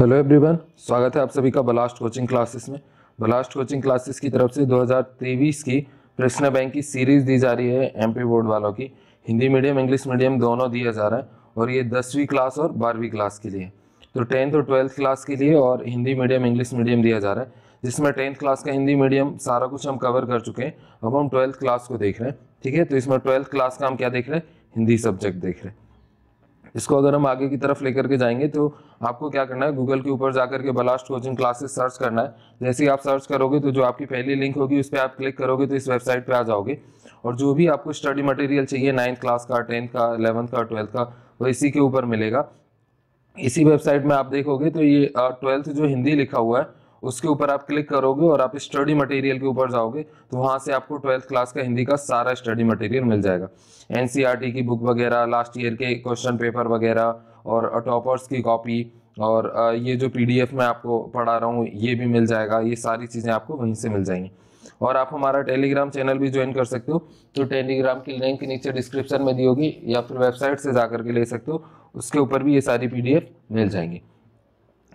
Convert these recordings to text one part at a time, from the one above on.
hello everyone स्वागत है आप सभी का बलास्ट कोचिंग क्लासेस में बलास्ट कोचिंग क्लासेस की तरफ से 2023 की प्रश्न बैंक की सीरीज दी जा रही है एमपी बोर्ड वालों की हिंदी मीडियम इंग्लिश मीडियम दोनों दिया जा रहा है और ये दसवीं क्लास और बारहवीं क्लास के लिए तो टेंथ और ट्वेल्थ क्लास के लिए और हिंदी मीडियम इंग्लिश मीडियम दिया जा रहा है जिसमें टेंथ क्लास का हिंदी मीडियम सारा कुछ हम कवर कर चुके हैं अब हम ट्वेल्थ क्लास को देख रहे हैं ठीक है तो इसमें ट्वेल्थ क्लास का हम क्या देख रहे हैं हिंदी सब्जेक्ट देख रहे हैं इसको अगर हम आगे की तरफ लेकर के जाएंगे तो आपको क्या करना है गूगल के ऊपर जाकर के बलास्ट कोचिंग क्लासेस सर्च करना है जैसे आप सर्च करोगे तो जो आपकी पहली लिंक होगी उस पर आप क्लिक करोगे तो इस वेबसाइट पर आ जाओगे और जो भी आपको स्टडी मटेरियल चाहिए नाइन्थ क्लास का टेंथ का अलेवंथ का ट्वेल्थ का वो इसी के ऊपर मिलेगा इसी वेबसाइट में आप देखोगे तो ये ट्वेल्थ जो हिंदी लिखा हुआ है उसके ऊपर आप क्लिक करोगे और आप स्टडी मटेरियल के ऊपर जाओगे तो वहाँ से आपको ट्वेल्थ क्लास का हिंदी का सारा स्टडी मटेरियल मिल जाएगा एन e की बुक वगैरह लास्ट ईयर के क्वेश्चन पेपर वगैरह और टॉपर्स uh, की कॉपी और uh, ये जो पी मैं आपको पढ़ा रहा हूँ ये भी मिल जाएगा ये सारी चीज़ें आपको वहीं से मिल जाएंगी और आप हमारा टेलीग्राम चैनल भी ज्वाइन कर सकते हो तो टेलीग्राम की लिंक नीचे डिस्क्रिप्शन में दी होगी या फिर वेबसाइट से जा के ले सकते हो उसके ऊपर भी ये सारी पीडीएफ मिल जाएंगी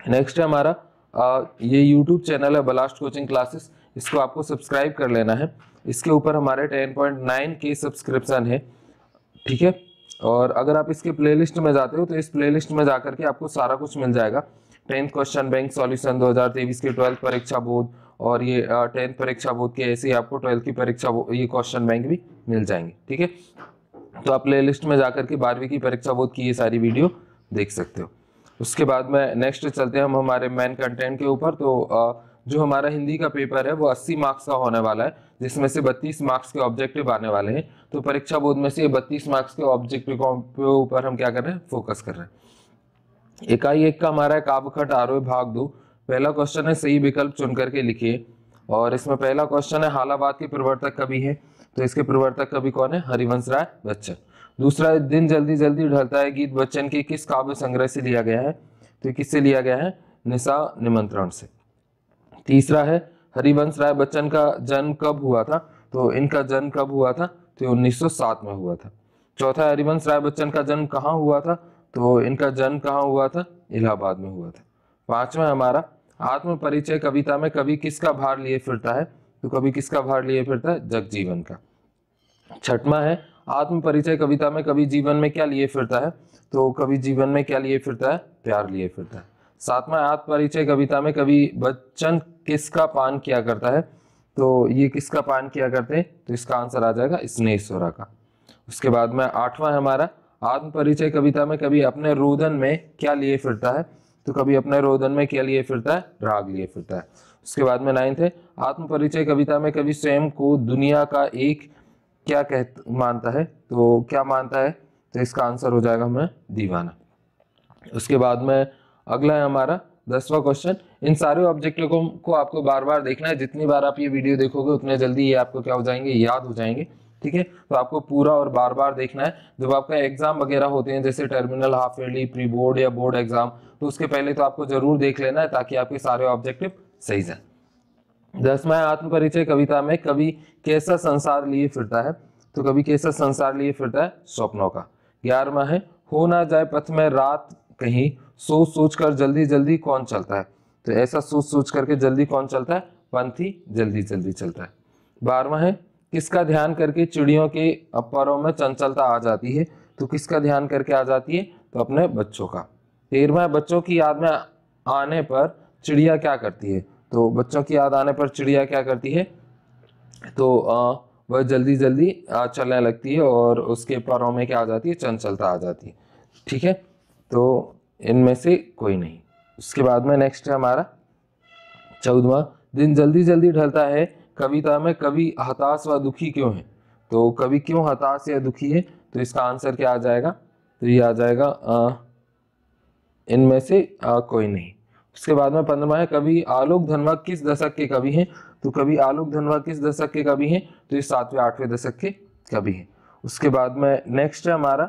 नेक्स्ट है हमारा ये यूट्यूब चैनल है बलास्ट कोचिंग क्लासेस इसको आपको सब्सक्राइब कर लेना है इसके ऊपर हमारे 10.9 के सब्सक्रिप्शन है ठीक है और अगर आप इसके प्लेलिस्ट में जाते हो तो इस प्लेलिस्ट में जा करके आपको सारा कुछ मिल जाएगा टेंथ क्वेश्चन बैंक सॉल्यूशन 2023 के ट्वेल्थ परीक्षा बोर्ड और ये टेंथ परीक्षा बोर्ड के ऐसे ही आपको ट्वेल्थ की परीक्षा ये क्वेश्चन बैंक भी मिल जाएंगे ठीक है तो आप प्ले में जाकर के बारहवीं की परीक्षा बोर्ड की ये सारी वीडियो देख सकते हो उसके बाद में नेक्स्ट चलते हैं हम हमारे मेन कंटेंट के ऊपर तो जो हमारा हिंदी का पेपर है वो 80 मार्क्स का होने वाला है जिसमें से 32 मार्क्स के ऑब्जेक्टिव आने वाले हैं तो परीक्षा बोध में से 32 मार्क्स के ऑब्जेक्टिव के ऊपर हम क्या कर रहे हैं फोकस कर रहे हैं इकाई एक का हमारा है काबखट आरोह भाग दो पहला क्वेश्चन है सही विकल्प चुन करके लिखिए और इसमें पहला क्वेश्चन है हालाबाद के प्रवर्तक कवि है तो इसके प्रवर्तक कवि कौन है हरिवंश राय बच्चन दूसरा दिन जल्दी जल्दी ढलता है गीत बच्चन के किस काव्य संग्रह से लिया गया है तो किससे लिया गया है निशा निमंत्रण से तीसरा है हरिवंश राय बच्चन का जन्म कब हुआ था तो इनका जन्म कब हुआ था तो 1907 में हुआ था चौथा हरिवंश राय बच्चन का जन्म कहाँ हुआ था तो इनका जन्म कहाँ हुआ था इलाहाबाद में हुआ था पांचवा हमारा आत्म परिचय कविता में कभी किसका भार लिए फिरता है तो कभी किसका भार लिए फिरता है जगजीवन का छठवा है आत्म परिचय कविता में कवि जीवन में क्या लिए फिरता है तो कवि जीवन में क्या लिए फिरता है प्यार लिए फिरता है सातवां आत्म परिचय कविता में कवि बच्चन किसका पान किया करता है तो ये किसका पान किया करते हैं तो इसका आंसर आ जाएगा स्नेहरा का उसके बाद में आठवां है हमारा आत्म परिचय कविता में कभी अपने रोदन में क्या लिए फिरता है तो कभी अपने रोदन में क्या लिए फिरता है राग लिए फिरता है उसके बाद में नाइन्थ है आत्म परिचय कविता में कभी स्वयं को दुनिया का एक क्या कह मानता है तो क्या मानता है तो इसका आंसर हो जाएगा हमें दीवाना उसके बाद में अगला है हमारा दसवा क्वेश्चन इन सारे ऑब्जेक्टिव को, को आपको बार बार देखना है जितनी बार आप ये वीडियो देखोगे उतने जल्दी ये आपको क्या हो जाएंगे याद हो जाएंगे ठीक है तो आपको पूरा और बार बार देखना है जब आपका एग्जाम वगैरह होते हैं जैसे terminal half yearly pre board या बोर्ड एग्जाम तो उसके पहले तो आपको जरूर देख लेना है ताकि आपके सारे ऑब्जेक्टिव सही जाए दसवा आत्म परिचय कविता में कवि कैसा संसार लिए फिरता है तो कवि कैसा संसार लिए फिरता है स्वप्नों का ग्यारहवा है हो ना जाए पथ में रात कहीं सोच सोच कर जल्दी जल्दी कौन चलता है तो ऐसा सोच सोच करके जल्दी कौन चलता है पंथी जल्दी जल्दी चलता है बारहवा है किसका ध्यान करके चिड़ियों के अपरों में चंचलता आ जाती है तो किसका ध्यान करके आ जाती है तो अपने बच्चों का तेरहवा बच्चों की याद में आने पर चिड़िया क्या करती है तो बच्चों की याद आने पर चिड़िया क्या करती है तो वह जल्दी जल्दी चलने लगती है और उसके पैरों में क्या आ जाती है चंचलता आ जाती है ठीक है तो इनमें से कोई नहीं उसके बाद में नेक्स्ट है हमारा चौदवा दिन जल्दी जल्दी ढलता है कविता में कवि हताश व दुखी क्यों है तो कवि क्यों हताश या दुखी है तो इसका आंसर क्या आ जाएगा तो ये आ जाएगा इनमें से आ, कोई नहीं उसके बाद में पंद्रवा है कभी आलोक धनवा किस दशक के कवि हैं तो कभी आलोक धनवा किस दशक के कवि हैं तो ये सातवें आठवें दशक के कवि हैं उसके बाद में नेक्स्ट है हमारा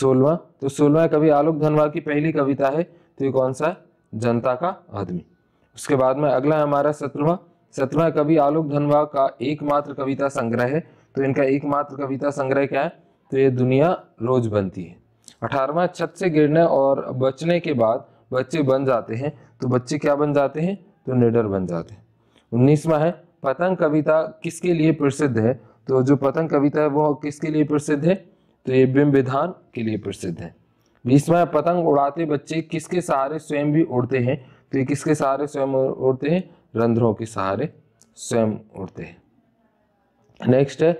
सोलवा तो सोलवा कभी आलोक धनवा की पहली कविता है तो ये कौन सा है जनता का आदमी उसके बाद में अगला है हमारा सत्रवा सत्रवा कभी आलोक धनवा का एकमात्र कविता संग्रह है तो इनका एकमात्र कविता संग्रह क्या है तो ये दुनिया रोज बनती है अठारवा छत से गिरने और बचने के बाद बच्चे बन जाते हैं तो बच्चे क्या बन जाते हैं तो निडर बन जाते हैं उन्नीसवा है पतंग कविता किसके लिए प्रसिद्ध है तो जो पतंग कविता है वो किसके लिए प्रसिद्ध है तो ये बिंब विधान के लिए प्रसिद्ध है बीसवा है पतंग उड़ाते बच्चे किसके सहारे स्वयं भी उड़ते हैं तो ये किसके सहारे स्वयं उड़ते हैं रंध्रों के सहारे स्वयं उड़ते हैं नेक्स्ट है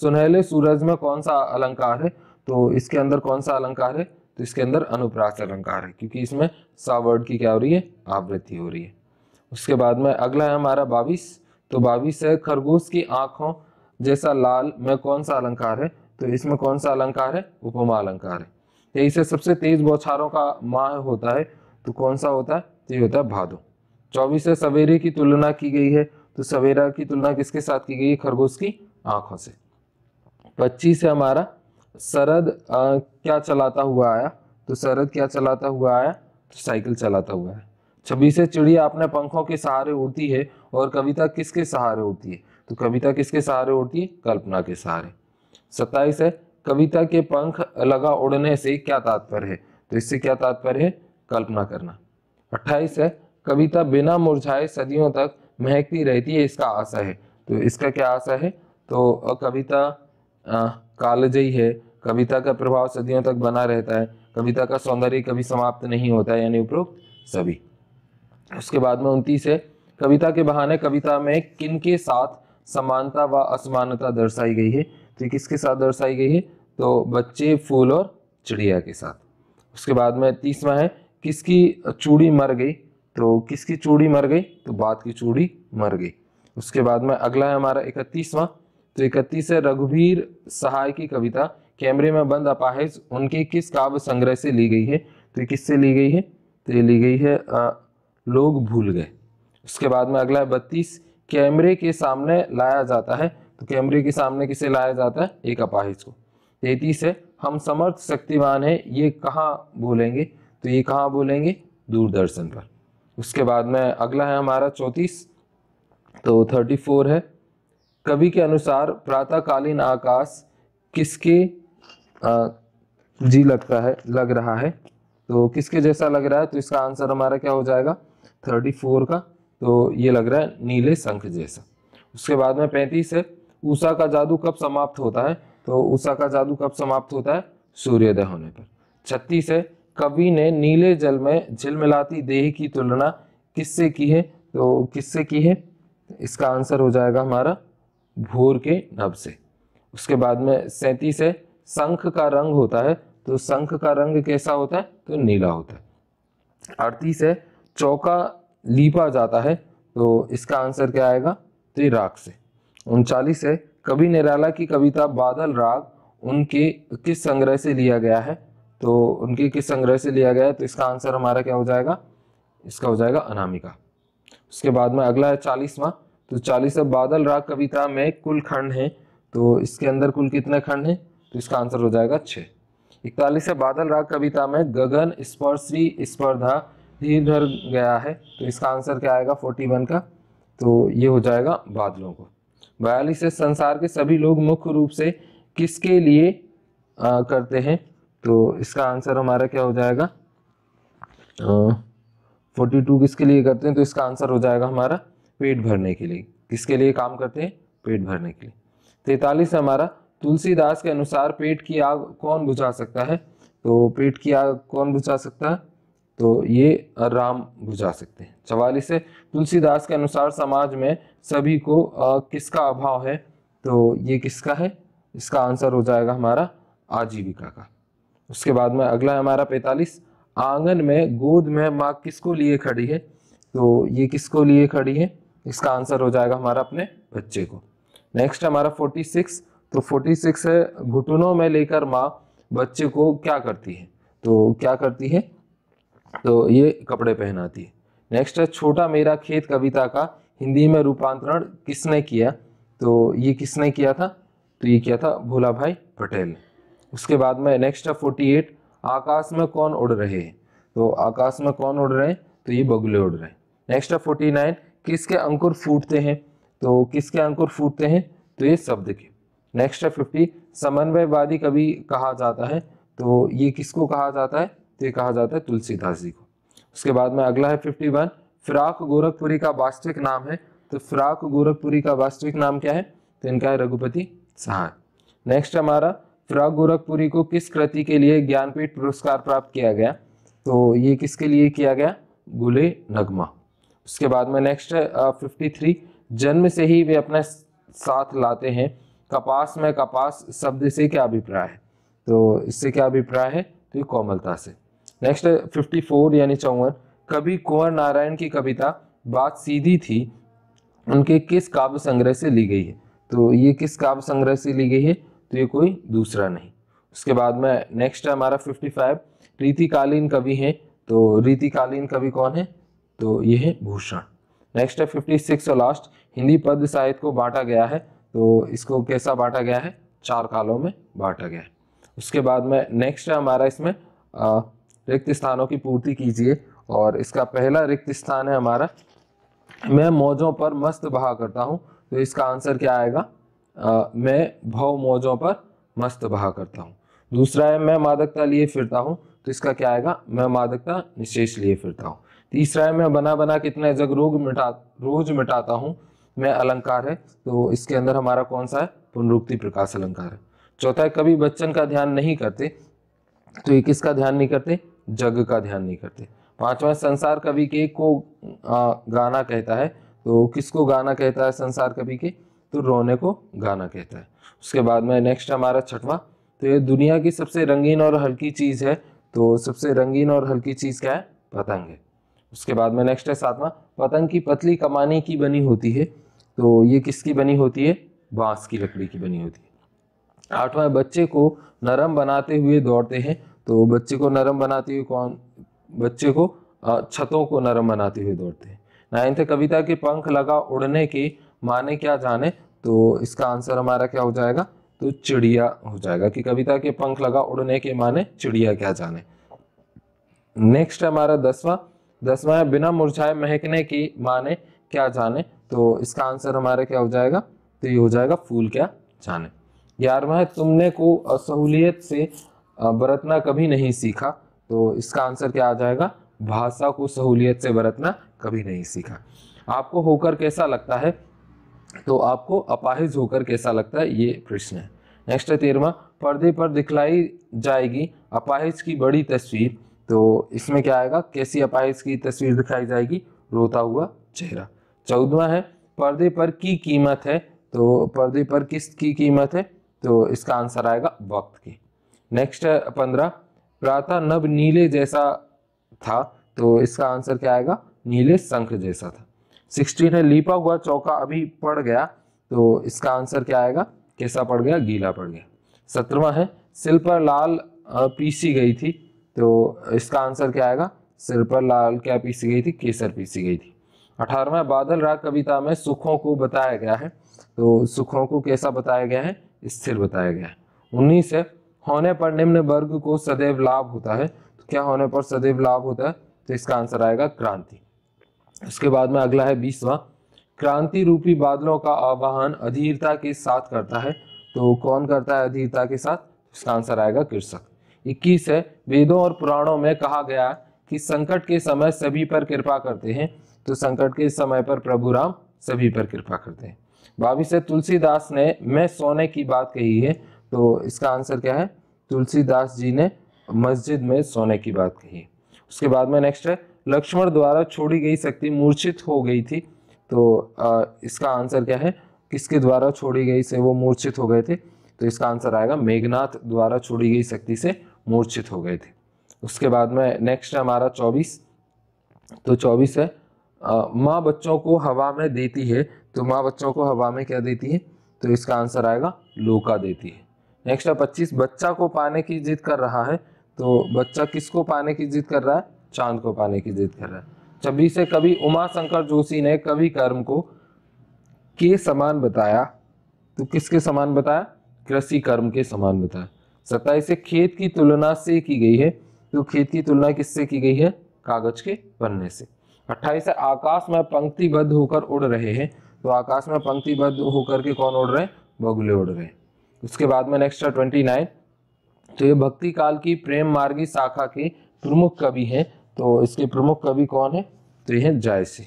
सुनहले सूरज में कौन सा अलंकार है तो इसके अंदर कौन सा अलंकार है तो इसके अंदर अनुप्रास अलंकार है क्योंकि इसमें सा वर्ड की क्या हो रही है आवृत्ति हो रही है उसके बाद में अगला है हमारा बाविस तो बाविस है खरगोश की आंखों जैसा लाल में कौन सा अलंकार है तो इसमें कौन सा अलंकार है उपमा अलंकार है यही तो से सबसे तेज बौछारों का माह होता है तो कौन सा होता है तो ये होता है भादो चौबीस है सवेरे की तुलना की गई है तो सवेरा की तुलना किसके साथ की गई है खरगोश की आंखों से पच्चीस है हमारा शरद क्या चलाता हुआ आया तो शरद क्या चलाता हुआ आया तो साइकिल चलाता हुआ है छब्बीसें चिड़िया अपने पंखों के सहारे उड़ती है और कविता किसके सहारे उड़ती है तो कविता किसके सहारे उड़ती है कल्पना के सहारे सत्ताईस है कविता के पंख लगा उड़ने से क्या तात्पर्य है तो इससे क्या तात्पर्य है कल्पना करना अट्ठाईस है कविता बिना मुरझाए सदियों तक महकती रहती है इसका आशा है तो इसका क्या आशा है तो कविता कालजयी है कविता का प्रभाव सदियों तक बना रहता है कविता का सौंदर्य कभी समाप्त नहीं होता है यानी उपरोक्त सभी उसके बाद में उनतीस है कविता के बहाने कविता में किन के साथ समानता व असमानता दर्शाई गई है तो किसके साथ दर्शाई गई है तो बच्चे फूल और चिड़िया के साथ उसके बाद में तीसवा है किसकी चूड़ी मर गई तो किसकी चूड़ी मर गई तो बात की चूड़ी मर गई उसके बाद में अगला है हमारा इकतीसवां तो इकतीस है रघुवीर सहाय की कविता कैमरे में बंद अपाहिज उनके किस काव्य संग्रह से ली गई है तो ये किससे ली गई है तो ये ली गई है आ, लोग भूल गए उसके बाद में अगला है बत्तीस कैमरे के सामने लाया जाता है तो कैमरे के सामने किसे लाया जाता है एक अपाहिज को तैतीस है हम समर्थ शक्तिवान है ये कहाँ बोलेंगे तो ये कहाँ बोलेंगे दूरदर्शन पर उसके बाद में अगला है हमारा चौंतीस तो थर्टी फोर है कवि के अनुसार प्रातःकालीन आकाश किसके जी लगता है लग रहा है तो किसके जैसा लग रहा है तो इसका आंसर हमारा क्या हो जाएगा थर्टी फोर का तो ये लग रहा है नीले शंख जैसा उसके बाद में पैंतीस है ऊषा का जादू कब समाप्त होता है तो ऊषा का जादू कब समाप्त होता है सूर्योदय होने पर छत्तीस है कवि ने नीले जल में झिलमिलाती देह की तुलना किससे की है तो किससे की है इसका आंसर हो जाएगा हमारा भूर के नभ से उसके बाद में सैंतीस है शंख का रंग होता है तो शंख का रंग कैसा होता है तो नीला होता है अड़तीस है चौका लीपा जाता है तो इसका आंसर क्या आएगा तो राग से उनचालीस है कवि निराला की कविता बादल राग उनके किस संग्रह से लिया गया है तो उनके किस संग्रह से लिया गया है तो इसका आंसर हमारा क्या हो जाएगा इसका हो जाएगा अनामिका उसके बाद में अगला है चालीसवा तो चालीस अब बादल राग कविता में कुल खंड है तो इसके अंदर कुल कितने खंड है तो इसका आंसर हो जाएगा छः इकतालीस है बादल राग कविता में गगन स्पर्शी स्पर्धा धीर धर गया है तो इसका आंसर क्या आएगा फोर्टी वन का तो ये हो जाएगा बादलों को बयालीस संसार के सभी लोग मुख्य रूप से किसके लिए आ, करते हैं तो इसका आंसर हमारा क्या हो जाएगा फोर्टी टू किसके लिए करते हैं तो इसका आंसर हो जाएगा हमारा पेट भरने के लिए किसके लिए काम करते हैं पेट भरने के लिए तैतालीस हमारा तुलसीदास के अनुसार पेट की आग कौन बुझा सकता है तो पेट की आग कौन बुझा सकता है तो ये राम बुझा सकते हैं चवालीस है तुलसीदास के अनुसार समाज में सभी को आ, किसका अभाव है तो ये किसका है इसका आंसर हो जाएगा हमारा आजीविका का उसके बाद में अगला है हमारा पैंतालीस आंगन में गोद में माँ किसको लिए खड़ी है तो ये किसको लिए खड़ी है इसका आंसर हो जाएगा हमारा अपने बच्चे को नेक्स्ट हमारा 46 तो 46 है घुटनों में लेकर माँ बच्चे को क्या करती है तो क्या करती है तो ये कपड़े पहनाती है नेक्स्ट है छोटा मेरा खेत कविता का हिंदी में रूपांतरण किसने किया तो ये किसने किया था तो ये किया था भोला भाई पटेल उसके बाद में नेक्स्ट है फोर्टी एट आकाश में कौन उड़ रहे हैं तो आकाश में कौन उड़ रहे हैं तो ये बगुले उड़ रहे हैं नेक्स्ट है फोर्टी नाइन किसके अंकुर फूटते हैं तो किसके अंकुर फूटते हैं तो ये शब्द के नेक्स्ट है फिफ्टी समन्वयवादी कभी कहा जाता है तो ये किसको कहा जाता है तो ये कहा जाता है तुलसीदास जी को उसके बाद में अगला है फिफ्टी वन फिराक गोरखपुरी का वास्तविक नाम है तो फिराक गोरखपुरी का वास्तविक नाम क्या है तो इनका है रघुपति सहाय नेक्स्ट हमारा फिराक गोरखपुरी को किस कृति के लिए ज्ञानपीठ पुरस्कार प्राप्त किया गया तो ये किसके लिए किया गया गुले नगमा उसके बाद में नेक्स्ट फिफ्टी थ्री जन्म से ही वे अपने साथ लाते हैं कपास में कपास शब्द से क्या अभिप्राय है तो इससे क्या अभिप्राय है तो ये कोमलता से नेक्स्ट फिफ्टी फोर यानी चौवन कभी कुंवर नारायण की कविता बात सीधी थी उनके किस काव्य संग्रह से ली गई है तो ये किस काव्य संग्रह से ली गई है तो ये कोई दूसरा नहीं उसके बाद में नेक्स्ट है हमारा फिफ्टी फाइव रीतिकालीन कवि हैं तो रीतिकालीन कवि कौन है तो ये है भूषण नेक्स्ट है फिफ्टी सिक्स और लास्ट हिंदी पद्य साहित्य को बांटा गया है तो इसको कैसा बांटा गया है चार कालों में बांटा गया है उसके बाद में नेक्स्ट है हमारा इसमें रिक्त स्थानों की पूर्ति कीजिए और इसका पहला रिक्त स्थान है हमारा मैं मौजों पर मस्त बहा करता हूँ तो इसका आंसर क्या आएगा आ, मैं भव मौजों पर मस्त बहा करता हूँ दूसरा है मैं मादकता लिए फिरता हूँ तो इसका क्या आएगा मैं मादकता निशेष लिए फिरता हूँ तीसरा है मैं बना बना कितना जग रोग मिटा रोज मिटाता हूँ मैं अलंकार है तो इसके अंदर हमारा कौन सा है पुनरुक्ति प्रकाश अलंकार है चौथा है कभी बच्चन का ध्यान नहीं करते तो ये किसका ध्यान नहीं करते जग का ध्यान नहीं करते पांचवा संसार कवि के को आ, गाना कहता है तो किसको गाना कहता है संसार कवि के तो रोने को गाना कहता है उसके बाद में नेक्स्ट हमारा छठवा तो ये दुनिया की सबसे रंगीन और हल्की चीज़ है तो सबसे रंगीन और हल्की चीज़ क्या है पतंग है उसके बाद में नेक्स्ट है सातवां पतंग की पतली कमानी की बनी होती है तो ये किसकी बनी होती है बांस की लकड़ी की बनी होती है आठवां बच्चे को नरम बनाते हुए दौड़ते हैं तो बच्चे को नरम बनाते हुए कौन बच्चे को छतों को नरम बनाते हुए दौड़ते हैं नाइन्थ कविता के पंख लगा उड़ने के माने क्या जाने तो इसका आंसर हमारा क्या हो जाएगा तो चिड़िया हो जाएगा कि कविता के पंख लगा उड़ने के माने चिड़िया क्या जाने नेक्स्ट हमारा दसवां दसवा है बिना मुरझाए महकने की माने क्या जाने तो इसका आंसर हमारा क्या हो जाएगा तो ये हो जाएगा फूल क्या जाने ग्यारहवा है तुमने को असहूलियत से बरतना कभी नहीं सीखा तो इसका आंसर क्या आ जाएगा भाषा को सहूलियत से बरतना कभी नहीं सीखा आपको होकर कैसा लगता है तो आपको अपाहिज होकर कैसा लगता है ये प्रश्न है नेक्स्ट है तेरवा पर्दे पर दिखलाई जाएगी अपाहिज की बड़ी तस्वीर तो इसमें क्या आएगा कैसी अपाइस की तस्वीर दिखाई जाएगी रोता हुआ चेहरा चौदवा है पर्दे पर की कीमत है तो पर्दे पर किस की कीमत है तो इसका आंसर आएगा वक्त की नेक्स्ट है पंद्रह प्रातः नब नीले जैसा था तो इसका आंसर क्या आएगा नीले शंख जैसा था सिक्सटीन है लीपा हुआ चौका अभी पड़ गया तो इसका आंसर क्या आएगा कैसा पड़ गया गीला पड़ गया सत्रवा है सिल पर लाल पीसी गई थी तो इसका आंसर क्या आएगा सिर पर लाल क्या पीसी गई थी केसर पीसी गई थी अठारहवा बादल राग कविता में सुखों को बताया गया है तो सुखों को कैसा बताया गया है स्थिर बताया गया है उन्नीस है होने पर निम्न वर्ग को सदैव लाभ होता है तो क्या होने पर सदैव लाभ होता है तो इसका आंसर आएगा क्रांति उसके बाद में अगला है बीसवा क्रांति रूपी बादलों का आवाहन अधीरता के साथ करता है तो कौन करता है अधीरता के साथ इसका आंसर आएगा कृषक इक्कीस है वेदों और पुराणों में कहा गया कि संकट के समय सभी पर कृपा करते हैं तो संकट के समय पर प्रभु राम सभी पर कृपा करते हैं बाईस से तुलसीदास ने मैं सोने की बात कही है तो इसका आंसर क्या है तुलसीदास जी ने मस्जिद में सोने की बात कही उसके बाद में नेक्स्ट है लक्ष्मण द्वारा छोड़ी गई शक्ति मूर्छित हो गई थी तो आ, इसका आंसर क्या है किसके द्वारा छोड़ी गई से वो मूर्छित हो गए थे तो इसका आंसर आएगा मेघनाथ द्वारा छोड़ी गई शक्ति से मूर्छित हो गए थे उसके बाद में नेक्स्ट है हमारा चौबीस तो चौबीस है माँ बच्चों को हवा में देती है तो माँ बच्चों को हवा में क्या देती है तो इसका आंसर आएगा लोका देती है नेक्स्ट है पच्चीस बच्चा को पाने की जिद कर रहा है तो बच्चा किसको पाने की जिद कर रहा है चांद को पाने की जिद कर रहा है छब्बीस है कभी उमा शंकर जोशी ने कवि कर्म को के समान बताया तो किसके समान बताया कृषि कर्म के समान बताया सकता है इसे खेत की तुलना से की गई है तो खेत की तुलना किससे की गई है कागज के बनने से अट्ठाईस है आकाश में पंक्तिबद्ध होकर उड़ रहे हैं तो आकाश में पंक्तिबद्ध होकर के कौन उड़ रहे हैं बगुले उड़ रहे हैं उसके बाद में नेक्स्ट है ट्वेंटी नाइन तो ये भक्ति काल की प्रेम मार्गी शाखा के प्रमुख कवि हैं तो इसके प्रमुख कवि कौन है तो ये है जायसी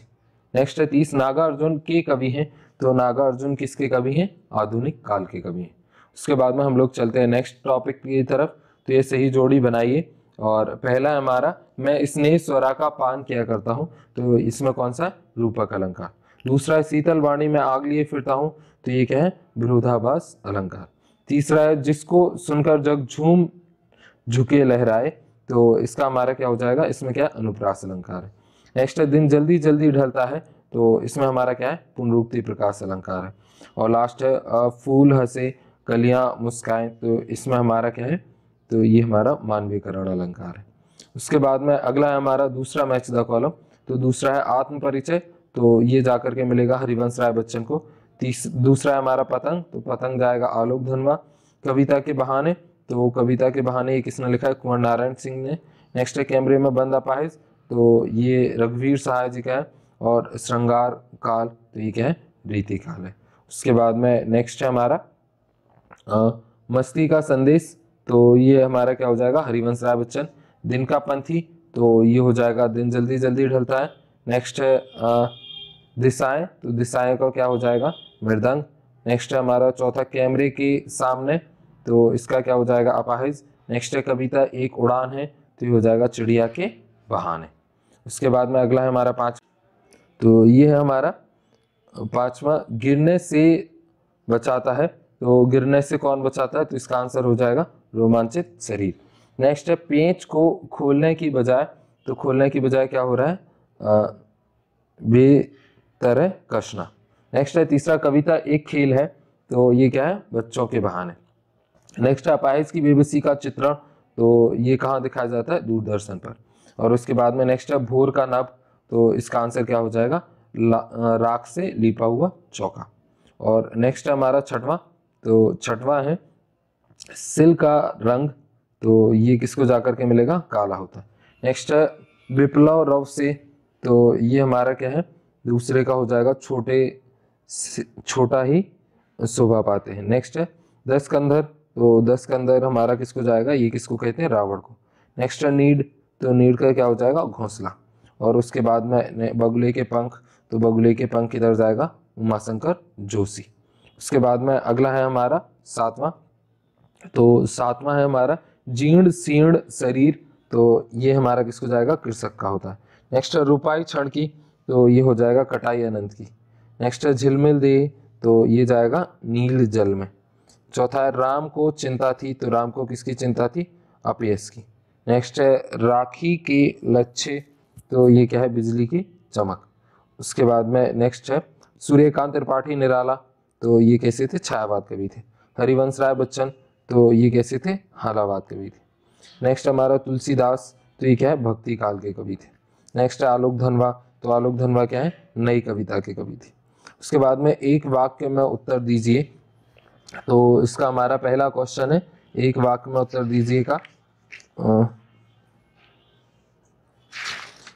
नेक्स्ट है तीस नागार्जुन के कवि हैं तो नागार्जुन किसके कवि हैं आधुनिक काल के कवि हैं उसके बाद में हम लोग चलते हैं नेक्स्ट टॉपिक की तरफ तो ये सही जोड़ी बनाइए और पहला हमारा मैं स्नेह स्वरा का पान किया करता हूँ तो इसमें कौन सा रूपक अलंकार दूसरा है शीतल वाणी में आग लिए फिरता हूँ तो ये क्या है विरोधाभास अलंकार तीसरा है जिसको सुनकर जग झूम झुके लहराए तो इसका हमारा क्या हो जाएगा इसमें क्या है अनुप्रास अलंकार है नेक्स्ट है दिन जल्दी जल्दी ढलता है तो इसमें हमारा क्या है पुनरुक्ति प्रकाश अलंकार है और लास्ट है फूल हंसे कलियाँ मुस्काएं तो इसमें हमारा क्या है तो ये हमारा मानवीकरण अलंकार है उसके बाद में अगला है हमारा दूसरा मैच द कॉलम तो दूसरा है आत्म परिचय तो ये जा करके मिलेगा हरिवंश राय बच्चन को दूसरा है हमारा पतंग तो पतंग जाएगा आलोक धनवा कविता के बहाने तो वो कविता के बहाने ये किसने लिखा है कुंवर नारायण सिंह ने नेक्स्ट है कैमरे में बंद अपाहिज तो ये रघुवीर सहाय जी का है और श्रृंगार काल तो ये क्या है रीति काल है उसके बाद में नेक्स्ट है हमारा हाँ, मस्ती का संदेश तो ये हमारा क्या हो जाएगा हरिवंश राय बच्चन दिन का पंथी तो ये हो जाएगा दिन जल्दी जल्दी ढलता है नेक्स्ट है दिशाएं तो दिशाएं का क्या हो जाएगा मृदंग नेक्स्ट है हमारा चौथा कैमरे के सामने तो इसका क्या हो जाएगा अपाहिज नेक्स्ट है कविता एक उड़ान है तो ये हो जाएगा चिड़िया के बहाने उसके बाद में अगला है हमारा पाँच तो ये है हमारा पाँचवा गिरने से बचाता है तो गिरने से कौन बचाता है तो इसका आंसर हो जाएगा रोमांचित शरीर नेक्स्ट है पेंच को खोलने की बजाय तो खोलने की बजाय क्या हो रहा है आ, बे नेक्स्ट है तीसरा कविता एक खेल है तो ये क्या है बच्चों के बहाने नेक्स्ट है अपाइज की बेबसी का चित्रण तो ये कहाँ दिखाया जाता है दूरदर्शन पर और उसके बाद में नेक्स्ट है भोर का नभ तो इसका आंसर क्या हो जाएगा राख से लिपा हुआ चौका और नेक्स्ट है हमारा छठवां तो छठवा है सिल का रंग तो ये किसको जाकर के मिलेगा काला होता है नेक्स्ट है विप्लव रव से तो ये हमारा क्या है दूसरे का हो जाएगा छोटे छोटा ही शोभा पाते हैं नेक्स्ट है दस कंधर तो दस कंधर हमारा किसको जाएगा ये किसको कहते हैं रावण को नेक्स्ट है नीड तो नीड का क्या हो जाएगा घोंसला और उसके बाद में बगुले के पंख तो बगुले के पंख किधर जाएगा उमाशंकर जोशी उसके बाद में अगला है हमारा सातवां तो सातवां है हमारा जीर्ण सीर्ण शरीर तो ये हमारा किसको जाएगा कृषक का होता है नेक्स्ट है रूपाई क्षण की तो ये हो जाएगा कटाई अनंत की नेक्स्ट है झिलमिल दे तो ये जाएगा नील जल में चौथा है राम को चिंता थी तो राम को किसकी चिंता थी अपयस की नेक्स्ट है राखी के लच्छे तो ये क्या है बिजली की चमक उसके बाद में नेक्स्ट है सूर्यकांत त्रिपाठी निराला तो ये कैसे थे छायावाद कवि थे हरिवंश राय बच्चन तो ये कैसे थे हालावाद कवि थे नेक्स्ट हमारा तुलसीदास तो ये क्या है भक्ति काल के कवि थे नेक्स्ट आलोक धनवा तो आलोक धनवा क्या है नई कविता के कवि थे उसके बाद में एक वाक्य में उत्तर दीजिए तो इसका हमारा पहला क्वेश्चन है एक वाक्य में उत्तर का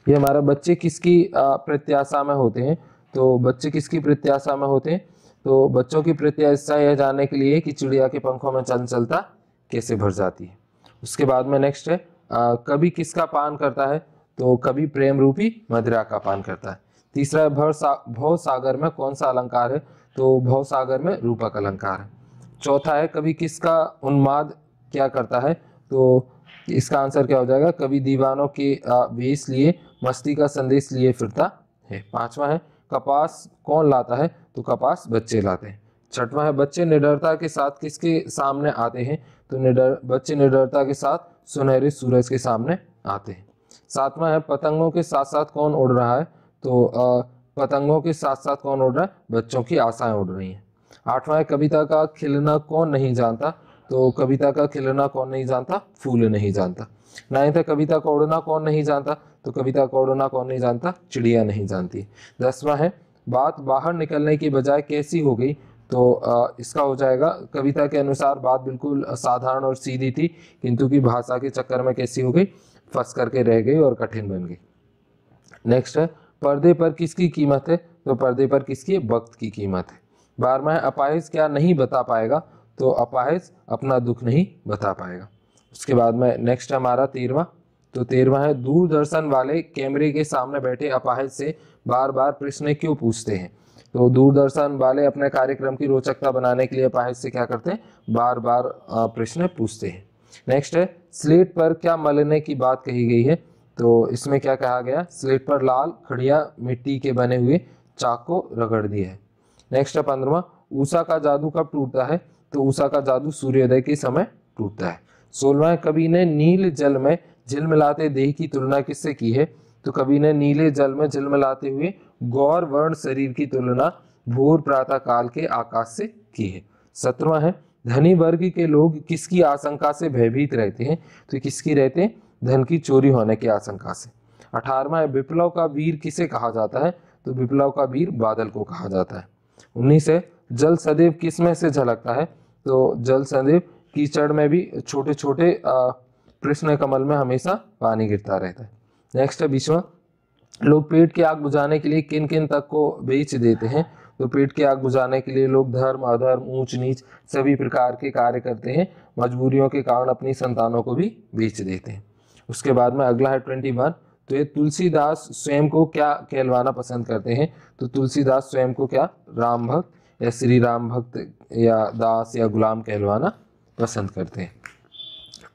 ये हमारा बच्चे किसकी प्रत्याशा में होते हैं तो बच्चे किसकी प्रत्याशा में होते हैं तो बच्चों की प्रत्याशा यह जानने के लिए कि चिड़िया के पंखों में चंचलता कैसे भर जाती है उसके बाद में नेक्स्ट है आ, कभी किसका पान करता है तो कभी प्रेम रूपी मदिरा का पान करता है तीसरा है भव सा भव सागर में कौन सा अलंकार है तो भव सागर में रूपक अलंकार है चौथा है कभी किसका उन्माद क्या करता है तो इसका आंसर क्या हो जाएगा कभी दीवानों के वेश लिए मस्ती का संदेश लिए फिरता है पांचवा है कपास कौन लाता है तुका पास बच्चे लाते हैं छठवा है बच्चे निडरता के साथ किसके सामने आते हैं तो निडर बच्चे निडरता के साथ सुनहरे सूरज के सामने आते हैं सातवां है पतंगों के साथ साथ कौन उड़ रहा है तो आ, पतंगों के साथ साथ कौन उड़ रहा है बच्चों की आशाएं उड़ रही हैं आठवां है कविता का खिलना कौन नहीं जानता तो कविता का खिलना कौन नहीं जानता फूल नहीं जानता नाइन्थ है कविता का उड़ना कौन नहीं जानता तो कविता का उड़ना कौन नहीं जानता चिड़िया नहीं जानती दसवां है बात बाहर निकलने की बजाय कैसी हो गई तो इसका हो जाएगा कविता के अनुसार बात बिल्कुल साधारण और सीधी थी किंतु की भाषा के चक्कर में कैसी हो गई फंस करके रह गई और कठिन बन गई नेक्स्ट है पर्दे पर किसकी कीमत है तो पर्दे पर किसकी वक्त की कीमत है बार है अपाहिज क्या नहीं बता पाएगा तो अपाहिज अपना दुख नहीं बता पाएगा उसके बाद में नेक्स्ट हमारा तेरवा तो तेरवा है दूरदर्शन वाले कैमरे के सामने बैठे अपाहिज से बार बार प्रश्न क्यों पूछते हैं तो दूरदर्शन वाले अपने कार्यक्रम की रोचकता बनाने के लिए पाहिज से क्या करते हैं बार बार प्रश्न पूछते हैं नेक्स्ट है स्लेट पर क्या मलने की बात कही गई है तो इसमें क्या कहा गया स्लेट पर लाल खड़िया मिट्टी के बने हुए चाक को रगड़ दिया है नेक्स्ट है पंद्रवा ऊषा का जादू कब टूटता है तो ऊषा का जादू सूर्योदय के समय टूटता है सोलवा कवि ने नील जल में झिलमिलाते देह की तुलना किससे की है तो कवि ने नीले जल में झिलमिलाते हुए गौर वर्ण शरीर की तुलना भोर प्रातः काल के आकाश से की है सत्रवा है धनी वर्ग के लोग किसकी आशंका से भयभीत रहते हैं तो किसकी रहते हैं धन की चोरी होने की आशंका से अठारवा है विप्लव का वीर किसे कहा जाता है तो विप्लव का वीर बादल को कहा जाता है उन्नीस है जल सदैव किस में से झलकता है तो जल सदैव कीचड़ में भी छोटे छोटे प्रश्न कमल में हमेशा पानी गिरता रहता है नेक्स्ट है बीसवा लोग पेट की आग बुझाने के लिए किन किन तक को बेच देते हैं तो पेट की आग बुझाने के लिए लोग धर्म अधर्म ऊंच नीच सभी प्रकार के कार्य करते हैं मजबूरियों के कारण अपनी संतानों को भी बेच देते हैं उसके बाद में अगला है ट्वेंटी वन तो ये तुलसीदास स्वयं को क्या कहलवाना पसंद करते हैं तो तुलसीदास स्वयं को क्या राम भक्त या श्री राम भक्त या दास या गुलाम कहलवाना पसंद करते हैं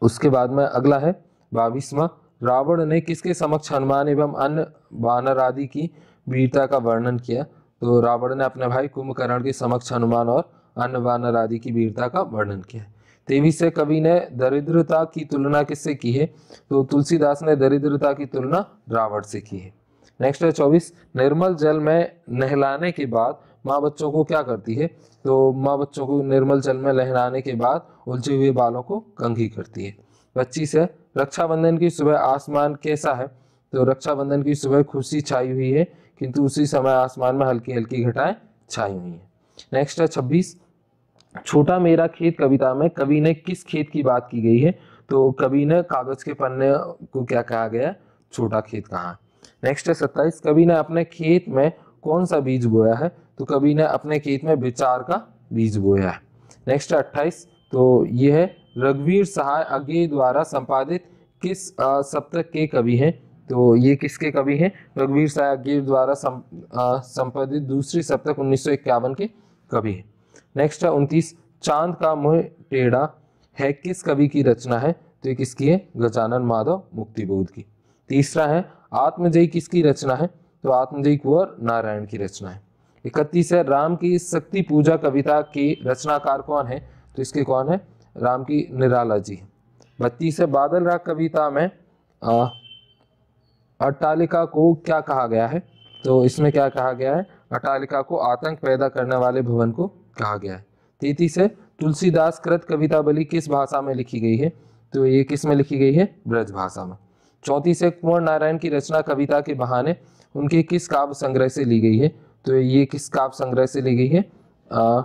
उसके बाद में अगला है बाईसवा रावण ने किसके समक्ष हनुमान एवं अन्य वानर आदि की वीरता का वर्णन किया तो रावण ने अपने भाई कुंभकर्ण के समक्ष हनुमान और अन्य वानर आदि की वीरता का वर्णन किया तेवी से कवि ने दरिद्रता की तुलना किससे की है तो तुलसीदास ने दरिद्रता की तुलना रावण से की है नेक्स्ट है चौबीस निर्मल जल में नहलाने के बाद माँ बच्चों को क्या करती है तो माँ बच्चों को निर्मल जल में लहराने के बाद उलझे हुए बालों को कंघी करती है पच्चीस है रक्षाबंधन की सुबह आसमान कैसा है तो रक्षाबंधन की सुबह खुशी छाई हुई है किंतु उसी समय आसमान में हल्की हल्की घटाएं छाई हुई है नेक्स्ट है छब्बीस छोटा मेरा खेत कविता में कवि ने किस खेत की बात की गई है तो कवि ने कागज के पन्ने को क्या कहा गया छोटा खेत कहा नेक्स्ट है सत्ताईस कवि ने अपने खेत में कौन सा बीज बोया है तो कवि ने अपने खेत में विचार का बीज बोया है नेक्स्ट है अट्ठाईस तो ये है रघुवीर सहाय अज्ञे द्वारा संपादित किस सप्तक के कवि हैं तो ये किसके कवि हैं रघुवीर सहाय अज्ञे द्वारा संपादित दूसरी सप्तक उन्नीस के कवि हैं नेक्स्ट है उनतीस चांद का मुह टेढ़ा है किस कवि की रचना है तो ये किसकी है गजानन माधव मुक्तिबोध की तीसरा है आत्मजयी किसकी रचना है तो आत्मजयी कुंवर नारायण की रचना है इकतीस है राम की शक्ति पूजा कविता की रचनाकार कौन है तो इसके कौन है राम की निराला जी बत्तीस है बादल राग कविता में अट्टालिका को क्या कहा गया है तो इसमें क्या कहा गया है अट्टालिका को आतंक पैदा करने वाले भवन को कहा गया है तैतीस से तुलसीदास कृत कविता बलि किस भाषा में लिखी गई है तो ये किस में लिखी गई है ब्रज भाषा में चौथी से कुंवर नारायण की रचना कविता के बहाने उनके किस काव्य संग्रह से ली गई है तो ये किस काव्य संग्रह से ली गई है आ,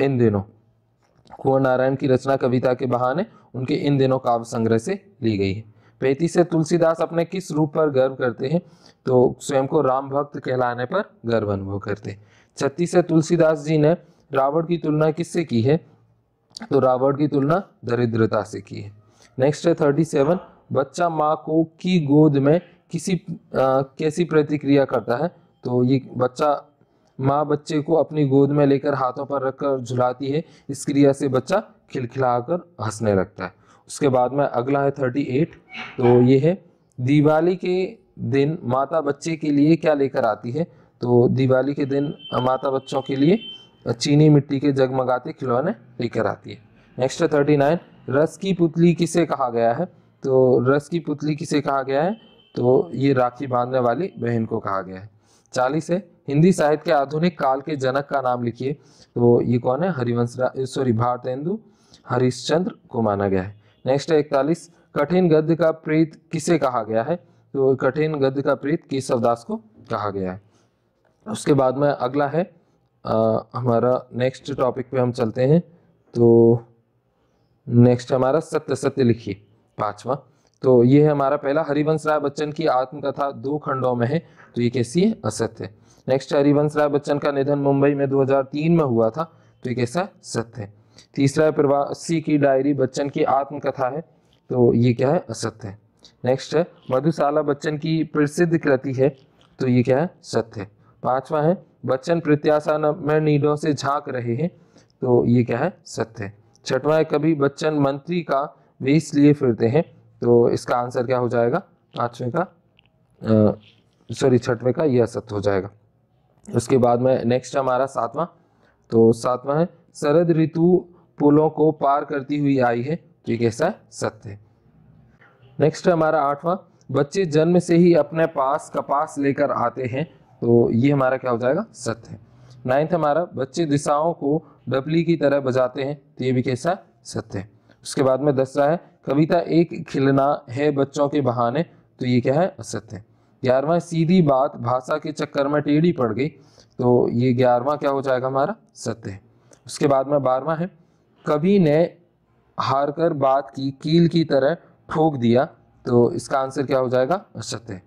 इन दिनों कुंवर नारायण की रचना कविता के बहाने उनके इन दिनों काव्य संग्रह से ली गई है पैंतीस से तुलसीदास अपने किस रूप पर गर्व करते हैं तो स्वयं को राम भक्त कहलाने पर गर्व अनुभव करते छत्तीस से तुलसीदास जी ने रावण की तुलना किससे की है तो रावण की तुलना दरिद्रता से की है नेक्स्ट है थर्टी सेवन बच्चा माँ को की गोद में किसी आ, कैसी प्रतिक्रिया करता है तो ये बच्चा माँ बच्चे को अपनी गोद में लेकर हाथों पर रखकर झुलाती है इस क्रिया से बच्चा खिलखिलाकर हंसने लगता है उसके बाद में अगला है थर्टी एट तो ये है दिवाली के दिन माता बच्चे के लिए क्या लेकर आती है तो दिवाली के दिन माता बच्चों के लिए चीनी मिट्टी के जगमगाते खिलौने लेकर आती है नेक्स्ट है थर्टी नाइन रस की पुतली किसे कहा गया है तो रस की पुतली किसे कहा गया है तो ये राखी बांधने वाली बहन को कहा गया है चालीस है हिंदी साहित्य के आधुनिक काल के जनक का नाम लिखिए तो ये कौन है हरिवंश सॉरी भारतेंदु हरिश्चंद्र को माना गया है नेक्स्ट है इकतालीस कठिन गद्य का प्रीत किसे कहा गया है तो कठिन गद्य का प्रीत केशवदास को कहा गया है उसके बाद में अगला है आ, हमारा नेक्स्ट टॉपिक पे हम चलते हैं तो नेक्स्ट हमारा सत्य सत्य लिखिए पांचवा तो ये है हमारा पहला हरिवंश राय बच्चन की आत्मकथा दो खंडों में है तो ये कैसी है असत्य नेक्स्ट हरिवंश राय बच्चन का निधन मुंबई में 2003 में हुआ था तो ये कैसा सत्य है तीसरा है प्रवासी की डायरी बच्चन की आत्मकथा है तो ये क्या है असत्य है नेक्स्ट है मधुशाला बच्चन की प्रसिद्ध कृति है तो ये क्या है सत्य पांचवा है बच्चन प्रत्याशा में नीडों से झांक रहे हैं तो ये क्या है सत्य छठवा है कभी बच्चन मंत्री का वेश लिए फिरते हैं तो इसका आंसर क्या हो जाएगा पांचवें का सॉरी छठवें का यह असत्य हो जाएगा उसके बाद में नेक्स्ट हमारा सातवां तो सातवां है शरद ऋतु पुलों को पार करती हुई आई है तो ये कैसा सत्य नेक्स्ट हमारा आठवां बच्चे जन्म से ही अपने पास कपास लेकर आते हैं तो ये हमारा क्या हो जाएगा सत्य नाइन्थ हमारा बच्चे दिशाओं को डबली की तरह बजाते हैं तो ये भी कैसा सत्य उसके बाद में दसरा है कविता एक खिलना है बच्चों के बहाने तो ये क्या है असत्य ग्यारहवा सीधी बात भाषा के चक्कर में टेढ़ी पड़ गई तो ये ग्यारहवा क्या हो जाएगा हमारा सत्य उसके बाद में बारहवा है कभी ने हार कर बात की कील की तरह ठोक दिया तो इसका आंसर क्या हो जाएगा असत्य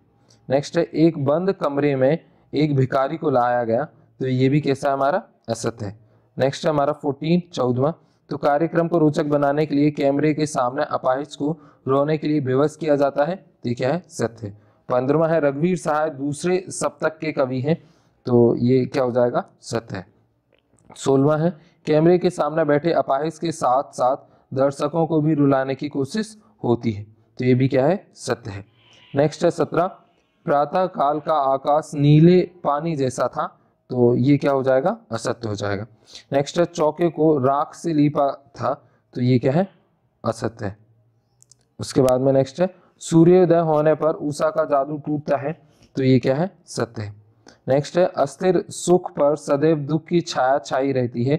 नेक्स्ट है एक बंद कमरे में एक भिकारी को लाया गया तो ये भी कैसा है हमारा असत्य है नेक्स्ट है हमारा फोर्टीन चौदवा तो कार्यक्रम को रोचक बनाने के लिए कैमरे के सामने अपाहिज को रोने के लिए विवश किया जाता है तो क्या है सत्य पंद्रवा है रघुवीर सहाय दूसरे सप्तक के कवि हैं तो ये क्या हो जाएगा सत्य सोलवा है कैमरे के सामने बैठे अपाहिज के साथ साथ दर्शकों को भी रुलाने की कोशिश होती है तो ये भी क्या है सत्य है नेक्स्ट है सत्रह प्रातः काल का आकाश नीले पानी जैसा था तो ये क्या हो जाएगा असत्य हो जाएगा नेक्स्ट है चौके को राख से लीपा था तो ये क्या है असत्य है उसके बाद में नेक्स्ट है सूर्योदय होने पर उषा का जादू टूटता है तो ये क्या है सत्य है नेक्स्ट है अस्थिर सुख पर सदैव दुख की छाया छाई रहती है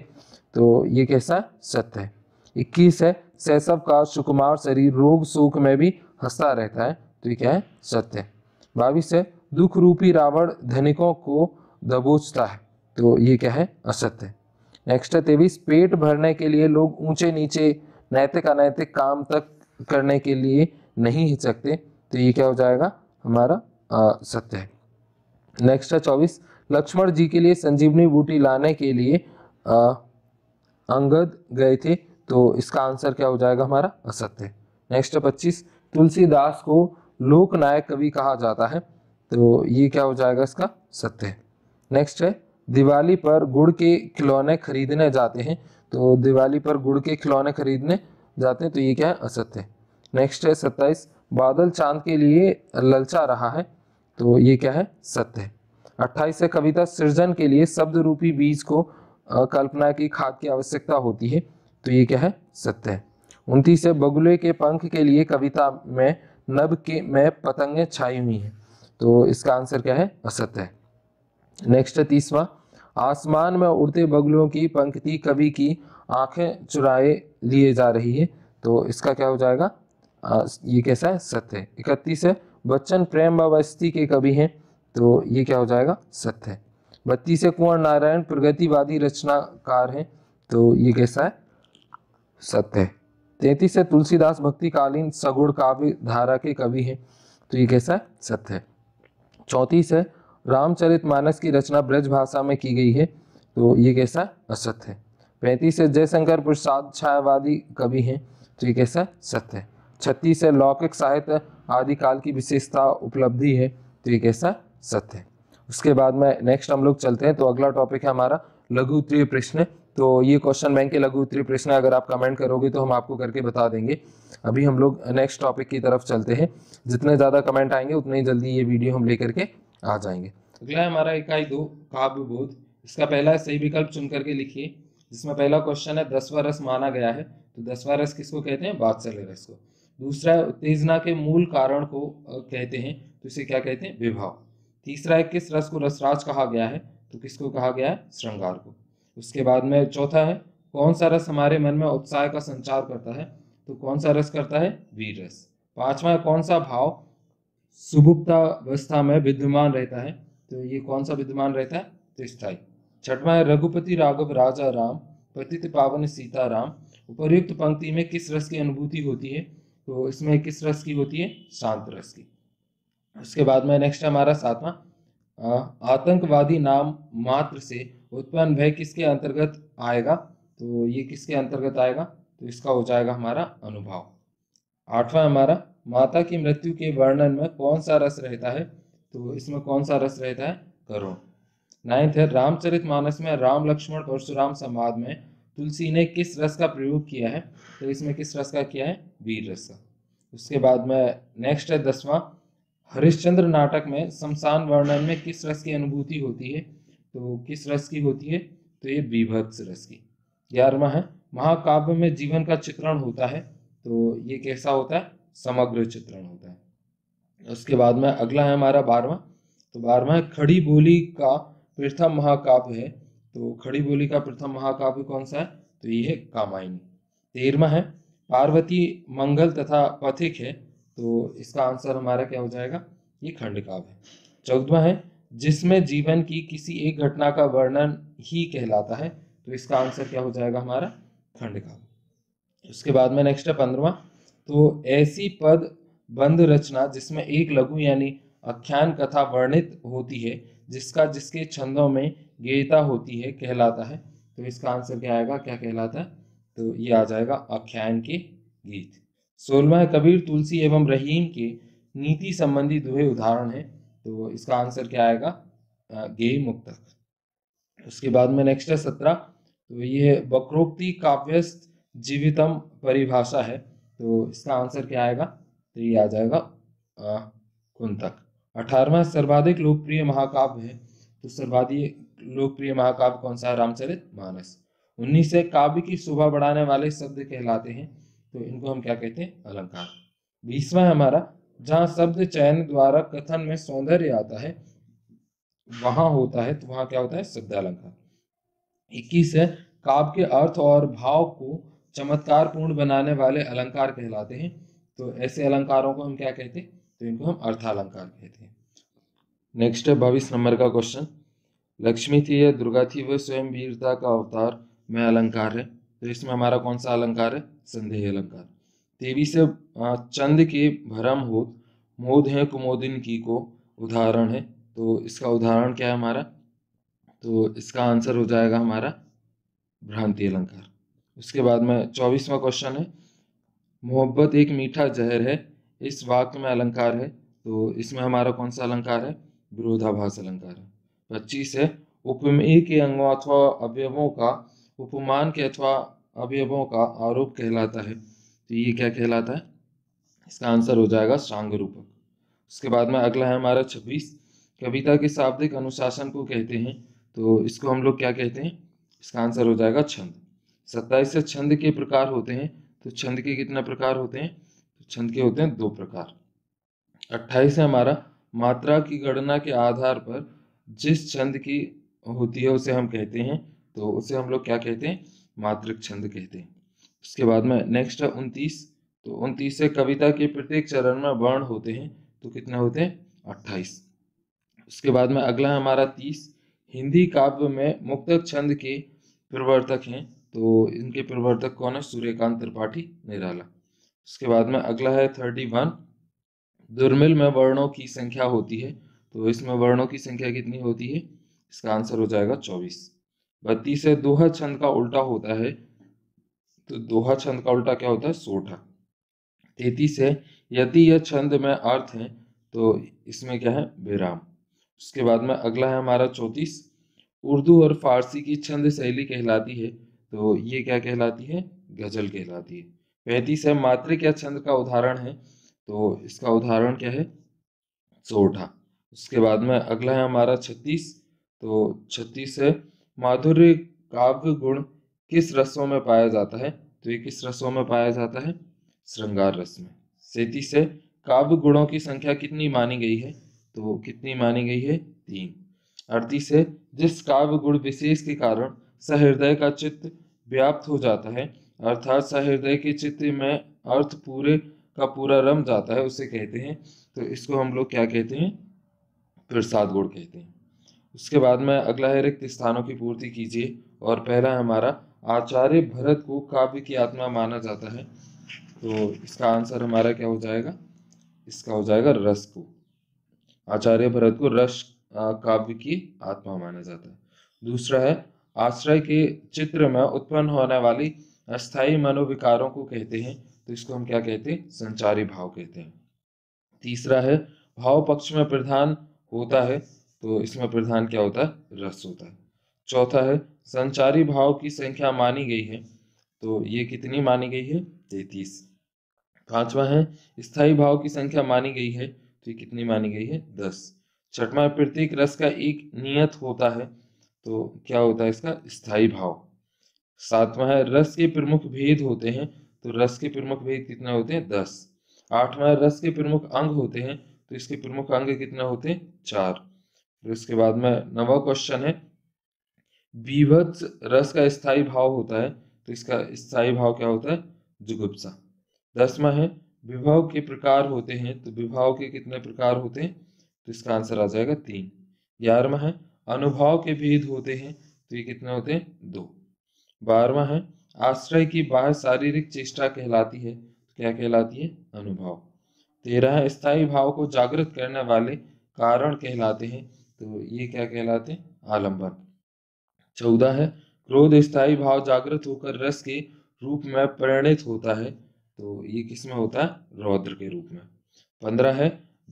तो ये कैसा सत्य है इक्कीस है सैसव का सुकुमार शरीर रोग शोक में भी हंसता रहता है तो ये क्या है सत्य है बाईस है दुख रूपी रावण धनिकों को दबोचता है तो ये क्या है असत्य नेक्स्ट है तेवीस पेट भरने के लिए लोग ऊंचे नीचे नैतिक अनैतिक काम तक करने के लिए नहीं हिचकते तो ये क्या हो जाएगा हमारा आ, सत्य है नेक्स्ट है चौबीस लक्ष्मण जी के लिए संजीवनी बूटी लाने के लिए आ, अंगद गए थे तो इसका आंसर क्या हो जाएगा हमारा असत्य नेक्स्ट है पच्चीस तुलसीदास को लोकनायक कवि कहा जाता है तो ये क्या हो जाएगा इसका सत्य नेक्स्ट है दिवाली पर गुड़ के खिलौने खरीदने जाते हैं तो दिवाली पर गुड़ के खिलौने खरीदने जाते हैं तो ये क्या है असत्य नेक्स्ट है सत्ताईस बादल चांद के लिए ललचा रहा है तो ये क्या है सत्य है अट्ठाईस है कविता सृजन के लिए शब्द रूपी बीज को कल्पना की खाद की आवश्यकता होती है तो ये क्या है सत्य है उनतीस है बगुले के पंख के लिए कविता में नब के में पतंगे छाई हुई हैं तो इसका आंसर क्या है असत्य है नेक्स्ट है तीसवा आसमान में उड़ते बगलों की पंक्ति कवि की आंखें चुराए लिए जा रही है तो इसका क्या हो जाएगा ये कैसा है सत्य इकतीस है बच्चन प्रेम अवस्थी के कवि हैं तो ये क्या हो जाएगा सत्य बत्तीस है कुंवर नारायण प्रगतिवादी रचनाकार हैं तो ये कैसा है सत्य तैतीस है तुलसीदास भक्तिकालीन सगुण काव्य धारा के कवि हैं तो ये कैसा है सत्य चौंतीस है रामचरित मानस की रचना ब्रज भाषा में की गई है तो ये कैसा है असत्य पैंतीस है जयशंकर प्रसाद छायावादी कवि हैं तो ये कैसा सत्य है छत्तीस है लौकिक साहित्य आदिकाल की विशेषता उपलब्धि है तो ये कैसा सत्य है उसके बाद में नेक्स्ट हम लोग चलते हैं तो अगला टॉपिक है हमारा लघु उत्तरीय प्रश्न तो ये क्वेश्चन बैंक के लघु उत्तरीय प्रश्न अगर आप कमेंट करोगे तो हम आपको करके बता देंगे अभी हम लोग नेक्स्ट टॉपिक की तरफ चलते हैं जितने ज़्यादा कमेंट आएंगे उतने ही जल्दी ये वीडियो हम लेकर के आ जाएंगे अगला है हमारा इकाई दो काव्य बोध इसका पहला है सही विकल्प चुन करके लिखिए जिसमें पहला क्वेश्चन है दसवा रस माना गया है तो दसवा रस किसको कहते हैं वात्सल्य रस को दूसरा उत्तेजना के मूल कारण को कहते हैं तो इसे क्या कहते हैं विभाव तीसरा है किस रस को रसराज कहा गया है तो किसको कहा गया है श्रृंगार को उसके बाद में चौथा है कौन सा रस हमारे मन में उत्साह का संचार करता है तो कौन सा रस करता है वीर रस पांचवा है कौन सा भाव सुबुप्ता अवस्था में विद्यमान रहता है तो ये कौन सा विद्यमान रहता है तो स्थायी छठवा है रघुपति राघव राजा राम पतित पावन सीता राम उपर्युक्त पंक्ति में किस रस की अनुभूति होती है तो इसमें किस रस की होती है शांत रस की उसके बाद में नेक्स्ट हमारा सातवां आतंकवादी नाम मात्र से उत्पन्न भय किसके अंतर्गत आएगा तो ये किसके अंतर्गत आएगा तो इसका हो जाएगा हमारा अनुभव आठवां हमारा माता की मृत्यु के वर्णन में कौन सा रस रहता है तो इसमें कौन सा रस रहता है करुण नाइन्थ है रामचरित मानस में राम लक्ष्मण परशुराम संवाद में तुलसी ने किस रस का प्रयोग किया है तो इसमें किस रस का किया है वीर रस का उसके बाद में नेक्स्ट है दसवां हरिश्चंद्र नाटक में शमशान वर्णन में किस रस की अनुभूति होती है तो किस रस की होती है तो ये बीभत्स रस की ग्यारहवा है महाकाव्य में जीवन का चित्रण होता है तो ये कैसा होता है समग्र चित्रण होता है उसके बाद में अगला है हमारा बारहवा तो बारहवा खड़ी बोली का प्रथम महाकाव्य है तो खड़ी बोली का प्रथम महाकाव्य कौन सा है तो ये है कामायनी तेरवा है पार्वती मंगल तथा पथिक है तो इसका आंसर हमारा क्या हो जाएगा ये खंड काव्य चौदवा है जिसमें जीवन की किसी एक घटना का वर्णन ही कहलाता है तो इसका आंसर क्या हो जाएगा हमारा खंड काव्य उसके बाद में नेक्स्ट है पंद्रवा तो ऐसी पद बंद रचना जिसमें एक लघु यानी आख्यान कथा वर्णित होती है जिसका जिसके छंदों में गेयता होती है कहलाता है तो इसका आंसर क्या आएगा क्या कहलाता है तो ये आ जाएगा आख्यान के गीत सोलवा कबीर तुलसी एवं रहीम के नीति संबंधी दुहे उदाहरण है तो इसका आंसर क्या आएगा गे मुक्तक उसके बाद में नेक्स्ट है सत्रह तो ये वक्रोक्ति काव्य जीवितम परिभाषा है तो इसका आंसर क्या आएगा तो ये आ जाएगा कुंतक अठारवा सर्वाधिक लोकप्रिय महाकाव्य है तो सर्वाधिक लोकप्रिय महाकाव्य कौन सा है रामचरित मानस उन्हीं से काव्य की शोभा बढ़ाने वाले शब्द कहलाते हैं तो इनको हम क्या कहते हैं अलंकार बीसवा है हमारा जहाँ शब्द चयन द्वारा कथन में सौंदर्य आता है वहां होता है तो वहां क्या होता है शब्द अलंकार इक्कीस है काव्य के अर्थ और भाव को चमत्कार पूर्ण बनाने वाले अलंकार कहलाते हैं तो ऐसे अलंकारों को हम क्या कहते हैं तो इनको हम अर्थालंकार कहते हैं नेक्स्ट है भविष्य नंबर का क्वेश्चन लक्ष्मी थी या दुर्गा थी वह स्वयं वीरता का अवतार में अलंकार है तो इसमें हमारा कौन सा अलंकार है संदेह अलंकार देवी से चंद के भरम हो मोद है कुमोदिन की को उदाहरण है तो इसका उदाहरण क्या है हमारा तो इसका आंसर हो जाएगा हमारा भ्रांति अलंकार उसके बाद में चौबीसवा क्वेश्चन है मोहब्बत एक मीठा जहर है इस वाक्य में अलंकार है तो इसमें हमारा कौन सा अलंकार है विरोधाभास अलंकार है पच्चीस है उपमेय के अंगों अथवा अवयवों का उपमान के अथवा अवयवों का आरोप कहलाता है तो ये क्या कहलाता है इसका आंसर हो जाएगा सांग रूपक उसके बाद में अगला है हमारा छब्बीस कविता के शाब्दिक अनुशासन को कहते हैं तो इसको हम लोग क्या कहते हैं इसका आंसर हो जाएगा छंद सत्ताईस से छंद के प्रकार होते हैं तो छंद के कितना प्रकार होते हैं तो छंद के होते हैं दो प्रकार अट्ठाईस है हमारा मात्रा की गणना के आधार पर जिस छंद की होती है उसे हम कहते हैं तो उसे हम लोग क्या कहते हैं मातृक छंद कहते हैं उसके बाद में नेक्स्ट है उनतीस तो उनतीस से कविता के प्रत्येक चरण में वर्ण होते हैं तो कितने होते हैं अट्ठाईस उसके बाद में अगला है हमारा तीस हिंदी काव्य में मुक्तक छंद के प्रवर्तक हैं तो इनके प्रवर्तक कौन है सूर्यकांत त्रिपाठी निराला उसके बाद में अगला है थर्टी वन दुर्मिल में वर्णों की संख्या होती है तो इसमें वर्णों की संख्या कितनी होती है इसका आंसर हो जाएगा चौबीस बत्तीस है दोहा छंद का उल्टा होता है तो दोहा छंद का उल्टा क्या होता है सोठा तैतीस है यदि यह छंद में अर्थ है तो इसमें क्या है विराम उसके बाद में अगला है हमारा चौतीस उर्दू और फारसी की छंद शैली कहलाती है तो ये क्या कहलाती है गजल कहलाती है पैंतीस है मातृ क्या छंद का उदाहरण है तो इसका उदाहरण क्या है सोठा उसके बाद में अगला है हमारा छत्तीस तो छत्तीस है माधुर्य काव्य गुण किस रसों में पाया जाता है तो ये किस रसों में पाया जाता है श्रृंगार रस में सैतीस है काव्य गुणों की संख्या कितनी मानी गई है तो कितनी मानी गई है तीन अड़तीस है जिस काव्य गुण विशेष के कारण सहृदय का चित्त व्याप्त हो जाता है अर्थात सहृदय के चित्त में अर्थ पूरे का पूरा रम जाता है उसे कहते हैं तो इसको हम लोग क्या कहते हैं फिर सात गुण कहते हैं उसके बाद में अगला है रिक्त स्थानों की पूर्ति कीजिए और पहला है हमारा आचार्य भरत को काव्य की आत्मा माना जाता है तो इसका आंसर हमारा क्या हो जाएगा इसका हो जाएगा रस को आचार्य भरत को रस काव्य की आत्मा माना जाता है दूसरा है आश्रय के चित्र में उत्पन्न होने वाली अस्थायी मनोविकारों को कहते हैं तो इसको हम क्या कहते हैं संचारी भाव कहते हैं तीसरा है भाव पक्ष में प्रधान होता है तो इसमें प्रधान क्या होता है रस होता है चौथा है संचारी भाव की संख्या मानी गई है तो ये कितनी मानी गई है तैतीस पांचवा है स्थायी भाव की संख्या मानी गई है तो ये कितनी मानी गई है दस छठवा प्रत्येक रस का एक नियत होता है तो क्या होता है इसका स्थायी भाव सातवा है रस के प्रमुख भेद होते हैं तो रस के प्रमुख भेद कितने होते हैं दस है रस के प्रमुख अंग होते हैं तो इसके प्रमुख अंग कितने होते हैं चार फिर इसके बाद में नवा क्वेश्चन है बीभत्स रस का स्थायी भाव होता है तो इसका स्थायी भाव क्या होता है जुगुप्सा दसवा है विभाव के प्रकार होते हैं तो विभाव के कितने प्रकार होते हैं तो इसका आंसर आ जाएगा तीन ग्यारहवा है अनुभाव के भेद होते हैं तो ये कितने होते हैं दो बारहवा है आश्रय की बाह्य शारीरिक चेष्टा कहलाती है तो क्या कहलाती है अनुभाव तेरह स्थायी भाव को जागृत करने वाले कारण कहलाते हैं तो ये क्या कहलाते हैं आलंबन चौदह है क्रोध स्थायी भाव जागृत होकर रस के रूप में परिणित होता है तो ये किसमें होता है रौद्र के रूप में पंद्रह है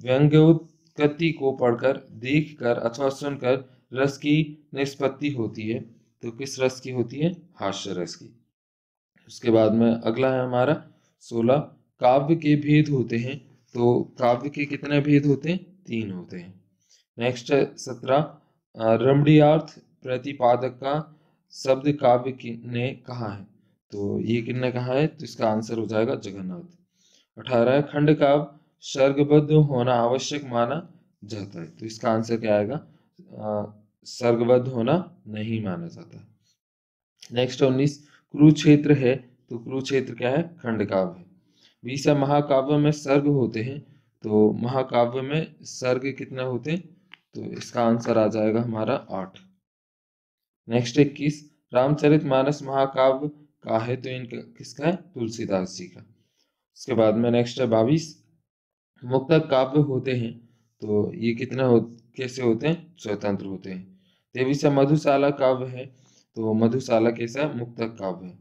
व्यंग्योत्पत्ति को पढ़कर देख कर अथवा सुनकर रस की निष्पत्ति होती है तो किस रस की होती है हास्य रस की उसके बाद में अगला है हमारा सोलह काव्य के भेद होते हैं तो काव्य के कितने भेद होते हैं तीन होते हैं नेक्स्ट सत्रह सत्रह रमणीयार्थ प्रतिपादक का शब्द काव्य ने कहा है तो ये किन्ने कहा है तो इसका आंसर हो जाएगा जगन्नाथ अठारह खंड काव्य सर्गबद्ध होना आवश्यक माना जाता है तो इसका आंसर क्या आएगा सर्गबद्ध होना नहीं माना जाता नेक्स्ट उन्नीस कुरुक्षेत्र है तो कुरुक्षेत्र क्या है खंड काव्य है बीसा महाकाव्य में सर्ग होते हैं तो महाकाव्य में सर्ग कितना होते हैं तो इसका आंसर आ जाएगा हमारा आठ नेक्स्ट इक्कीस रामचरित मानस महाकाव्य का है तो इनका किसका है तुलसीदास जी का उसके बाद में नेक्स्ट है बाईस मुक्त काव्य होते हैं तो ये कितना हो कैसे होते हैं स्वतंत्र होते हैं तेवीस है मधुशाला काव्य है तो मधुशाला कैसा मुक्त काव्य है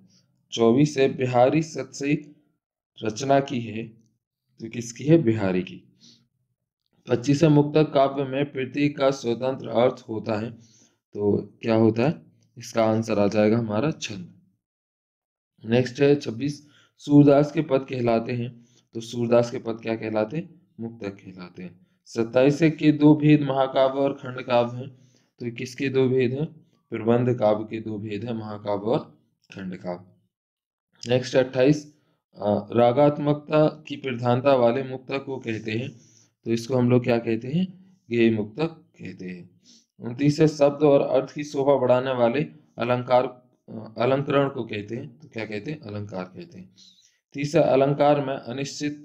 चौबीस है बिहारी सत्सई रचना की है तो किसकी है बिहारी की पच्चीस मुक्तक काव्य में प्रतीक का स्वतंत्र अर्थ होता है तो क्या होता है इसका आंसर आ जाएगा हमारा छंद नेक्स्ट है छब्बीस सूरदास के पद कहलाते हैं तो सूरदास के पद क्या कहलाते हैं मुक्तक कहलाते हैं सत्ताईस के दो भेद महाकाव्य और खंड काव्य है तो किसके दो भेद हैं प्रबंध काव्य के दो भेद हैं महाकाव्य और खंड काव्य नेक्स्ट अट्ठाईस रागात्मकता की प्रधानता वाले मुक्तक को कहते हैं तो इसको हम लोग क्या कहते हैं गेय मुक्तक कहते हैं उनतीस है शब्द और अर्थ की शोभा बढ़ाने वाले अलंकार अलंकरण को कहते हैं तो क्या कहते हैं अलंकार कहते हैं तीसरा अलंकार में अनिश्चित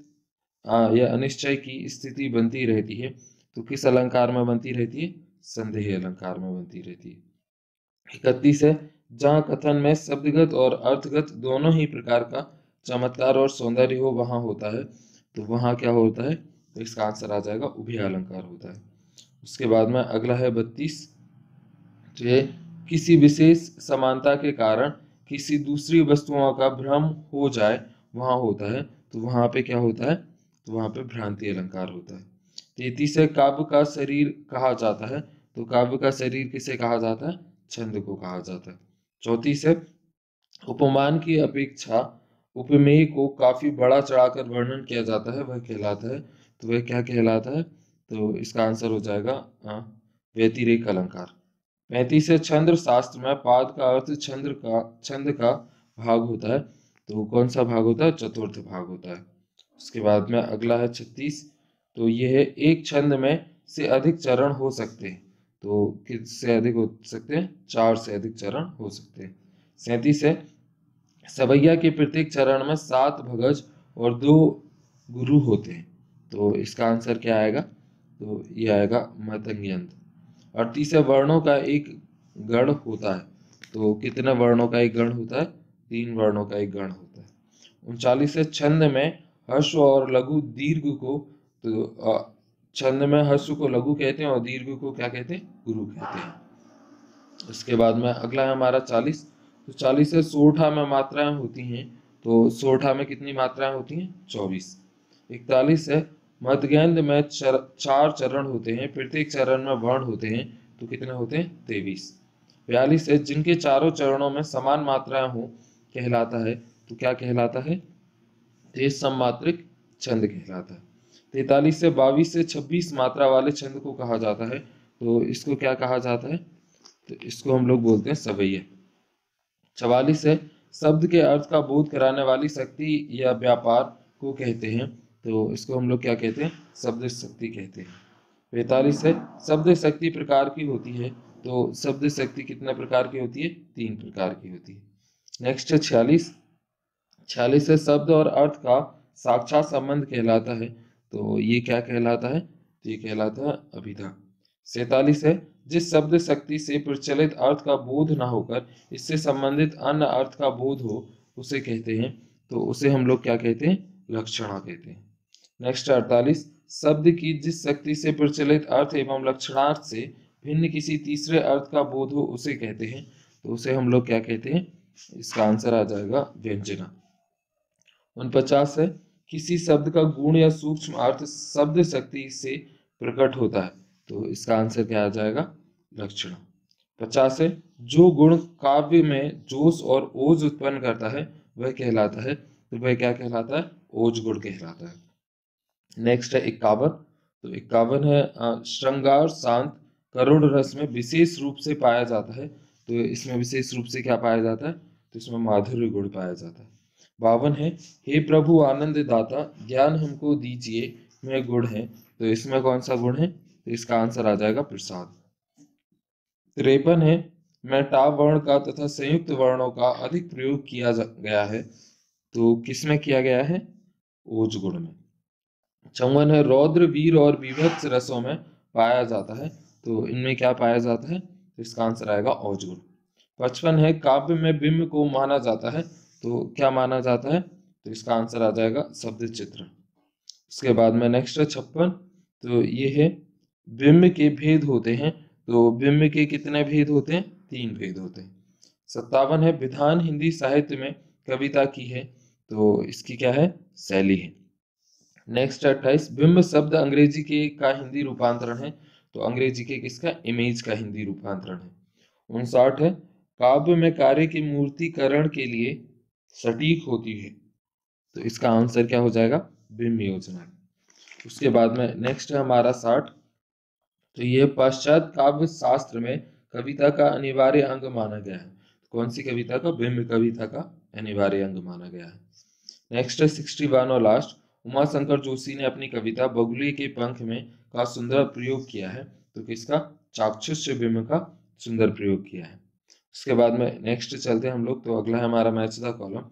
या अनिश्चय की स्थिति बनती रहती है तो किस अलंकार में बनती रहती है संदेह अलंकार में बनती रहती है इकतीस है जहाँ कथन में शब्दगत और अर्थगत दोनों ही प्रकार का चमत्कार और सौंदर्य हो वहाँ होता है तो वहाँ क्या होता है तो इसका आंसर आ जाएगा उभय अलंकार होता है उसके बाद में अगला है बत्तीस तो किसी विशेष समानता के कारण किसी दूसरी वस्तुओं का भ्रम हो जाए वहाँ होता है तो वहाँ पे क्या होता है तो वहाँ पे भ्रांति अलंकार होता है तेतीस तो है काव्य का शरीर कहा जाता है तो काव्य का शरीर किसे कहा जाता है छंद को कहा जाता है चौतीस है उपमान की अपेक्षा उपमेय को काफी बड़ा चढ़ाकर वर्णन किया जाता है वह कहलाता है तो वह क्या कहलाता है तो इसका आंसर हो जाएगा व्यतिरेक अलंकार पैंतीस छंद्र शास्त्र में पाद का अर्थ छंद्र का छंद का भाग होता है तो कौन सा भाग होता है चतुर्थ भाग होता है उसके बाद में अगला है छत्तीस तो ये है एक छंद में से अधिक चरण हो सकते हैं तो किससे अधिक हो सकते हैं चार से अधिक चरण हो सकते हैं सैंतीस है सवैया के प्रत्येक चरण में सात भगज और दो गुरु होते हैं तो इसका आंसर क्या आएगा तो ये आएगा मतंगी यंत्र और तीसरे वर्णों का एक गण होता है तो कितने वर्णों का एक गण होता है तीन वर्णों का एक गण होता है उनचालीस छंद में हर्ष और लघु दीर्घ को तो छंद में हर्ष को लघु कहते हैं और दीर्घ को क्या कहते हैं गुरु कहते हैं उसके बाद में अगला है हमारा चालीस तो चालीस से सोठा में मात्राएं होती हैं तो सोठा में कितनी मात्राएं होती हैं चौबीस इकतालीस है मध्यगेंद में चर, चार चरण होते हैं प्रत्येक चरण में वर्ण होते हैं तो कितने होते हैं तेईस बयालीस है जिनके चारों चरणों में समान मात्राएं हो कहलाता है तो क्या कहलाता है तेज सम्मात्रिक छंद कहलाता है तैतालीस से बाईस से छब्बीस मात्रा वाले छंद को कहा जाता है तो इसको क्या कहा जाता है तो इसको हम लोग बोलते हैं सवैया चवालीस है शब्द के अर्थ का बोध कराने वाली शक्ति या व्यापार को कहते हैं तो इसको हम लोग क्या कहते हैं शब्द शक्ति कहते हैं पैतालीस है शब्द शक्ति प्रकार की होती है तो शब्द शक्ति कितने प्रकार की होती है तीन प्रकार की होती है नेक्स्ट है छियालीस छियालीस है शब्द और अर्थ का साक्षात संबंध कहलाता है तो ये क्या कहलाता है तो ये कहलाता है अभिधा सैतालीस है जिस शब्द शक्ति से प्रचलित अर्थ का बोध ना होकर इससे संबंधित अन्य अर्थ का बोध हो उसे कहते हैं तो उसे हम लोग क्या कहते हैं लक्षणा कहते हैं नेक्स्ट अड़तालीस शब्द की जिस शक्ति से प्रचलित अर्थ एवं लक्षणार्थ से भिन्न किसी तीसरे अर्थ का बोध हो उसे कहते हैं तो उसे हम लोग क्या कहते हैं इसका आंसर आ जाएगा व्यंजना उनपचास है किसी शब्द का गुण या सूक्ष्म अर्थ शब्द शक्ति से प्रकट होता है तो इसका आंसर क्या आ जाएगा लक्षण पचास है जो गुण काव्य में जोश और ओज उत्पन्न करता है वह कहलाता है तो वह क्या कहलाता है ओज गुण कहलाता है नेक्स्ट है इक्यावन तो इक्यावन है श्रृंगार शांत करुण रस में विशेष रूप से पाया जाता है तो इसमें विशेष रूप से क्या पाया जाता है तो इसमें माधुर्य गुण पाया जाता है बावन है हे प्रभु आनंद दाता ज्ञान हमको दीजिए मैं गुण है तो इसमें कौन सा गुण है तो इसका आंसर आ जाएगा प्रसाद त्रेपन है मेटा वर्ण का तथा संयुक्त वर्णों का अधिक प्रयोग किया गया है तो किसमें किया गया है ओज गुण में चौवन है रौद्र वीर और विभत्स रसों में पाया जाता है तो इनमें क्या पाया जाता है तो इसका आंसर आएगा औज गुण पचपन है काव्य में बिंब को माना जाता है तो क्या माना जाता है तो इसका आंसर आ जाएगा शब्द चित्र उसके बाद में नेक्स्ट है छप्पन तो ये है बिंब के भेद होते हैं तो बिंब के कितने भेद होते हैं तीन भेद होते हैं सत्तावन है विधान हिंदी साहित्य में कविता की है तो इसकी क्या है शैली है नेक्स्ट अट्ठाइस बिंब शब्द अंग्रेजी के का हिंदी रूपांतरण है तो अंग्रेजी के किसका इमेज का हिंदी रूपांतरण है उनसाठ है काव्य में कार्य के मूर्तिकरण के लिए सटीक होती है तो इसका आंसर क्या हो जाएगा बिंब योजना उसके बाद में नेक्स्ट है हमारा साठ तो यह पाश्चात काव्य शास्त्र में कविता का अनिवार्य अंग माना गया है कौन सी कविता का बिंब कविता का अनिवार्य अंग माना गया है नेक्स्ट है सिक्सटी वन और लास्ट उमा शंकर जोशी ने अपनी कविता बगुली के पंख में का सुंदर प्रयोग किया है तो किसका चाक्षुष बिंब का सुंदर प्रयोग किया है उसके बाद में नेक्स्ट चलते हैं हम लोग तो अगला है हमारा मैच द कॉलम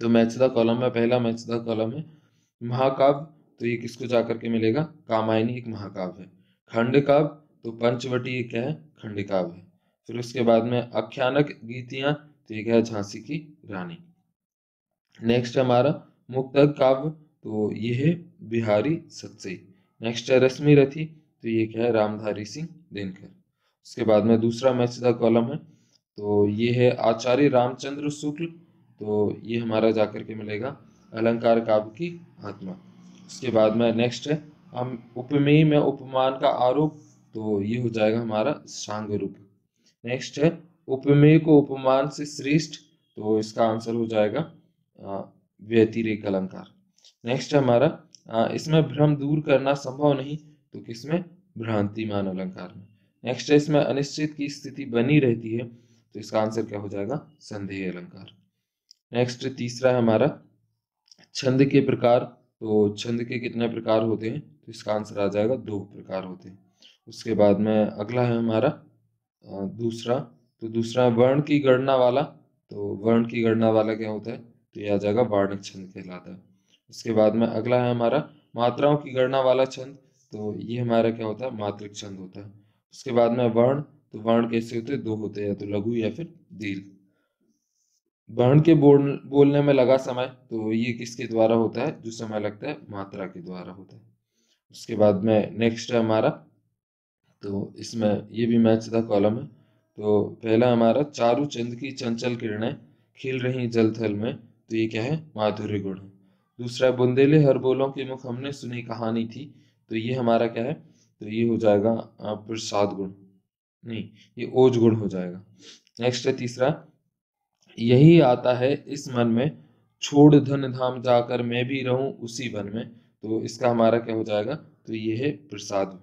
तो मैच द कॉलम में पहला मैच द कॉलम है महाकाव्य तो ये किसको जाकर के मिलेगा कामायनी एक महाकाव्य है खंड काव्य तो पंचवटी ये क्या है खंड काव्य है फिर उसके बाद में आख्यानक गीतियां तो ये क्या है झांसी की रानी नेक्स्ट हमारा मुक्त काव्य तो ये है बिहारी सत्से नेक्स्ट है रश्मि रथी तो ये क्या है रामधारी सिंह दिनकर उसके बाद में दूसरा मैच कॉलम है तो ये है आचार्य रामचंद्र शुक्ल तो ये हमारा जाकर के मिलेगा अलंकार काव्य की आत्मा उसके बाद में नेक्स्ट है हम उपमेय में उपमान का आरोप तो ये हो जाएगा हमारा सांग रूप नेक्स्ट है उपमेय को उपमान से श्रेष्ठ तो इसका आंसर हो जाएगा व्यतिरिक अलंकार नेक्स्ट है हमारा इसमें भ्रम दूर करना संभव नहीं तो किसमें भ्रांतिमान अलंकार में नेक्स्ट है इसमें अनिश्चित की स्थिति बनी रहती है तो इसका आंसर क्या हो जाएगा संदेह अलंकार नेक्स्ट तीसरा है हमारा छंद के प्रकार तो छंद के कितने प्रकार होते हैं तो इसका आंसर आ जाएगा दो प्रकार होते हैं उसके बाद में अगला है हमारा दूसरा तो दूसरा वर्ण की गणना वाला तो वर्ण की गणना वाला क्या होता है तो ये आ जाएगा वार्णिक छंद कहलाता है उसके बाद में अगला है हमारा मात्राओं की गणना वाला छंद तो ये हमारा क्या होता है मात्रिक छंद होता है उसके बाद में वर्ण तो वर्ण कैसे होते हैं दो होते हैं या तो लघु या फिर दीर्घ वर्ण के बोल बोलने में लगा समय तो ये किसके द्वारा होता है जो समय लगता है मात्रा के द्वारा होता है उसके बाद में नेक्स्ट है हमारा तो इसमें ये भी मैच था कॉलम है तो पहला हमारा चारू चंद की चंचल किरणें खिल रही जल थल में तो ये क्या है माधुर्य गुण है दूसरा बुंदेले हर बोलों के मुख हमने सुनी कहानी थी तो ये हमारा क्या है तो ये हो जाएगा प्रसाद गुण नहीं ये ओज गुण हो जाएगा नेक्स्ट है तीसरा यही आता है इस मन में छोड़ धन धाम जाकर मैं भी रहूं उसी वन में तो इसका हमारा क्या हो जाएगा तो ये है प्रसाद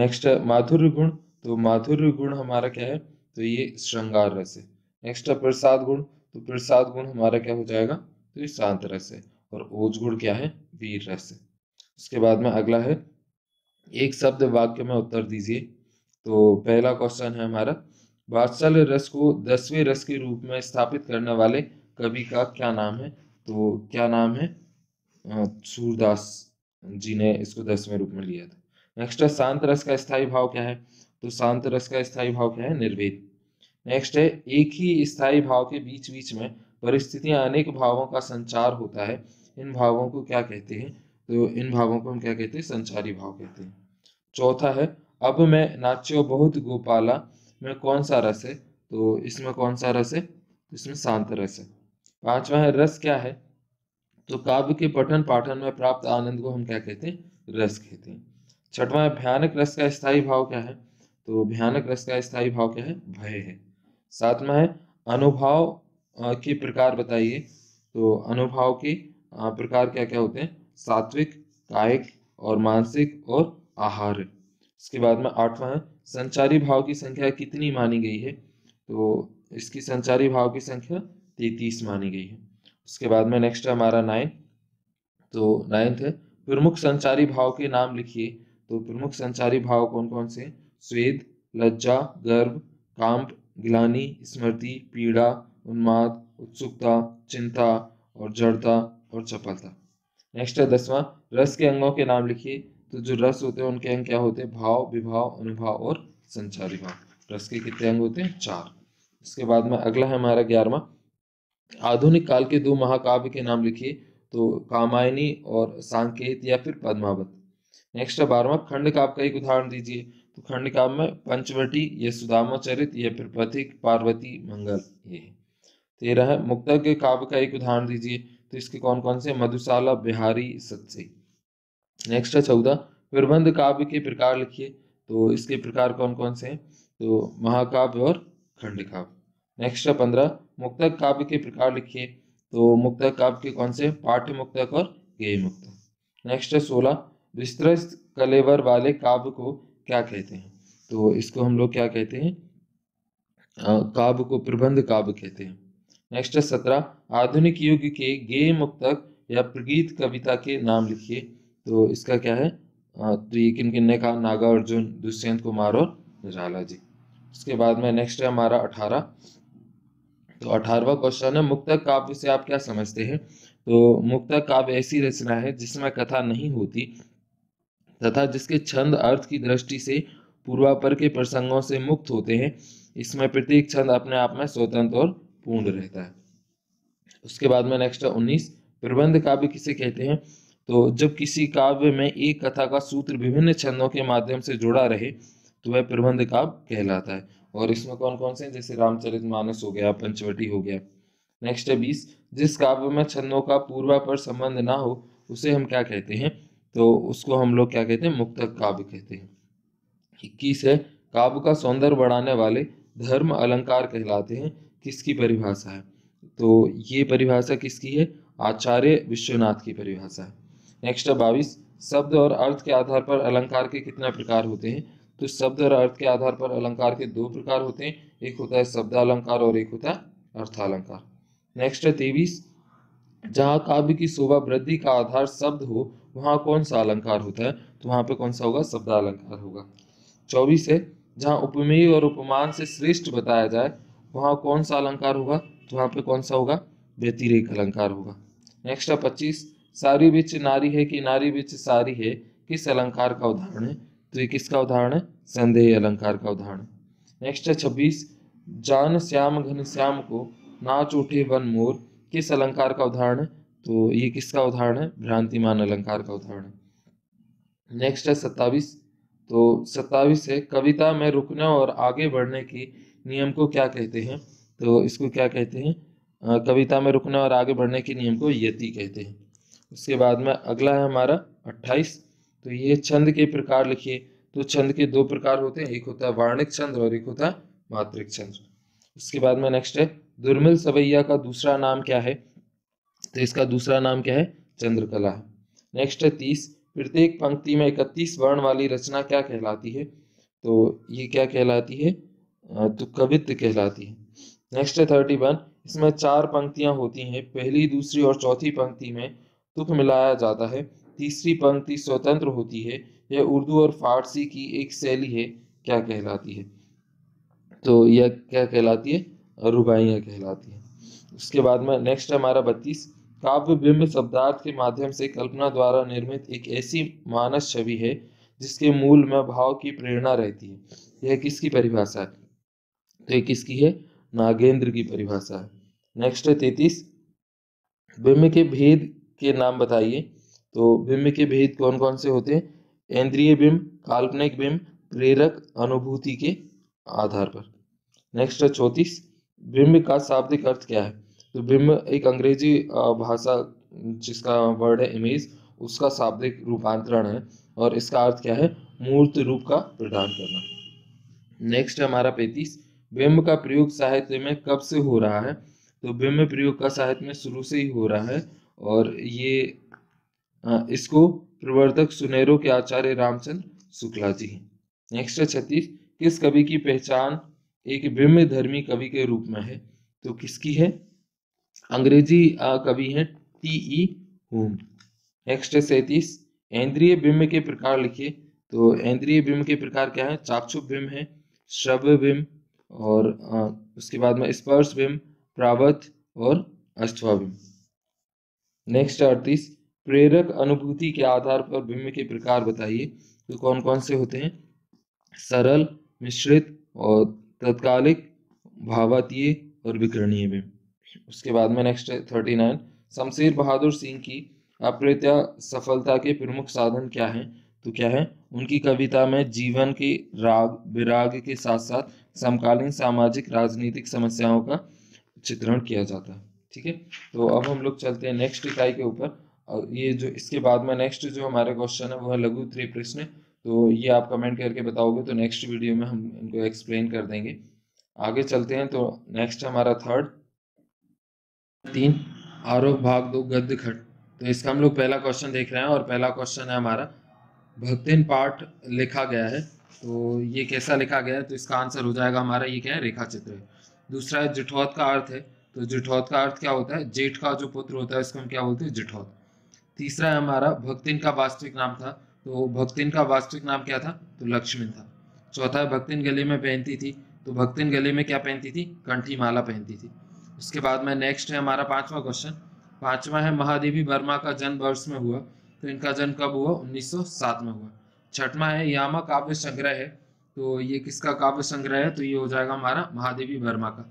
नेक्स्ट माधुर्य गुण तो माधुर्य गुण हमारा क्या है तो ये श्रृंगार रस है नेक्स्ट प्रसाद गुण तो प्रसाद गुण हमारा क्या हो जाएगा तो ये शांत रस है और ओज गुण क्या है वीर रस है उसके बाद में अगला है एक शब्द वाक्य में उत्तर दीजिए तो पहला क्वेश्चन है हमारा वात्सल्य रस को दसवें रस के रूप में स्थापित करने वाले कवि का क्या नाम है तो क्या नाम है सूरदास जी ने इसको दसवें रूप में लिया था नेक्स्ट है शांत रस का स्थायी भाव क्या है तो शांत रस का स्थायी भाव क्या है निर्वेद नेक्स्ट है एक ही स्थायी भाव के बीच बीच में परिस्थितियां अनेक भावों का संचार होता है इन भावों को क्या कहते हैं तो इन भावों को हम क्या कहते हैं संचारी भाव कहते हैं चौथा है अब मैं नाच्यो बहुत गोपाला में कौन सा रस है तो इसमें कौन सा रस है तो इसमें शांत रस है पांचवा है रस क्या है तो काव्य के पठन पाठन में प्राप्त आनंद को हम क्या कहते हैं रस कहते हैं छठवा है भयानक रस का स्थायी भाव क्या है तो भयानक रस का स्थायी भाव क्या है भय है सातवा है अनुभाव के प्रकार बताइए तो अनुभाव के प्रकार क्या क्या होते हैं सात्विक कायिक और मानसिक और आहार इसके बाद में आठवां है संचारी भाव की संख्या कितनी मानी गई है तो इसकी संचारी भाव की संख्या तैतीस मानी गई है उसके बाद में नेक्स्ट है हमारा नाइन तो नाइन्थ है प्रमुख संचारी भाव के नाम लिखिए तो प्रमुख संचारी भाव कौन कौन से स्वेद लज्जा गर्व काम्प गिलानी स्मृति पीड़ा उन्माद उत्सुकता चिंता और जड़ता और चपलता नेक्स्ट है दसवां रस के अंगों के नाम लिखिए तो जो रस होते हैं उनके अंग क्या होते हैं भाव विभाव अनुभाव और संचारी भाव रस के कितने अंग होते हैं चार इसके बाद में अगला है हमारा ग्यारहवा आधुनिक काल के दो महाकाव्य के नाम लिखिए तो कामायनी और सांकेत या फिर पद्मावत नेक्स्ट है बारहवा खंड काव्य का एक उदाहरण दीजिए तो खंड काव्य में पंचवटी या सुदामा चरित या फिर पथिक पार्वती मंगल ये है तेरह मुक्तक काव्य का एक उदाहरण दीजिए तो इसके कौन कौन से मधुशाला बिहारी सत्सई नेक्स्ट है चौदह प्रबंध काव्य के प्रकार लिखिए तो इसके प्रकार कौन कौन से हैं तो महाकाव्य और खंड काव्य नेक्स्ट है पंद्रह मुक्तक काव्य के प्रकार लिखिए तो मुक्तक काव्य के कौन से पाठ्य मुक्तक और गेय मुक्तक नेक्स्ट है सोलह विस्तृत कलेवर वाले काव्य को क्या कहते हैं तो इसको हम लोग क्या कहते हैं काव्य को प्रबंध काव्य कहते हैं नेक्स्ट है सत्रह आधुनिक युग के गेय मुक्तक या प्रगीत कविता के नाम लिखिए तो इसका क्या है आ, हाँ, तो ये किन किन ने कहा अर्जुन दुष्यंत कुमार और निराला जी उसके बाद में नेक्स्ट है हमारा अठारह तो अठारवा क्वेश्चन है मुक्तक काव्य से आप क्या समझते हैं तो मुक्तक काव्य ऐसी रचना है जिसमें कथा नहीं होती तथा जिसके छंद अर्थ की दृष्टि से पूर्वापर के प्रसंगों से मुक्त होते हैं इसमें प्रत्येक छंद अपने आप में स्वतंत्र और पूर्ण रहता है उसके बाद में नेक्स्ट है उन्नीस प्रबंध काव्य किसे कहते हैं तो जब किसी काव्य में एक कथा का सूत्र विभिन्न छंदों के माध्यम से जुड़ा रहे तो वह प्रबंध काव्य कहलाता है और इसमें कौन कौन से जैसे रामचरित मानस हो गया पंचवटी हो गया नेक्स्ट है बीस जिस काव्य में छंदों का पूर्वा पर संबंध ना हो उसे हम क्या कहते हैं तो उसको हम लोग क्या कहते हैं मुक्त काव्य कहते हैं इक्कीस है काव्य का सौंदर्य बढ़ाने वाले धर्म अलंकार कहलाते हैं किसकी परिभाषा है तो ये परिभाषा किसकी है आचार्य विश्वनाथ की परिभाषा है नेक्स्ट है बाईस शब्द और अर्थ के आधार पर अलंकार के कितने प्रकार होते हैं तो शब्द और अर्थ के आधार पर अलंकार के दो प्रकार होते हैं एक होता है शब्द अलंकार और एक होता है अर्थालंकार नेक्स्ट है तेईस जहाँ काव्य की शोभा वृद्धि का आधार शब्द हो वहाँ कौन सा अलंकार होता है तो वहाँ पे कौन सा होगा शब्द अलंकार होगा चौबीस है जहाँ उपमेय और उपमान से श्रेष्ठ बताया जाए वहाँ कौन सा अलंकार होगा तो वहाँ पे कौन सा होगा व्यतिरेक अलंकार होगा नेक्स्ट है पच्चीस सारी बिच नारी है कि नारी बिच सारी है किस अलंकार का उदाहरण है तो ये किसका उदाहरण है संदेह अलंकार का उदाहरण है नेक्स्ट है छब्बीस जान श्याम घन श्याम को नाच उठे वन मोर किस अलंकार का उदाहरण है तो ये किसका उदाहरण है भ्रांतिमान अलंकार का उदाहरण है नेक्स्ट है सत्तावीस तो सत्तावीस है कविता में रुकने और आगे बढ़ने के नियम को क्या कहते हैं तो इसको क्या कहते हैं कविता में रुकने और आगे बढ़ने के नियम को यति कहते हैं उसके बाद में अगला है हमारा अट्ठाईस तो ये छंद के प्रकार लिखिए तो छंद के दो प्रकार होते हैं एक होता है वार्णिक छंद और एक होता है मात्रिक छंद उसके बाद में नेक्स्ट है दुर्मिल सवैया का दूसरा नाम क्या है तो इसका दूसरा नाम क्या है चंद्रकला नेक्स्ट है तीस प्रत्येक पंक्ति में इकतीस वर्ण वाली रचना क्या कहलाती है तो ये क्या कहलाती है तो कवित्व कहलाती है नेक्स्ट है थर्टी वन इसमें चार पंक्तियां होती हैं पहली दूसरी और चौथी पंक्ति में तुक मिलाया जाता है तीसरी पंक्ति स्वतंत्र होती है यह उर्दू और फारसी की एक शैली है क्या कहलाती है तो यह क्या कहलाती है रुबाइयाँ कहलाती है उसके बाद में नेक्स्ट हमारा बत्तीस काव्य बिंब शब्दार्थ के माध्यम से कल्पना द्वारा निर्मित एक ऐसी मानस छवि है जिसके मूल में भाव की प्रेरणा रहती है यह किसकी परिभाषा है तो यह किसकी है नागेंद्र की परिभाषा है नेक्स्ट है तैतीस बिंब के भेद के नाम बताइए तो बिंब के भेद कौन कौन से होते हैं इंद्रिय बिंब काल्पनिक बिंब प्रेरक अनुभूति के आधार पर नेक्स्ट है चौतीस बिंब का शाब्दिक अर्थ क्या है तो बिंब एक अंग्रेजी भाषा जिसका वर्ड है इमेज उसका शाब्दिक रूपांतरण है और इसका अर्थ क्या है मूर्त रूप का प्रदान करना नेक्स्ट हमारा पैंतीस बिंब का प्रयोग साहित्य में कब से हो रहा है तो बिंब प्रयोग का साहित्य में शुरू से ही हो रहा है और ये इसको प्रवर्तक सुनेरो के आचार्य रामचंद्र शुक्ला जी नेक्स्ट है छत्तीस किस कवि की पहचान एक विम्य धर्मी कवि के रूप में है तो किसकी है अंग्रेजी कवि है टी ई होम नेक्स्ट है सैतीस इंद्रिय बिम्ब के प्रकार लिखिए तो इंद्रिय बिंब के प्रकार क्या है चाक्षु बिंब है श्रव्य बिंब और आ, उसके बाद में स्पर्श बिंब प्रावत और अष्टवा बिंब नेक्स्ट अड़तीस प्रेरक अनुभूति के आधार पर बिंब के प्रकार बताइए तो कौन कौन से होते हैं सरल मिश्रित और तत्कालिक भावातीय और विकरणीय बिंब उसके बाद में नेक्स्ट है थर्टी नाइन शमशेर बहादुर सिंह की अप्रत्या सफलता के प्रमुख साधन क्या हैं तो क्या है उनकी कविता में जीवन के राग विराग के साथ साथ समकालीन सामाजिक राजनीतिक समस्याओं का चित्रण किया जाता है ठीक है तो अब हम लोग चलते हैं नेक्स्ट इकाई के ऊपर और ये जो इसके बाद में नेक्स्ट जो हमारा क्वेश्चन है वो है लघु त्रि प्रश्न तो ये आप कमेंट करके बताओगे तो नेक्स्ट वीडियो में हम इनको एक्सप्लेन कर देंगे आगे चलते हैं तो नेक्स्ट हमारा थर्ड तीन आरोप भाग दो गद्य खट तो इसका हम लोग पहला क्वेश्चन देख रहे हैं और पहला क्वेश्चन है हमारा भक्तिन पाठ लिखा गया है तो ये कैसा लिखा गया है तो इसका आंसर हो जाएगा हमारा ये क्या है रेखा चित्र है दूसरा है जिठौत का अर्थ है तो जिठौत का अर्थ क्या होता है जेठ का जो पुत्र होता है इसको हम क्या बोलते हैं जिठौत तीसरा है हमारा भक्तिन का वास्तविक नाम था तो भक्तिन का वास्तविक नाम क्या था तो लक्ष्मी था चौथा है भक्तिन गले में पहनती थी तो भक्तिन गले में क्या पहनती थी कंठी माला पहनती थी उसके बाद में नेक्स्ट है हमारा पांचवा क्वेश्चन पांचवा है महादेवी वर्मा का जन्म वर्ष में हुआ तो इनका जन्म कब हुआ 1907 में हुआ छठवा है यामा काव्य संग्रह है तो ये किसका काव्य संग्रह है तो ये हो जाएगा हमारा महादेवी वर्मा का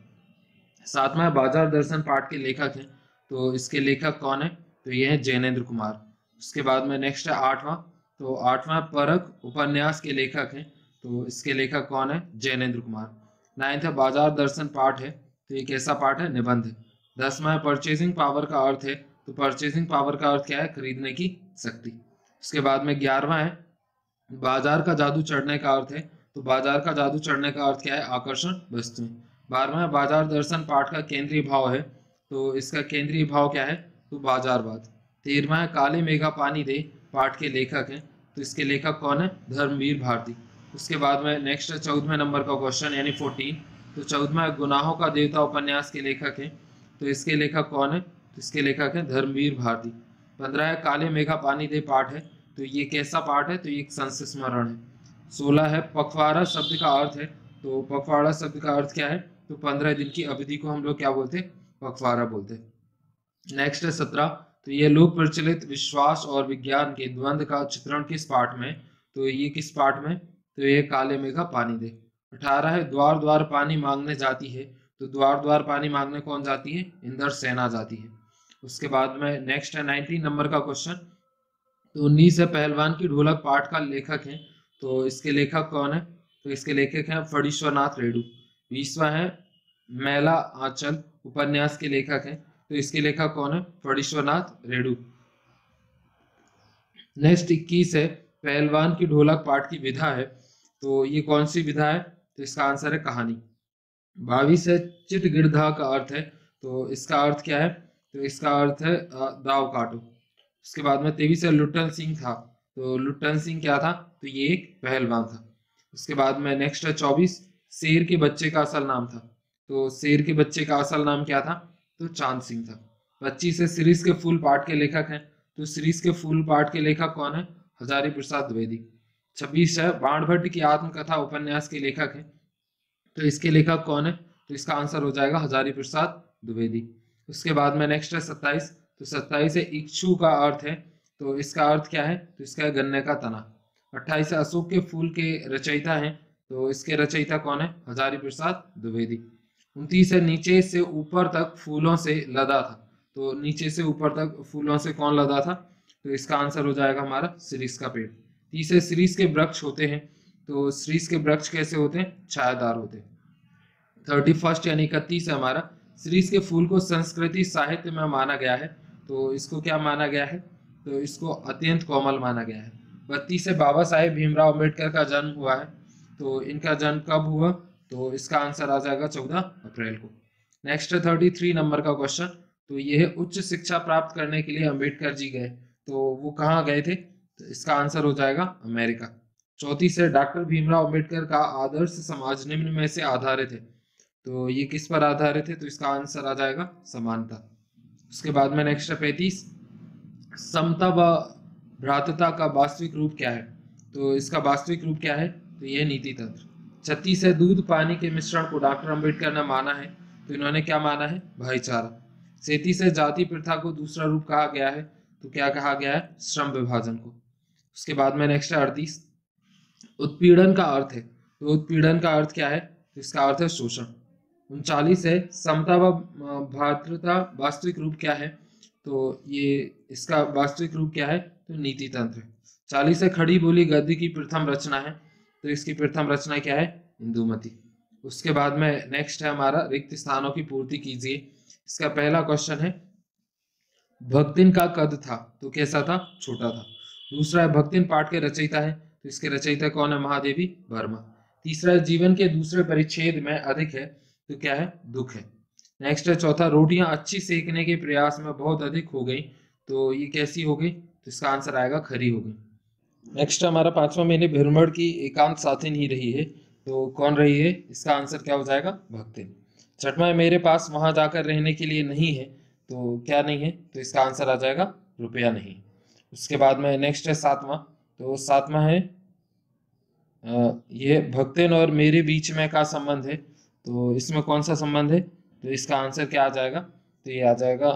सातवा बाजार दर्शन पाठ के लेखक हैं तो इसके लेखक कौन है तो ये है जैनेन्द्र कुमार उसके बाद में नेक्स्ट है आठवां तो आठवां परक उपन्यास के लेखक हैं तो इसके लेखक कौन है जैनेन्द्र कुमार नाइन्थ है बाजार दर्शन पाठ है तो ये कैसा पाठ है निबंध दसवा है परचेजिंग पावर का अर्थ है तो परचेजिंग पावर का अर्थ क्या है खरीदने की शक्ति उसके बाद में ग्यारहवा है बाजार का जादू चढ़ने का अर्थ है तो बाजार का जादू चढ़ने का अर्थ क्या है आकर्षण वस्तुएं बारहवा बाजार दर्शन पाठ का केंद्रीय भाव है तो इसका केंद्रीय भाव क्या है तो बाजारवाद तेरहवा काले मेघा पानी दे पाठ के लेखक हैं तो इसके लेखक कौन है धर्मवीर भारती उसके बाद में नेक्स्ट है चौदहवें नंबर का क्वेश्चन यानी फोर्टीन तो चौदहवा गुनाहों का देवता उपन्यास के लेखक हैं तो इसके लेखक कौन है तो इसके लेखक है धर्मवीर भारती पंद्रह है काले मेघा पानी दे पाठ है तो ये कैसा पाठ है तो ये एक संस्मरण है सोलह है पखवाड़ा शब्द का अर्थ है तो पखवाड़ा शब्द का अर्थ क्या है तो पंद्रह दिन की अवधि को हम लोग क्या बोलते हैं बोलते नेक्स्ट है सत्रह तो ये लोक प्रचलित विश्वास और विज्ञान के द्वंद का चित्रण किस पाठ में तो ये किस पाठ में तो ये काले में का पानी दे अठारह है द्वार द्वार पानी मांगने जाती है तो द्वार द्वार पानी मांगने कौन जाती है इंदर सेना जाती है उसके बाद में नेक्स्ट है नाइनटीन नंबर का क्वेश्चन तो उन्नीस है पहलवान की ढोलक पाठ का लेखक है तो इसके लेखक कौन है तो इसके लेखक हैं फड़ीश्वरनाथ रेडू बीसवा है मैला आंचल उपन्यास के लेखक हैं तो इसके लेखक कौन है फणीश्वरनाथ रेडू नेक्स्ट इक्कीस है पहलवान की ढोलक पाठ की विधा है तो ये कौन सी विधा है तो इसका आंसर है कहानी बाईस है चिट गिरधा का अर्थ है तो इसका अर्थ क्या है तो इसका अर्थ है दाव काटो उसके बाद में तेईस है लुटन सिंह था तो लुटन सिंह क्या था तो ये एक पहलवान था उसके बाद में नेक्स्ट है चौबीस शेर के बच्चे का असल नाम था तो शेर के बच्चे का असल नाम क्या था तो चांद सिंह था पच्चीस है सीरीज के फुल पार्ट के लेखक हैं तो सीरीज के फुल पार्ट के लेखक कौन है हजारी प्रसाद द्विवेदी छब्बीस है भट्ट की आत्मकथा उपन्यास के लेखक हैं तो इसके लेखक कौन है तो इसका आंसर हो जाएगा हजारी प्रसाद द्विवेदी उसके बाद में नेक्स्ट है सत्ताईस तो सत्ताईस है इक्षु का अर्थ है तो इसका अर्थ क्या है तो इसका है गन्ने का तना अट्ठाईस है अशोक के फूल के रचयिता हैं तो इसके रचयिता कौन है हजारी प्रसाद द्विवेदी उनतीस है नीचे से ऊपर तक फूलों से लदा था तो नीचे से ऊपर तक फूलों से कौन लदा था तो इसका आंसर हो जाएगा हमारा सीरीज का पेड़ तीसरे है सीरीज के वृक्ष होते हैं तो सीरीज के वृक्ष कैसे होते हैं छायादार होते हैं थर्टी फर्स्ट यानी इकतीस है हमारा सीरीज के फूल को संस्कृति साहित्य में माना गया है तो इसको क्या माना गया है तो इसको अत्यंत कोमल माना गया है बत्तीस है बाबा साहेब भीमराव अम्बेडकर का जन्म हुआ है तो इनका जन्म कब हुआ तो इसका आंसर आ जाएगा चौदह अप्रैल को नेक्स्ट है थर्टी थ्री नंबर का क्वेश्चन तो यह उच्च शिक्षा प्राप्त करने के लिए अम्बेडकर जी गए तो वो कहाँ गए थे तो इसका आंसर हो जाएगा अमेरिका चौथी से डॉक्टर भीमराव अम्बेडकर का आदर्श समाज निम्न में से आधारित है तो ये किस पर आधारित है तो इसका आंसर आ जाएगा समानता उसके बाद में नेक्स्ट है पैंतीस समता व भ्रातता का वास्तविक रूप क्या है तो इसका वास्तविक रूप क्या है तो यह नीति तंत्र छत्तीस है दूध पानी के मिश्रण को डॉक्टर अम्बेडकर ने माना है तो इन्होंने क्या माना है भाईचारा सैतीस है जाति प्रथा को दूसरा रूप कहा गया है तो क्या कहा गया है श्रम विभाजन को उसके बाद में नेक्स्ट है अड़तीस उत्पीड़न का अर्थ है तो उत्पीड़न का अर्थ क्या है तो इसका अर्थ है शोषण उनचालीस है समता व भातृता वास्तविक रूप क्या है तो ये इसका वास्तविक रूप क्या है तो नीति तंत्र चालीस है खड़ी बोली गद्य की प्रथम रचना है तो इसकी प्रथम रचना क्या है इंदुमती उसके बाद में नेक्स्ट है हमारा रिक्त स्थानों की पूर्ति कीजिए इसका पहला क्वेश्चन है भक्तिन का कद था तो कैसा था छोटा था दूसरा है भक्तिन पाठ के रचयिता है तो इसके रचयिता कौन है महादेवी वर्मा तीसरा जीवन के दूसरे परिच्छेद में अधिक है तो क्या है दुख है नेक्स्ट है चौथा रोटियां अच्छी सेकने के प्रयास में बहुत अधिक हो गई तो ये कैसी हो गई तो इसका आंसर आएगा खरी हो गई नेक्स्ट हमारा पांचवा महीने भ्रमण की एकांत साथिन ही रही है तो कौन रही है इसका आंसर क्या हो जाएगा भक्तिन छठवा मेरे पास वहां जाकर रहने के लिए नहीं है तो क्या नहीं है तो इसका आंसर आ जाएगा रुपया नहीं उसके बाद में नेक्स्ट है सातवां तो सातवां है ये भक्तिन और मेरे बीच में का संबंध है तो इसमें कौन सा संबंध है तो इसका आंसर क्या आ जाएगा तो ये आ जाएगा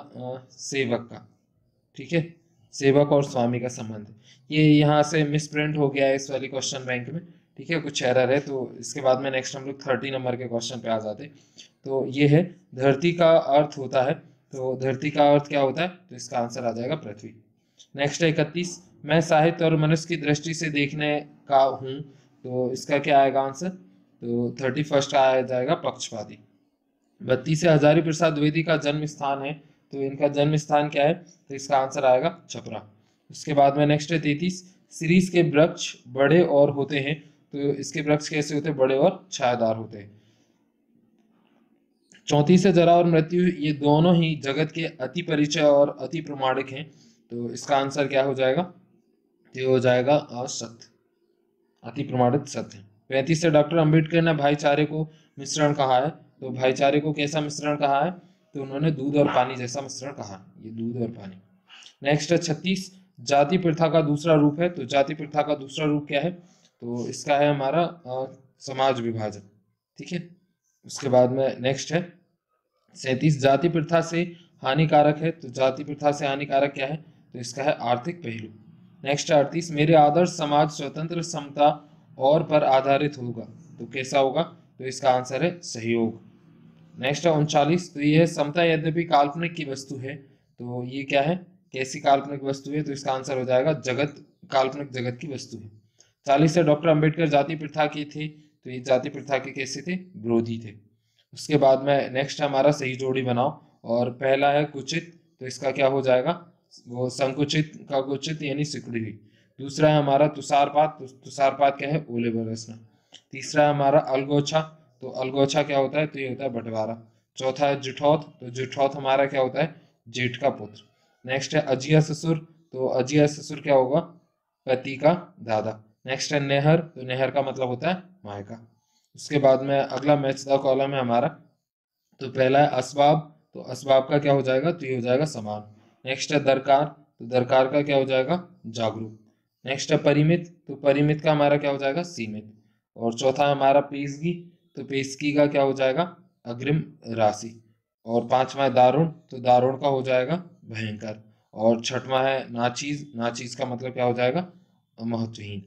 सेवक का ठीक है सेवक और स्वामी का संबंध ये यहाँ से मिसप्रिंट हो गया है इस वाली क्वेश्चन बैंक में ठीक है कुछ एरर है तो इसके बाद में नेक्स्ट हम लोग थर्टी नंबर के क्वेश्चन पे आ जाते तो ये है धरती का अर्थ होता है तो धरती का अर्थ क्या होता है तो इसका आंसर आ जाएगा पृथ्वी नेक्स्ट है इकतीस मैं साहित्य और मनुष्य की दृष्टि से देखने का हूँ तो इसका क्या आएगा आंसर तो थर्टी फर्स्ट आ जाएगा पक्षपाती बत्तीस है हजारी प्रसाद द्विवेदी का जन्म स्थान है तो इनका जन्म स्थान क्या है तो इसका आंसर आएगा छपरा उसके बाद में नेक्स्ट है तैतीस सीरीज के वृक्ष बड़े और होते हैं तो इसके वृक्ष कैसे होते हैं बड़े और छायादार होते हैं चौंतीस है जरा और मृत्यु ये दोनों ही जगत के अति परिचय और अति प्रमाणिक हैं तो इसका आंसर क्या हो जाएगा ये हो जाएगा असत्य अति प्रमाणित सत्य पैंतीस से डॉक्टर अंबेडकर ने भाईचारे को मिश्रण कहा है तो भाईचारे को कैसा मिश्रण कहा है तो उन्होंने दूध और पानी जैसा मिश्रण कहा ये दूध और पानी नेक्स्ट है छत्तीस जाति प्रथा का दूसरा रूप है तो जाति प्रथा का दूसरा रूप क्या है तो इसका है हमारा आ, समाज विभाजन ठीक है उसके बाद में नेक्स्ट है सैतीस जाति प्रथा से हानिकारक है तो जाति प्रथा से हानिकारक क्या है तो इसका है आर्थिक पहलू नेक्स्ट है अड़तीस मेरे आदर्श समाज स्वतंत्र समता और पर आधारित होगा तो कैसा होगा तो इसका आंसर है सहयोग नेक्स्ट है उनचालीस तो ये है समता यद्यपि काल्पनिक की वस्तु है तो ये क्या है कैसी काल्पनिक वस्तु है तो इसका आंसर हो जाएगा जगत काल्पनिक जगत की वस्तु है चालीस है डॉक्टर अंबेडकर जाति प्रथा की थी तो ये जाति प्रथा के कैसे थे विरोधी थे उसके बाद में नेक्स्ट हमारा सही जोड़ी बनाओ और पहला है कुचित तो इसका क्या हो जाएगा वो संकुचित का कुचित यानी सिकुड़ी हुई दूसरा है हमारा तुषारपात तो तुषारपात क्या है ओले बरसना तीसरा है हमारा अलगोछा तो अलगोछा क्या होता है तो ये होता है बटवारा चौथा है जुठौथ तो जुठौथ हमारा क्या होता है जेठ का पुत्र नेक्स्ट है अजिया ससुर तो अजिया ससुर क्या होगा पति का दादा नेक्स्ट है नेहर तो नेहर का मतलब होता है मायका उसके बाद में अगला मैच द कॉलम है हमारा तो पहला है असबाब तो असबाब का क्या हो जाएगा तो ये हो जाएगा समान नेक्स्ट है दरकार तो दरकार का क्या हो जाएगा जागरूक नेक्स्ट है परिमित तो परिमित का हमारा क्या हो जाएगा सीमित और चौथा हमारा पेशगी तो पेशगी का क्या हो जाएगा अग्रिम राशि और पांचवा है दारुण तो दारुण का हो जाएगा भयंकर और छठवा है नाचीज नाचीज का मतलब क्या हो जाएगा महत्वहीन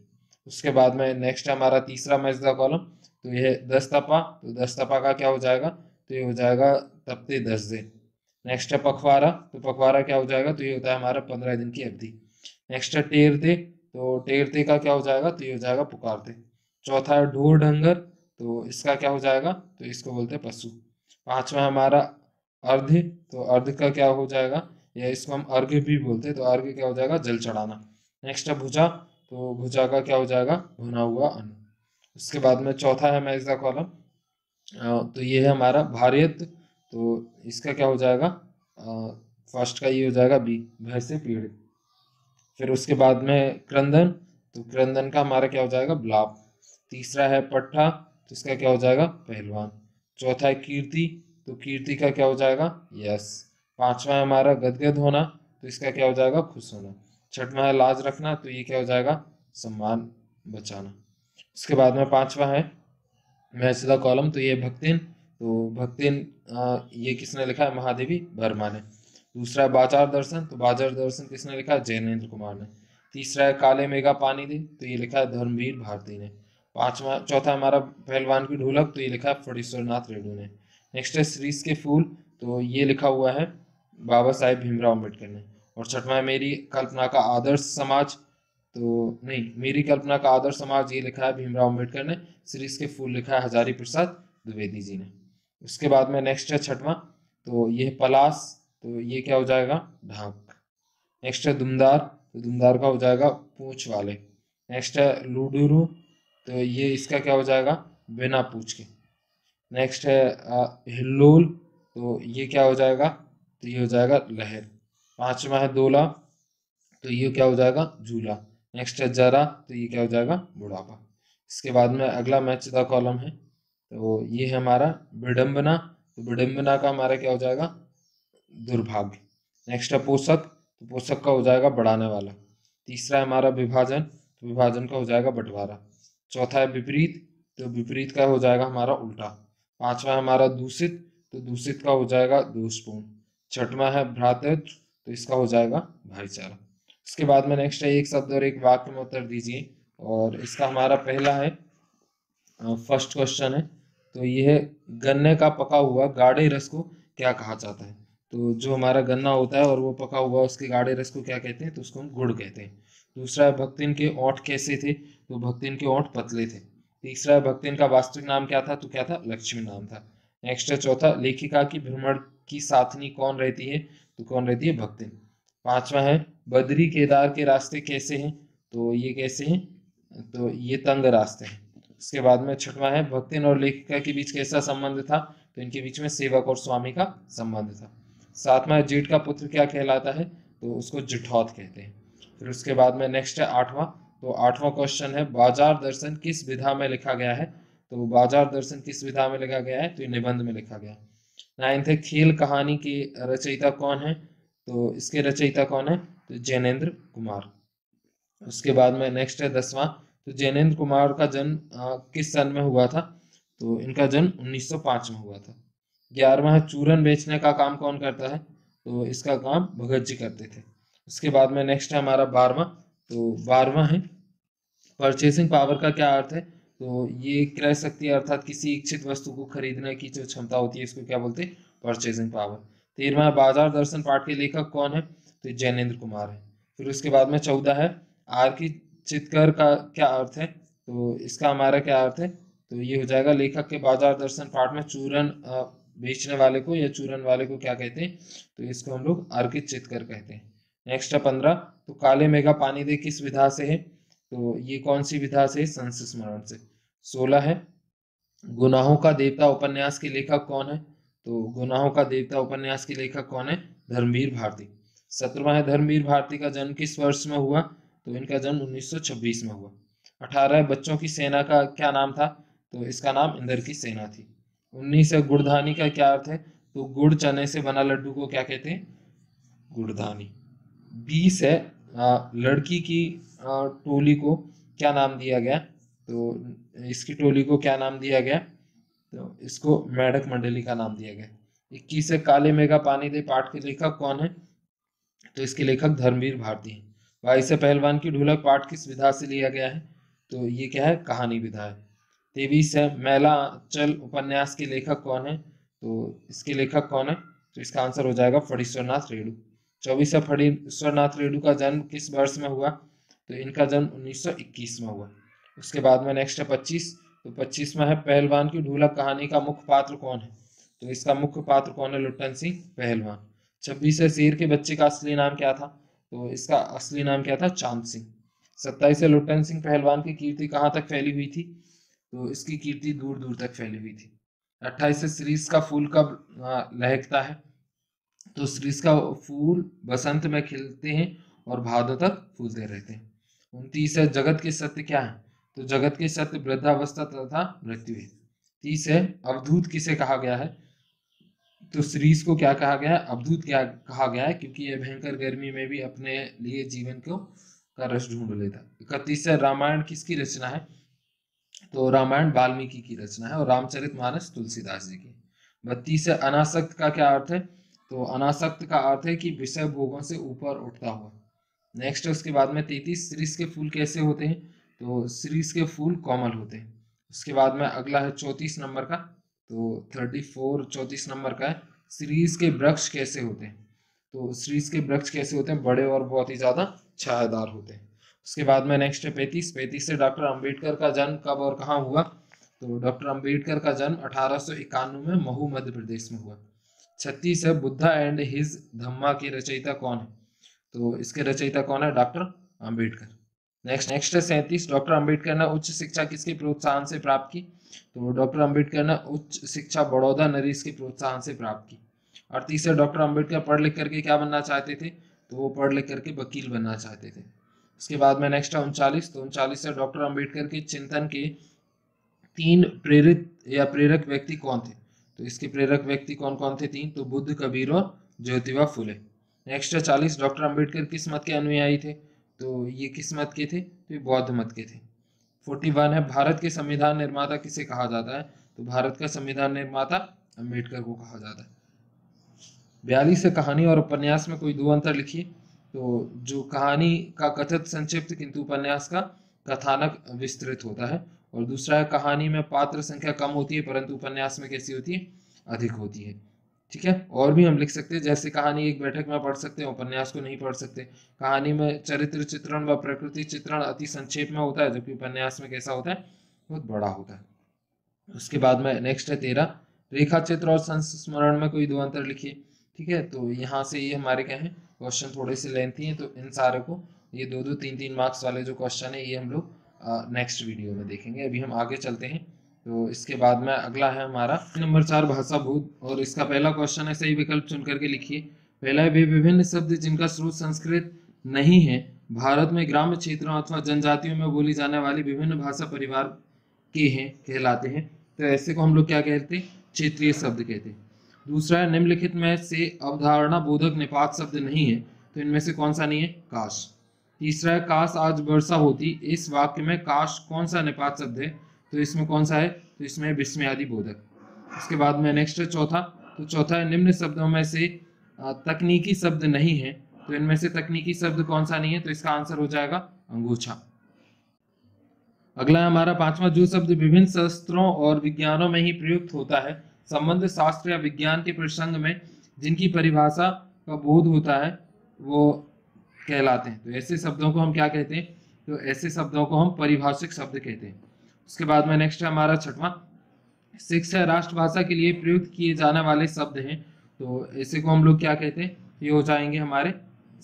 उसके बाद में नेक्स्ट हमारा तीसरा मैच का कॉलम तो यह दस तपा तो दस तपा का क्या हो जाएगा तो ये हो जाएगा तपते दस दिन नेक्स्ट है पखवारा तो पखवारा क्या हो जाएगा तो ये होता है हमारा पंद्रह दिन की अवधि नेक्स्ट है टेरते तो टेरते का क्या हो जाएगा तो ये हो जाएगा पुकारते चौथा है ढोर ढंगर तो इसका क्या हो जाएगा तो इसको बोलते हैं पशु पांचवा हमारा अर्ध तो अर्ध का क्या हो जाएगा या इसको हम अर्घ भी बोलते हैं तो अर्घ क्या हो जाएगा जल चढ़ाना नेक्स्ट है भुजा तो भुजा का क्या हो जाएगा भुना हुआ अन्न उसके बाद में चौथा है मैं कॉलम तो ये है हमारा भारत तो इसका क्या हो जाएगा फर्स्ट का ये हो जाएगा बी भय से पीड़ित फिर उसके बाद में क्रंदन तो क्रंदन का हमारा क्या हो जाएगा ब्लाप तीसरा है पट्ठा तो इसका क्या हो जाएगा पहलवान चौथा है कीर्ति तो कीर्ति का क्या हो जाएगा यस पांचवा है हमारा गदगद होना तो इसका क्या हो जाएगा खुश होना छठवा है लाज रखना तो ये क्या हो जाएगा सम्मान बचाना उसके बाद में पांचवा है मैच द कॉलम तो ये भक्तिन तो भक्तिन ये किसने लिखा है महादेवी वर्मा ने दूसरा है बाजार दर्शन तो बाजार दर्शन किसने लिखा है जैनेन्द्र कुमार ने तीसरा है काले मेघा पानी दे तो ये लिखा है धर्मवीर भारती ने पांचवा चौथा हमारा पहलवान की ढोलक तो ये लिखा है फटीश्वर नाथ रेणु ने नेक्स्ट है सीरीज के फूल तो ये लिखा हुआ है बाबा साहेब भीमराव अम्बेडकर ने और छठवा है मेरी कल्पना का आदर्श समाज तो नहीं मेरी कल्पना का आदर्श समाज ये लिखा है भीमराव अम्बेडकर ने श्री के फूल लिखा है हजारी प्रसाद द्विवेदी जी ने उसके बाद में नेक्स्ट है छठवा तो ये पलास तो ये क्या हो जाएगा ढाक नेक्स्ट है दुमदार तो दुमदार का हो जाएगा पूछ वाले नेक्स्ट है लूडुरू तो ये इसका क्या हो जाएगा बिना पूछ के नेक्स्ट है हिलोल तो ये क्या हो जाएगा तो ये हो जाएगा लहर पाँचवा है दोला तो ये क्या हो जाएगा झूला नेक्स्ट है जरा तो ये क्या हो जाएगा बुढ़ापा इसके बाद में अगला मैच का कॉलम है तो ये है हमारा विडम्बना तो विडम्बना का हमारा क्या हो जाएगा दुर्भाग्य नेक्स्ट है पोषक तो पोषक का हो जाएगा बढ़ाने वाला तीसरा है हमारा विभाजन तो विभाजन का हो जाएगा बंटवारा चौथा है विपरीत तो विपरीत का हो जाएगा हमारा उल्टा पांचवा है हमारा दूषित तो दूषित का हो जाएगा दोषपूर्ण छठवा है भ्रातृत्व तो इसका हो जाएगा भाईचारा इसके बाद में नेक्स्ट है एक शब्द और एक वाक्य में उत्तर दीजिए और इसका हमारा पहला है फर्स्ट क्वेश्चन है तो यह है गन्ने का पका हुआ गाढ़े रस को क्या कहा जाता है तो जो हमारा गन्ना होता है और वो पका हुआ उसके गाढ़े रस को क्या कहते हैं तो उसको हम गुड़ कहते हैं दूसरा भक्तिन के ओठ कैसे थे तो भक्तिन के ओठ पतले थे तीसरा भक्तिन का वास्तविक नाम क्या था तो क्या था लक्ष्मी नाम था नेक्स्ट है चौथा लेखिका की भ्रमण की साथनी कौन रहती है तो कौन रहती है भक्तिन पांचवा है बद्री केदार के रास्ते कैसे हैं तो ये कैसे हैं तो ये तंग रास्ते हैं इसके बाद में छठवा है भक्तिन और लेखिका के बीच कैसा संबंध था तो इनके बीच में सेवक और स्वामी का संबंध था सातवा है का पुत्र क्या कहलाता है तो उसको जिठौत कहते हैं फिर उसके बाद में नेक्स्ट है आठवां तो आठवां क्वेश्चन है बाजार दर्शन किस विधा में लिखा गया है तो बाजार दर्शन किस विधा में लिखा गया है तो निबंध में लिखा गया नाइन्थ है खेल कहानी की रचयिता कौन है तो इसके रचयिता कौन है तो जैनेन्द्र कुमार उसके बाद में नेक्स्ट है दसवां तो जैनेन्द्र कुमार का जन्म किस सन में हुआ था तो इनका जन्म उन्नीस में हुआ था ग्यारहवा है चूरन बेचने का काम कौन करता है तो इसका काम भगत जी करते थे इसके बाद में नेक्स्ट है हमारा बारवा तो बारवा है परचेसिंग पावर का क्या अर्थ है तो ये क्रय शक्ति अर्थात किसी इच्छित वस्तु को खरीदने की जो क्षमता होती है इसको क्या बोलते हैं परचेसिंग पावर तेरहवा बाजार दर्शन पाठ के लेखक कौन है तो जैनेन्द्र कुमार है फिर उसके बाद में चौदह है आर की चितकर का क्या अर्थ है तो इसका हमारा क्या अर्थ है तो ये हो जाएगा लेखक के बाजार दर्शन पाठ में चूरन बेचने वाले को या चूरन वाले को क्या कहते हैं तो इसको हम लोग अर्कित चितकर कहते हैं नेक्स्ट है पंद्रह तो काले में का पानी दे किस विधा से है तो ये कौन सी विधा से संस्मरण से सोलह है गुनाहों का देवता उपन्यास के लेखक कौन है तो गुनाहों का देवता उपन्यास के लेखक कौन है धर्मवीर भारती सत्रवा है धर्मवीर भारती का जन्म किस वर्ष में हुआ तो इनका जन्म उन्नीस में हुआ अठारह बच्चों की सेना का क्या नाम था तो इसका नाम इंद्र की सेना थी उन्नीस है गुड़धानी का क्या अर्थ है तो गुड़ चने से बना लड्डू को क्या कहते हैं गुड़धानी बीस है आ, लड़की की आ, टोली को क्या नाम दिया गया तो इसकी टोली को क्या नाम दिया गया तो इसको मेढक मंडली का नाम दिया गया इक्कीस है काले मेगा पानी दे पाठ के लेखक कौन है तो इसके लेखक धर्मवीर भारती हैं बाईस है पहलवान की ढोलक पाठ किस विधा से लिया गया है तो ये क्या है कहानी विधा है तेईस है मैला चल उपन्यास के लेखक कौन है तो इसके लेखक कौन है तो इसका आंसर हो जाएगा फणीश्वरनाथ रेणु चौबीस फड़ी ईश्वरनाथ रेणु का जन्म किस वर्ष में हुआ तो इनका जन्म 1921 में हुआ उसके बाद में नेक्स्ट है पच्चीस तो पच्चीस में है पहलवान की ढूला कहानी का मुख्य पात्र कौन है तो इसका मुख्य पात्र कौन है लुट्टन सिंह पहलवान छब्बीस है शेर के बच्चे का असली नाम क्या था तो इसका असली नाम क्या था चांद सिंह सत्ताईस है लुट्टन सिंह पहलवान की कीर्ति कहाँ तक फैली हुई थी तो इसकी कीर्ति दूर दूर तक फैली हुई थी अट्ठाईस है सीरीज का फूल कब हाँ, लहकता है तो उस का फूल बसंत में खिलते हैं और भादों तक फूलते रहते हैं उनतीस है जगत के सत्य क्या है तो जगत के सत्य वृद्धावस्था तथा मृत्यु है तीस है अवधूत किसे कहा गया है तो श्रीस को क्या कहा गया है अवधूत क्या कहा गया है क्योंकि यह भयंकर गर्मी में भी अपने लिए जीवन को का रस ढूंढ लेता इकतीस है रामायण किसकी रचना है तो रामायण वाल्मीकि की रचना है और रामचरित मानस तुलसीदास जी की बत्तीस है अनासक्त का क्या अर्थ है तो अनासक्त का अर्थ है कि विषय भोगों से ऊपर उठता हुआ नेक्स्ट उसके बाद में तैतीस श्रीस के फूल कैसे होते हैं तो श्रीस के फूल कोमल होते हैं उसके बाद में अगला है चौंतीस नंबर का तो थर्टी फोर चौंतीस नंबर का है श्रीस के वृक्ष कैसे होते हैं तो श्रीस के वृक्ष कैसे होते हैं बड़े और बहुत ही ज़्यादा छायादार होते हैं उसके बाद में नेक्स्ट है पैंतीस पैंतीस से डॉक्टर अम्बेडकर का जन्म कब और कहाँ हुआ तो डॉक्टर अम्बेडकर का जन्म अठारह में महू मध्य प्रदेश में हुआ छत्तीस है बुद्धा एंड हिज धम्मा की रचयिता कौन है तो इसके रचयिता कौन है डॉक्टर अंबेडकर नेक्स्ट नेक्स्ट है सैंतीस डॉक्टर अंबेडकर ने उच्च शिक्षा किसके प्रोत्साहन से प्राप्त की तो डॉक्टर अंबेडकर ने उच्च शिक्षा बड़ौदा नरेश के प्रोत्साहन से प्राप्त की और तीसरा डॉक्टर अंबेडकर पढ़ लिख करके क्या बनना चाहते थे तो वो पढ़ लिख करके वकील बनना चाहते थे उसके बाद में नेक्स्ट है उनचालीस तो उनचालीस है डॉक्टर अम्बेडकर के चिंतन के तीन प्रेरित या प्रेरक व्यक्ति कौन थे तो इसके प्रेरक व्यक्ति कौन कौन थे तीन तो बुद्ध कबीर और ज्योतिबा फुले नेक्स्ट है चालीस डॉक्टर अंबेडकर किस मत के अनुयायी थे तो ये किस मत के थे तो ये बौद्ध मत के थे फोर्टी वन है भारत के संविधान निर्माता किसे कहा जाता है तो भारत का संविधान निर्माता अम्बेडकर को कहा जाता है बयालीस है कहानी और उपन्यास में कोई दो अंतर लिखिए तो जो कहानी का कथित संक्षिप्त किंतु उपन्यास का कथानक विस्तृत होता है और दूसरा है कहानी में पात्र संख्या कम होती है परंतु उपन्यास में कैसी होती है अधिक होती है ठीक है और भी हम लिख सकते हैं जैसे कहानी एक बैठक में पढ़ सकते हैं उपन्यास को नहीं पढ़ सकते कहानी में चरित्र चित्रण व प्रकृति चित्रण अति संक्षेप में होता है जबकि उपन्यास में कैसा होता है बहुत बड़ा होता है उसके बाद में नेक्स्ट है तेरह रेखा चित्र और संस्मरण में कोई दो अंतर लिखिए ठीक है तो यहाँ से ये हमारे क्या है क्वेश्चन थोड़े से लेंथी हैं तो इन सारे को ये दो दो तीन तीन मार्क्स वाले जो क्वेश्चन है ये हम लोग नेक्स्ट वीडियो में देखेंगे अभी हम आगे चलते हैं तो इसके बाद में अगला है हमारा नंबर चार भाषा भूत और इसका पहला क्वेश्चन है सही विकल्प चुन करके लिखिए पहला है विभिन्न शब्द जिनका स्रोत संस्कृत नहीं है भारत में ग्राम्य क्षेत्रों अथवा जनजातियों में बोली जाने वाली विभिन्न भाषा परिवार के हैं कहलाते हैं तो ऐसे को हम लोग क्या कहते हैं क्षेत्रीय शब्द कहते हैं दूसरा है निम्नलिखित में से अवधारणा बोधक निपात शब्द नहीं है तो इनमें से कौन सा नहीं है काश तीसरा है काश आज वर्षा होती इस वाक्य में काश कौन सा निपात शब्द है तो इसमें कौन सा है तो इसमें विस्मय आदि बोधक इसके बाद में नेक्स्ट है चौथा तो चौथा है निम्न शब्दों में से तकनीकी शब्द नहीं है तो इनमें से तकनीकी शब्द कौन सा नहीं है तो इसका आंसर हो जाएगा अंगूछा अगला हमारा पांचवा जो शब्द विभिन्न शस्त्रों और विज्ञानों में ही प्रयुक्त होता है संबंध शास्त्र या विज्ञान के प्रसंग में जिनकी परिभाषा का बोध होता है वो कहलाते हैं तो ऐसे शब्दों को हम क्या कहते हैं तो ऐसे शब्दों को हम परिभाषिक शब्द कहते हैं उसके बाद में नेक्स्ट है हमारा छठवा सिक्स है राष्ट्रभाषा के लिए प्रयुक्त किए जाने वाले शब्द हैं तो ऐसे को हम लोग क्या कहते हैं ये हो जाएंगे हमारे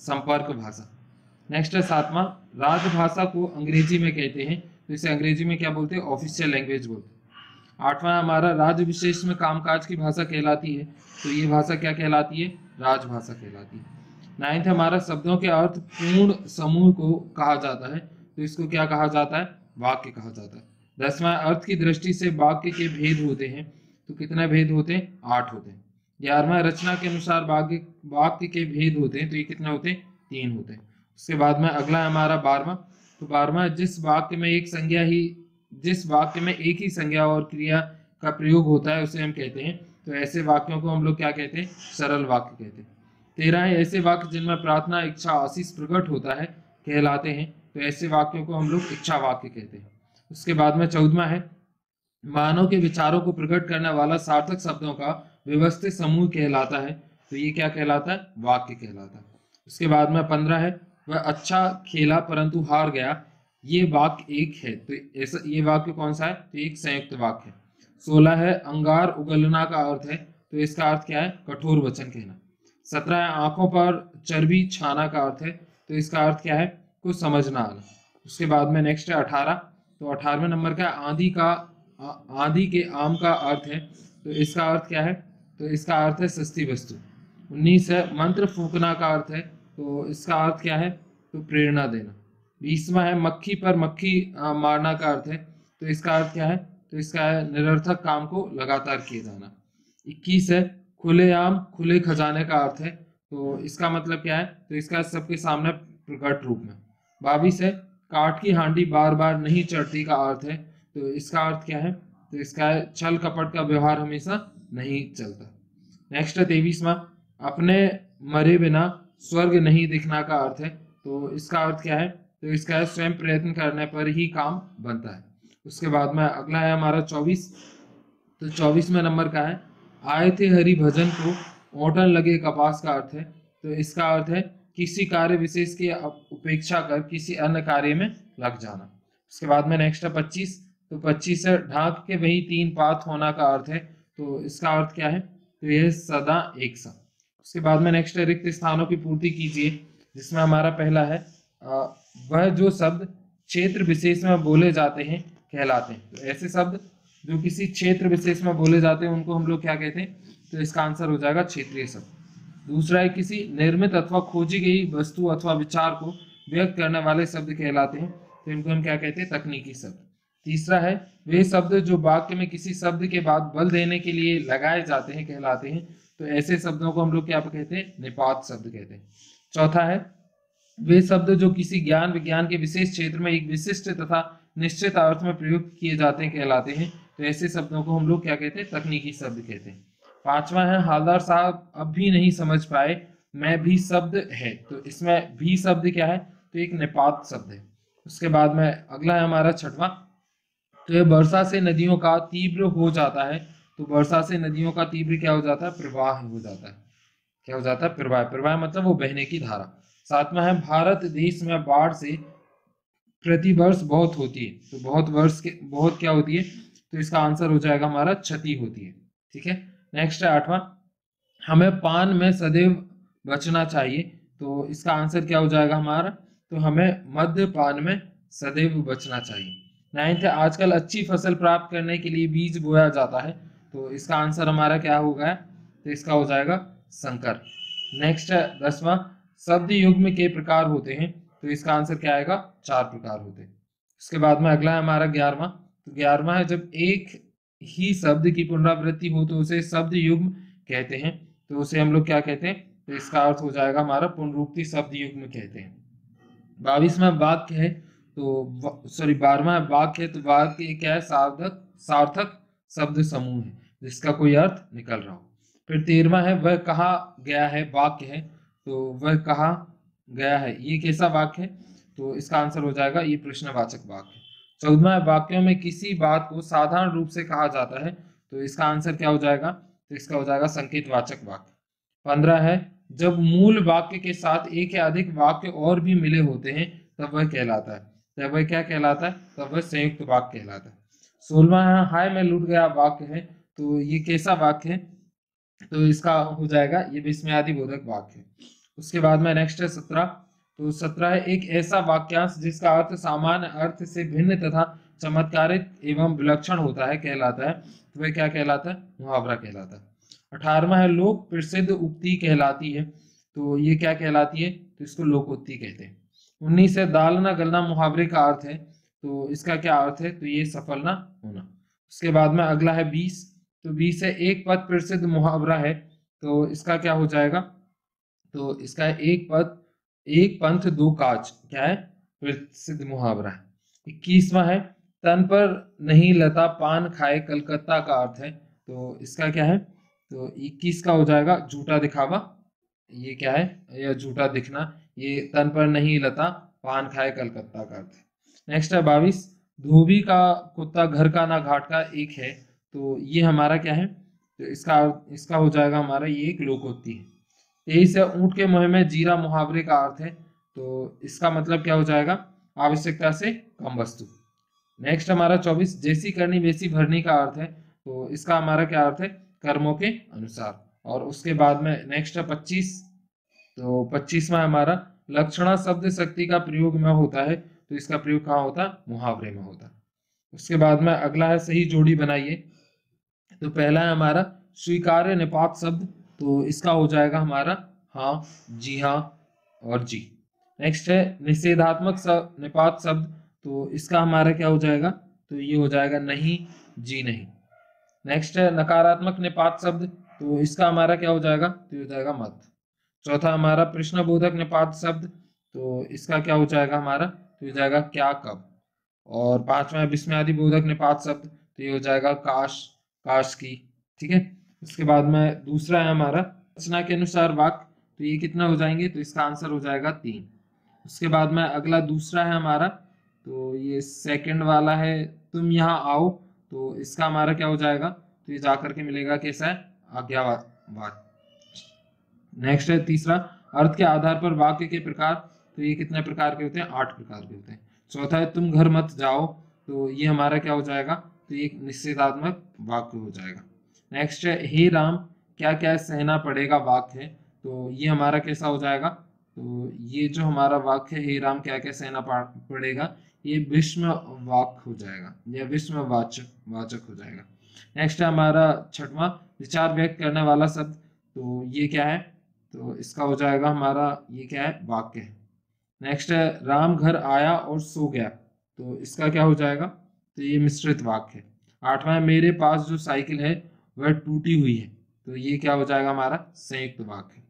संपर्क भाषा नेक्स्ट है सातवां राजभाषा को अंग्रेजी में कहते हैं तो इसे अंग्रेजी में क्या बोलते हैं ऑफिशियल लैंग्वेज बोलते हैं आठवां हमारा राज्य विशेष में कामकाज की भाषा कहलाती है तो ये भाषा क्या कहलाती है राजभाषा कहलाती है नाइन्थ हमारा शब्दों के अर्थ पूर्ण समूह को कहा जाता है तो इसको क्या कहा जाता है वाक्य कहा जाता है दसवां अर्थ की दृष्टि से वाक्य के भेद होते हैं तो कितना भेद होते हैं आठ होते हैं ग्यारहवा रचना के अनुसार वाक्य वाक्य के भेद होते हैं तो ये कितना होते हैं तीन होते हैं उसके बाद में अगला हमारा बारवा तो बारवा जिस वाक्य में एक संज्ञा ही जिस वाक्य में एक ही संज्ञा और क्रिया का प्रयोग होता है उसे हम कहते हैं तो ऐसे वाक्यों को हम लोग क्या कहते हैं सरल वाक्य कहते हैं तेरह है ऐसे वाक्य जिनमें प्रार्थना इच्छा आशीष प्रकट होता है कहलाते हैं तो ऐसे वाक्यों को हम लोग इच्छा वाक्य कहते हैं उसके बाद में चौदवा है मानव के विचारों को प्रकट करने वाला सार्थक शब्दों का व्यवस्थित समूह कहलाता है तो ये क्या कहलाता है वाक्य कहलाता है उसके बाद में पंद्रह है वह अच्छा खेला परंतु हार गया ये वाक्य एक है तो ऐसा ये वाक्य कौन सा है तो एक संयुक्त वाक्य है सोलह है अंगार उगलना का अर्थ है तो इसका अर्थ क्या है कठोर वचन कहना सत्रह है आंखों पर चर्बी छाना का अर्थ है तो इसका अर्थ क्या है कुछ समझना आना उसके बाद में नेक्स्ट है अठारह तो अठारहवें नंबर का आंधी का आंधी के आम का अर्थ है तो इसका अर्थ क्या है तो इसका अर्थ है सस्ती वस्तु उन्नीस है मंत्र फूकना का अर्थ है तो इसका अर्थ क्या है तो प्रेरणा देना बीसवा है मक्खी पर मक्खी आ, मारना का अर्थ है तो इसका अर्थ क्या है तो इसका है निरर्थक काम को लगातार किए जाना इक्कीस है खुले आम खुले खजाने का अर्थ है तो इसका मतलब क्या है तो इसका सबके सामने प्रकट रूप में बाईस है काट की हांडी बार बार नहीं चढ़ती का अर्थ है तो इसका अर्थ क्या है तो इसका छल कपट का व्यवहार हमेशा नहीं चलता नेक्स्ट है तेईसवा अपने मरे बिना स्वर्ग नहीं दिखना का अर्थ है तो इसका अर्थ क्या है तो इसका स्वयं प्रयत्न करने पर ही काम बनता है उसके बाद में अगला है हमारा चौबीस तो चौबीसवें नंबर का है आए थे हरि भजन को ओटन लगे कपास का अर्थ है तो इसका अर्थ है किसी कार्य विशेष की उपेक्षा कर किसी अन्य कार्य में लग जाना उसके बाद में नेक्स्ट है पच्चीस तो पच्चीस है ढांक के वही तीन पात होना का अर्थ है तो इसका अर्थ क्या है तो यह सदा एक सा उसके बाद में नेक्स्ट है रिक्त स्थानों की पूर्ति कीजिए जिसमें हमारा पहला है वह जो शब्द क्षेत्र विशेष में बोले जाते हैं कहलाते हैं तो ऐसे शब्द जो किसी क्षेत्र विशेष में बोले जाते हैं उनको हम लोग क्या कहते हैं तो इसका आंसर हो जाएगा क्षेत्रीय शब्द दूसरा है किसी निर्मित अथवा खोजी गई वस्तु अथवा विचार को व्यक्त करने वाले शब्द कहलाते हैं तो इनको हम क्या कहते हैं तकनीकी शब्द तीसरा है वे शब्द जो वाक्य में किसी शब्द के बाद बल देने के लिए लगाए जाते हैं कहलाते हैं तो ऐसे शब्दों को हम लोग क्या कहते हैं निपात शब्द कहते हैं चौथा है वे शब्द जो किसी ज्ञान विज्ञान के विशेष क्षेत्र में एक विशिष्ट तथा निश्चित अर्थ में प्रयुक्त किए जाते हैं कहलाते हैं तो ऐसे शब्दों को हम लोग क्या कहते हैं तकनीकी शब्द कहते हैं पांचवा है हालदार साहब अब भी नहीं समझ पाए मैं भी शब्द है तो इसमें भी शब्द क्या है तो एक निपात शब्द है उसके बाद में अगला है हमारा छठवा तो ये वर्षा से नदियों का तीव्र हो जाता है तो वर्षा से नदियों का तीव्र क्या हो जाता है प्रवाह हो जाता है क्या हो जाता है प्रवाह प्रवाह मतलब वो बहने की धारा सातवा है भारत देश में बाढ़ से प्रति वर्ष बहुत होती है तो बहुत वर्ष के बहुत क्या होती है तो इसका आंसर हो जाएगा हमारा क्षति होती है ठीक है नेक्स्ट है आठवां हमें पान में सदैव बचना चाहिए तो इसका आंसर क्या हो जाएगा हमारा तो हमें मध्य पान में सदैव बचना चाहिए नाइन्थ है आजकल अच्छी फसल प्राप्त करने के लिए बीज बोया जाता है तो इसका आंसर हमारा क्या होगा तो इसका हो जाएगा संकर नेक्स्ट है दसवां शब्द युग में के प्रकार होते हैं तो इसका आंसर क्या आएगा चार प्रकार होते हैं उसके बाद में अगला है हमारा ग्यारहवा तो ग्यारहवा है जब एक ही शब्द की पुनरावृत्ति हो तो उसे शब्द युग्म कहते हैं तो उसे हम लोग क्या कहते हैं तो इसका अर्थ हो जाएगा हमारा पुनरुक्ति शब्द युग्म कहते हैं बाईसवा वाक्य है तो सॉरी बारहवा वाक्य है तो वाक्य क्या है सार्थक सार्थक शब्द समूह है जिसका कोई अर्थ निकल रहा हो फिर तेरवा है वह कहा गया है वाक्य है तो वह कहा गया है ये कैसा वाक्य है तो इसका आंसर हो जाएगा ये प्रश्नवाचक वाक्य सदमा वाक्यों में किसी बात को साधारण रूप से कहा जाता है तो इसका आंसर क्या हो जाएगा तो इसका हो जाएगा संकेत वाचक वाक्य पंद्रह है जब मूल वाक्य के साथ एक या अधिक वाक्य और भी मिले होते हैं तब वह कहलाता है तब वह क्या कहलाता है तब वह संयुक्त वाक्य कहलाता है सोलवा है हाय में लुट गया वाक्य है तो ये कैसा वाक्य है तो इसका हो जाएगा ये विस्मयादि बोधक वाक्य उसके बाद में नेक्स्ट है सत्रह तो सत्रह एक ऐसा वाक्यांश जिसका अर्थ सामान्य अर्थ से भिन्न तथा चमत्कारित एवं विलक्षण होता है कहलाता है तो वह क्या कहलाता है मुहावरा कहलाता है अठारवा है लोक प्रसिद्ध उक्ति कहलाती है तो ये क्या कहलाती है तो इसको लोकोक्ति कहते हैं उन्नीस है दालना गलना मुहावरे का अर्थ है तो इसका क्या अर्थ है तो ये सफल ना होना उसके बाद में अगला है बीस तो बीस है एक पद प्रसिद्ध मुहावरा है तो इसका क्या हो जाएगा तो इसका एक पद एक पंथ दो काज क्या है प्रसिद्ध मुहावरा है इक्कीसवा है तन पर नहीं लता पान खाए कलकत्ता का अर्थ है तो इसका क्या है तो इक्कीस का हो जाएगा झूठा दिखावा ये क्या है यह झूठा दिखना ये तन पर नहीं लता पान खाए कलकत्ता का अर्थ है नेक्स्ट है बाविस धोबी का कुत्ता घर का ना घाट का एक है तो ये हमारा क्या है तो इसका इसका हो जाएगा हमारा ये एक लोकोक्ति है यही से ऊँट के मुँह में जीरा मुहावरे का अर्थ है तो इसका मतलब क्या हो जाएगा आवश्यकता से कम वस्तु नेक्स्ट हमारा चौबीस जैसी करनी वैसी भरनी का अर्थ है तो इसका हमारा क्या अर्थ है कर्मों के अनुसार और उसके बाद में नेक्स्ट है पच्चीस तो पच्चीसवा हमारा लक्षणा शब्द शक्ति का प्रयोग में होता है तो इसका प्रयोग कहाँ होता मुहावरे में होता उसके बाद में अगला है सही जोड़ी बनाइए तो पहला है हमारा स्वीकार्य निपात शब्द तो इसका हो जाएगा हमारा हाँ जी हाँ और जी नेक्स्ट है निषेधात्मक निपात शब्द तो इसका हमारा क्या हो जाएगा तो ये हो जाएगा नहीं जी नहीं नेक्स्ट है नकारात्मक निपात शब्द तो इसका हमारा क्या हो जाएगा तो हो जाएगा मत चौथा हमारा प्रश्न बोधक निपात शब्द तो इसका क्या हो जाएगा हमारा तो हो जाएगा क्या कब और पांचवा विस्मयादि बोधक निपात शब्द तो ये हो जाएगा काश काश की ठीक है उसके बाद में दूसरा है हमारा रचना के अनुसार वाक्य तो ये कितना हो जाएंगे तो इसका आंसर हो जाएगा तीन उसके बाद में अगला दूसरा है हमारा तो ये सेकंड वाला है तुम यहाँ आओ तो इसका हमारा क्या हो जाएगा तो ये जाकर के मिलेगा कैसा है आज्ञावाद नेक्स्ट है तीसरा अर्थ के आधार पर वाक्य के प्रकार तो ये कितने प्रकार के होते हैं आठ प्रकार के होते हैं चौथा है तुम घर मत जाओ तो ये हमारा क्या हो जाएगा तो ये निश्चितात्मक वाक्य हो जाएगा नेक्स्ट है हे राम क्या क्या सहना पड़ेगा वाक्य है तो ये हमारा कैसा हो जाएगा तो ये जो हमारा वाक्य है हे राम क्या क्या सहना पड़ेगा ये विश्व वाक हो जाएगा या विश्व वाचक वाचक हो जाएगा नेक्स्ट है हमारा छठवा विचार व्यक्त करने वाला शब्द तो ये क्या है तो इसका हो जाएगा हमारा ये क्या है वाक्य है नेक्स्ट है राम घर आया और सो गया तो इसका क्या हो जाएगा तो ये मिश्रित वाक्य है आठवां मेरे पास जो साइकिल है वह टूटी हुई है तो ये क्या हो जाएगा हमारा संयुक्त वाक्य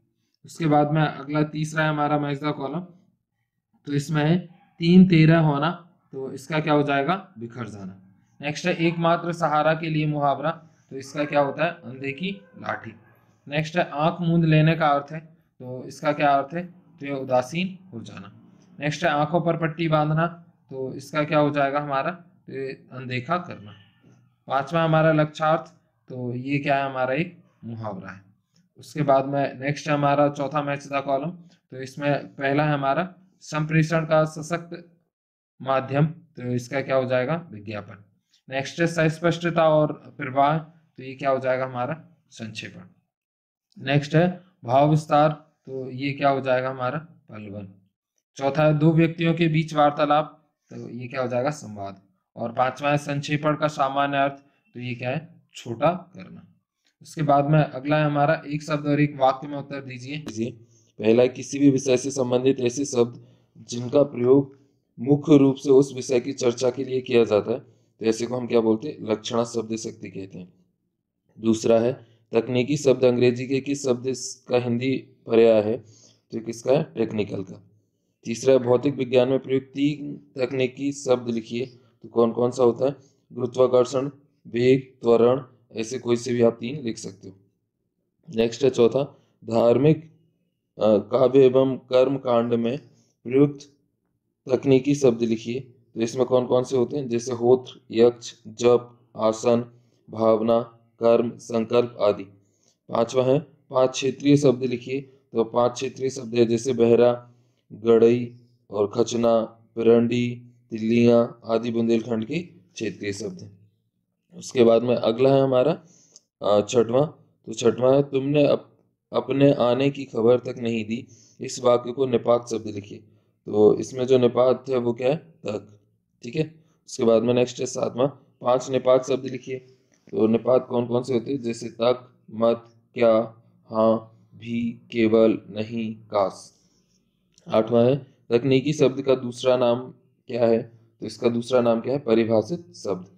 उसके बाद में अगला तीसरा है हमारा मैक्सा कॉलम तो इसमें है तीन तेरह होना तो इसका क्या हो जाएगा बिखर जाना नेक्स्ट है एकमात्र सहारा के लिए मुहावरा तो इसका क्या होता है अंधे की लाठी नेक्स्ट है आंख मूंद लेने का अर्थ है तो इसका क्या अर्थ है तो ये उदासीन हो जाना नेक्स्ट है आंखों पर पट्टी बांधना तो इसका क्या हो जाएगा हमारा तो ये अनदेखा करना पांचवा हमारा लक्ष्यार्थ तो ये क्या है हमारा एक मुहावरा है उसके बाद में नेक्स्ट हमारा चौथा मैच था कॉलम तो इसमें पहला है हमारा संप्रेषण का सशक्त माध्यम तो इसका क्या हो जाएगा विज्ञापन नेक्स्ट है स्पष्टता और प्रवाह तो ये क्या हो जाएगा हमारा संक्षेपण नेक्स्ट है भाव विस्तार तो ये क्या हो जाएगा हमारा पलवन चौथा है दो व्यक्तियों के बीच वार्तालाप तो ये क्या हो जाएगा संवाद और पांचवा है संक्षेपण का सामान्य अर्थ तो ये क्या है छोटा करना उसके बाद में अगला है हमारा एक शब्द और एक वाक्य में उत्तर दीजिए पहला किसी भी विषय से संबंधित ऐसे शब्द जिनका प्रयोग मुख्य रूप से उस विषय की चर्चा के लिए किया जाता है तो ऐसे को हम क्या बोलते हैं लक्षणा शब्द शक्ति कहते हैं दूसरा है तकनीकी शब्द अंग्रेजी के किस शब्द का हिंदी पर्याय है तो किसका है टेक्निकल का तीसरा है भौतिक विज्ञान में प्रयुक्त तीन तकनीकी शब्द लिखिए तो कौन कौन सा होता है गुरुत्वाकर्षण वेग त्वरण ऐसे कोई से भी आप तीन लिख सकते हो नेक्स्ट है चौथा धार्मिक काव्य एवं कर्म कांड में प्रयुक्त तकनीकी शब्द लिखिए तो इसमें कौन कौन से होते हैं जैसे होत्र यक्ष जप आसन भावना कर्म संकल्प आदि पांचवा है पांच क्षेत्रीय शब्द लिखिए तो पांच क्षेत्रीय शब्द है जैसे बहरा गड़ई और खचना परंडी तिल्लियाँ आदि बुंदेलखंड के क्षेत्रीय शब्द हैं उसके बाद में अगला है हमारा छठवां तो छठवां है तुमने अप, अपने आने की खबर तक नहीं दी इस वाक्य को निपात शब्द लिखिए तो इसमें जो निपात है वो क्या है तक ठीक है उसके बाद में नेक्स्ट है सातवां पांच निपात शब्द लिखिए तो निपात कौन कौन से होते हैं जैसे तक मत क्या हाँ भी केवल नहीं कास आठवां है तकनीकी शब्द का दूसरा नाम क्या है तो इसका दूसरा नाम क्या है परिभाषित शब्द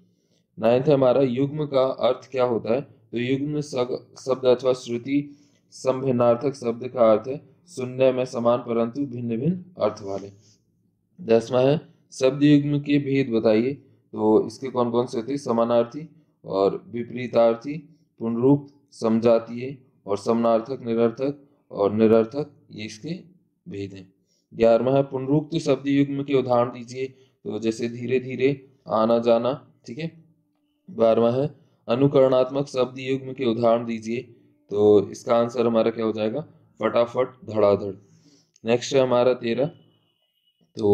नाइन्थ है हमारा युग्म का अर्थ क्या होता है तो युग्म शब्द अथवा श्रुति संभिन्नार्थक शब्द का अर्थ है सुनने में समान परंतु भिन्न भिन्न अर्थ वाले दसवा है शब्द युग्म के भेद बताइए तो इसके कौन कौन से थे समानार्थी और विपरीतार्थी पुनरूप समझातीय और समानार्थक निरर्थक और निरर्थक ये इसके भेद हैं ग्यारहवा है पुनरुक्त तो शब्द युग्म के उदाहरण दीजिए तो जैसे धीरे धीरे आना जाना ठीक है बारवा है अनुकरणात्मक शब्द युग्म के उदाहरण दीजिए तो इसका आंसर हमारा क्या हो जाएगा फटाफट धड़ाधड़ नेक्स्ट है हमारा तेरह तो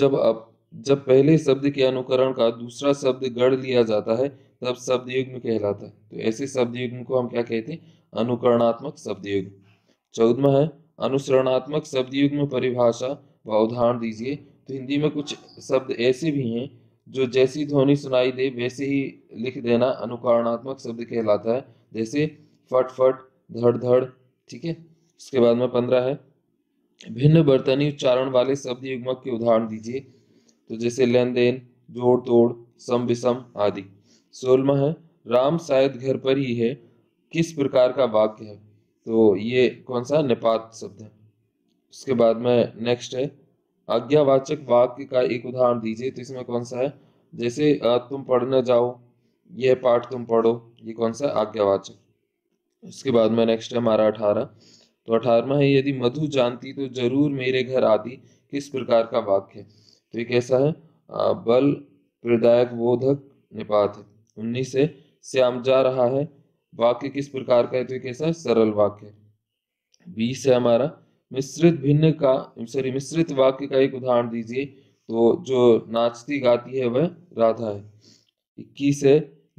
जब अब जब पहले शब्द के अनुकरण का दूसरा शब्द गढ़ लिया जाता है तब शब्द युग्म कहलाता है तो ऐसे शब्द युग्म को हम क्या कहते हैं अनुकरणात्मक शब्द युग्म चौदवा है अनुसरणात्मक शब्द युग्म परिभाषा व उदाहरण दीजिए तो हिंदी में कुछ शब्द ऐसे भी हैं जो जैसी ध्वनि सुनाई दे वैसे ही लिख देना अनुकरणात्मक शब्द कहलाता है जैसे फट फट धड़ धड़ ठीक है उसके बाद में पंद्रह है भिन्न बर्तनी उच्चारण वाले शब्द युग्मक के उदाहरण दीजिए तो जैसे लेन देन जोड़ तोड़ सम विषम आदि सोलमा है राम शायद घर पर ही है किस प्रकार का वाक्य है तो ये कौन सा निपात शब्द है उसके बाद में नेक्स्ट है आज्ञावाचक वाक्य का एक उदाहरण दीजिए तो इसमें कौन सा है जैसे तुम पढ़ने जाओ यह पाठ तुम पढ़ो ये कौन सा आज्ञावाचक उसके बाद में नेक्स्ट है हमारा अठारह तो अठारवा है यदि मधु जानती तो जरूर मेरे घर आती किस प्रकार का वाक्य है तो ये कैसा है बल प्रदायक बोधक निपात है उन्नीस है श्याम जा रहा है वाक्य किस प्रकार का है तो ये कैसा है सरल वाक्य है बीस है हमारा मिश्रित भिन्न का सॉरी मिश्रित वाक्य का एक उदाहरण दीजिए तो जो नाचती गाती है वह राधा है इक्कीस है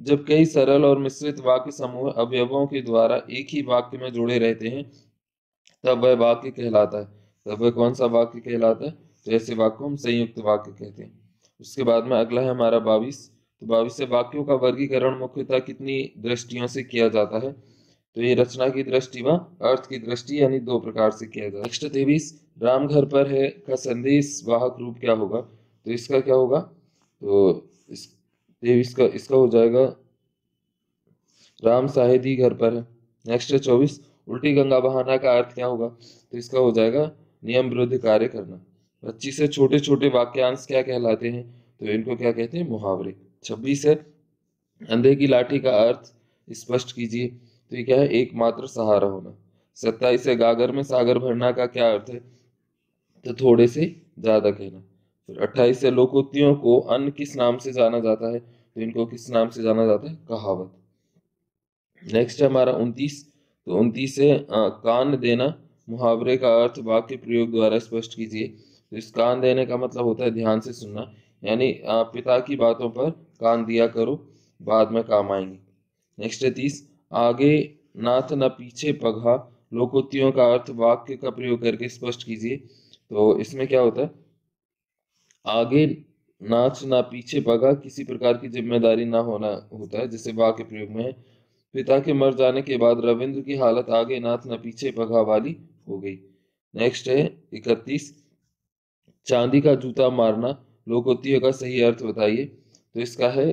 जब कई सरल और मिश्रित वाक्य समूह अवयवों के द्वारा एक ही वाक्य में जुड़े रहते हैं तब वह वाक्य कहलाता है तब वह कौन सा वाक्य कहलाता है तो ऐसे वाक्य हम संयुक्त वाक्य कहते हैं उसके बाद में अगला है हमारा बाविस तो बाविस से वाक्यों का वर्गीकरण मुख्यतः कितनी दृष्टियों से किया जाता है तो ये रचना की दृष्टि व अर्थ की दृष्टि यानी दो प्रकार से किया जाए नेक्स्ट देवी राम घर पर है का संदेश वाहक रूप क्या होगा तो इसका क्या होगा तो इस देवी का इसका हो जाएगा राम साहेदी घर पर है नेक्स्ट चौबीस उल्टी गंगा बहाना का अर्थ क्या होगा तो इसका हो जाएगा नियम विरुद्ध कार्य करना पच्चीस से छोटे छोटे वाक्यांश क्या कहलाते हैं तो इनको क्या कहते हैं मुहावरे छब्बीस है अंधे की लाठी का अर्थ स्पष्ट कीजिए तो ये क्या है एकमात्र सहारा होना सत्ताईस गागर में सागर भरना का क्या अर्थ है तो थोड़े से ज्यादा कहना फिर अट्ठाईस से लोकोक्तियों को अन्न किस नाम से जाना जाता है तो इनको किस नाम से जाना जाता है कहावत नेक्स्ट है हमारा उनतीस तो उनतीस से कान देना मुहावरे का अर्थ वाक्य प्रयोग द्वारा स्पष्ट कीजिए तो इस कान देने का मतलब होता है ध्यान से सुनना यानी पिता की बातों पर कान दिया करो बाद में काम आएंगे नेक्स्ट है तीस आगे नाथ न पीछे पघा लोकोक्तियों का अर्थ वाक्य का प्रयोग करके स्पष्ट कीजिए तो इसमें क्या होता है आगे नाच ना पीछे पगा किसी प्रकार की जिम्मेदारी ना होना होता है जिसे वाक्य प्रयोग में पिता के मर जाने के बाद रविंद्र की हालत आगे नाथ ना पीछे पगा वाली हो गई नेक्स्ट है इकतीस चांदी का जूता मारना लोकोक्तियों का सही अर्थ बताइए तो इसका है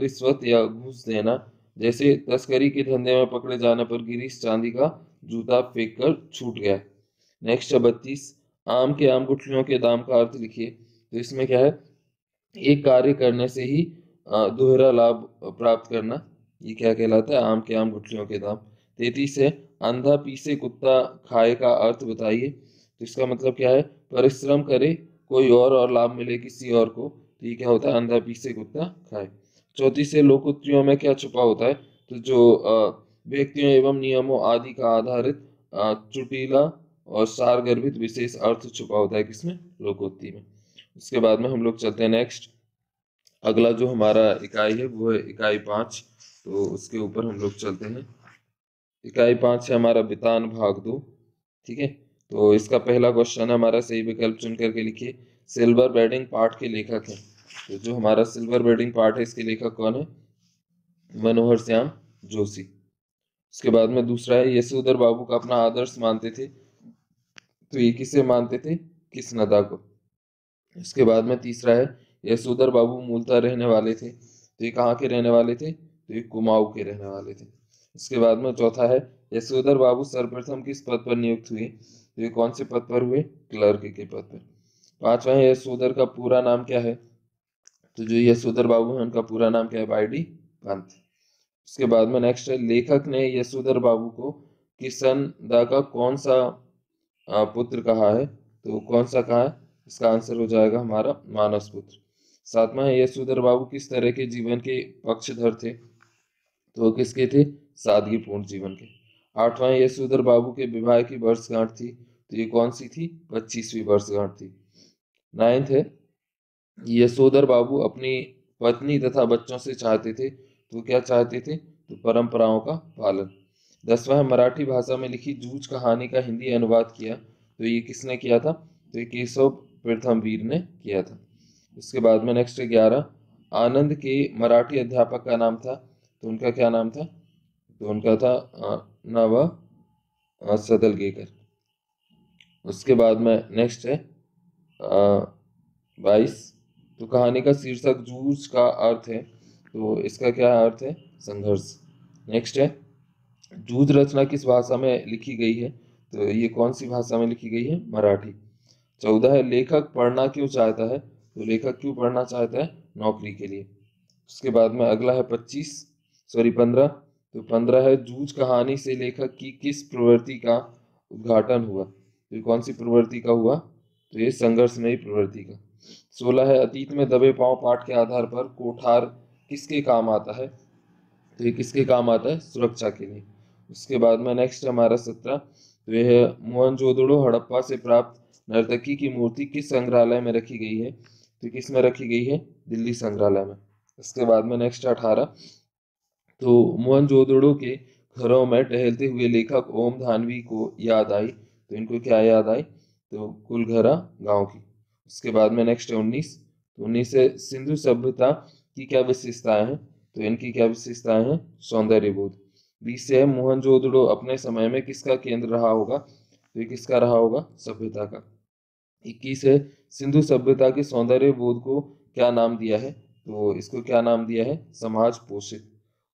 रिश्वत या घूस देना जैसे तस्करी के धंधे में पकड़े जाने पर गिरीश चांदी का जूता फेंक कर छूट गया नेक्स्ट है बत्तीस आम के आम गुठलियों के दाम का अर्थ लिखिए तो इसमें क्या है एक कार्य करने से ही दोहरा लाभ प्राप्त करना ये क्या कहलाता है आम के आम गुठलियों के दाम तैतीस है अंधा पीसे कुत्ता खाए का अर्थ बताइए तो इसका मतलब क्या है परिश्रम करे कोई और और लाभ मिले किसी और को तो ये क्या होता है अंधा पीसे कुत्ता खाए चौथी से लोकोक्तियों में क्या छुपा होता है तो जो व्यक्तियों एवं नियमों आदि का आधारित चुटीला और सारगर्भित विशेष अर्थ छुपा होता है किसमें लोकोक्ति में उसके बाद में हम लोग चलते हैं नेक्स्ट अगला जो हमारा इकाई है वो है इकाई पांच तो उसके ऊपर हम लोग चलते हैं इकाई पांच है हमारा वितान भाग दो ठीक है तो इसका पहला क्वेश्चन है हमारा सही विकल्प चुन करके लिखिए सिल्वर बेडिंग पार्ट के लेखक हैं तो जो हमारा सिल्वर बेडिंग पार्ट है इसके लेखक कौन है मनोहर श्याम जोशी उसके बाद में दूसरा है यशोधर बाबू का अपना आदर्श मानते थे तो ये किसे मानते थे किसनदा को उसके बाद में तीसरा है यशोधर बाबू मूलता रहने वाले थे तो ये कहाँ के रहने वाले थे तो ये कुमाऊ के रहने वाले थे उसके बाद में चौथा है यशोधर बाबू सर्वप्रथम किस पद पर नियुक्त हुए तो ये कौन से पद पर हुए क्लर्क के पद पर पांचवा है यशोधर का पूरा नाम क्या है तो जो यशोधर बाबू है उनका पूरा नाम क्या है वाई डी पंत उसके बाद में नेक्स्ट है लेखक ने यशोधर बाबू को किशन दा का कौन सा पुत्र कहा है तो कौन सा कहा है इसका आंसर हो जाएगा हमारा मानस पुत्र सातवा है यशोधर बाबू किस तरह के जीवन के पक्षधर थे तो किसके थे सादगी पूर्ण जीवन के आठवां है यशोधर बाबू के विवाह की वर्षगांठ थी तो ये कौन सी थी पच्चीसवीं वर्षगांठ थी नाइन्थ है यशोधर बाबू अपनी पत्नी तथा बच्चों से चाहते थे तो क्या चाहते थे तो परंपराओं का पालन दसवा मराठी भाषा में लिखी जूझ कहानी का हिंदी अनुवाद किया तो ये किसने किया था तो ये केशव वीर ने किया था उसके बाद में नेक्स्ट ग्यारह आनंद के मराठी अध्यापक का नाम था तो उनका क्या नाम था तो उनका था नव गेकर उसके बाद में नेक्स्ट है बाईस तो कहानी का शीर्षक जूझ का अर्थ है तो इसका क्या अर्थ है संघर्ष नेक्स्ट है जूझ रचना किस भाषा में लिखी गई है तो ये कौन सी भाषा में लिखी गई है मराठी चौदह है लेखक पढ़ना क्यों चाहता है तो लेखक क्यों पढ़ना चाहता है नौकरी के लिए उसके बाद में अगला है पच्चीस सॉरी पंद्रह तो पंद्रह है जूझ कहानी से लेखक की किस प्रवृत्ति का उद्घाटन हुआ तो कौन सी प्रवृत्ति का हुआ तो ये संघर्ष नई प्रवृत्ति का सोलह है अतीत में दबे पांव पाठ के आधार पर कोठार किसके काम आता है तो ये किसके काम आता है सुरक्षा के लिए उसके बाद में नेक्स्ट हमारा सत्रह तो यह मोहन मोहनजोदड़ो हड़प्पा से प्राप्त नर्तकी की मूर्ति किस संग्रहालय में रखी गई है तो किस में रखी गई है दिल्ली संग्रहालय में उसके बाद में नेक्स्ट अठारह तो मोहनजोदड़ो के घरों में टहलते हुए लेखक ओम धानवी को याद आई तो इनको क्या याद आई तो कुलघरा गांव की उसके बाद में नेक्स्ट है उन्नीस तो उन्नीस है सिंधु सभ्यता की क्या विशेषताएं हैं तो इनकी क्या विशेषताएं हैं सौंदर्य बोध बीस से है मोहनजोदड़ो अपने समय में किसका केंद्र रहा होगा तो ये किसका रहा होगा सभ्यता का इक्कीस है सिंधु सभ्यता के सौंदर्य बोध को क्या नाम दिया है तो इसको क्या नाम दिया है समाज पोषित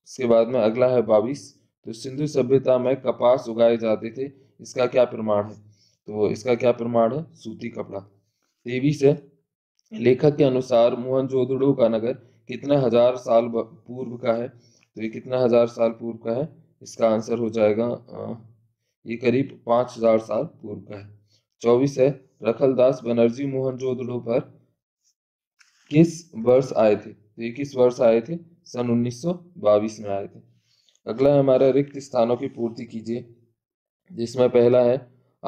उसके बाद में अगला है बाईस तो सिंधु सभ्यता में कपास उगाए जाते थे इसका क्या प्रमाण है तो इसका क्या प्रमाण है सूती कपड़ा देवी से लेखक के अनुसार मोहनजोदड़ो का नगर कितना हजार साल पूर्व का है तो ये कितना हजार साल पूर्व का है इसका आंसर हो जाएगा ये करीब पाँच हजार साल पूर्व का है चौबीस है रखलदास बनर्जी मोहनजोदड़ो पर किस वर्ष आए थे तो ये किस वर्ष आए थे सन उन्नीस में आए थे अगला हमारा रिक्त स्थानों की पूर्ति कीजिए जिसमें पहला है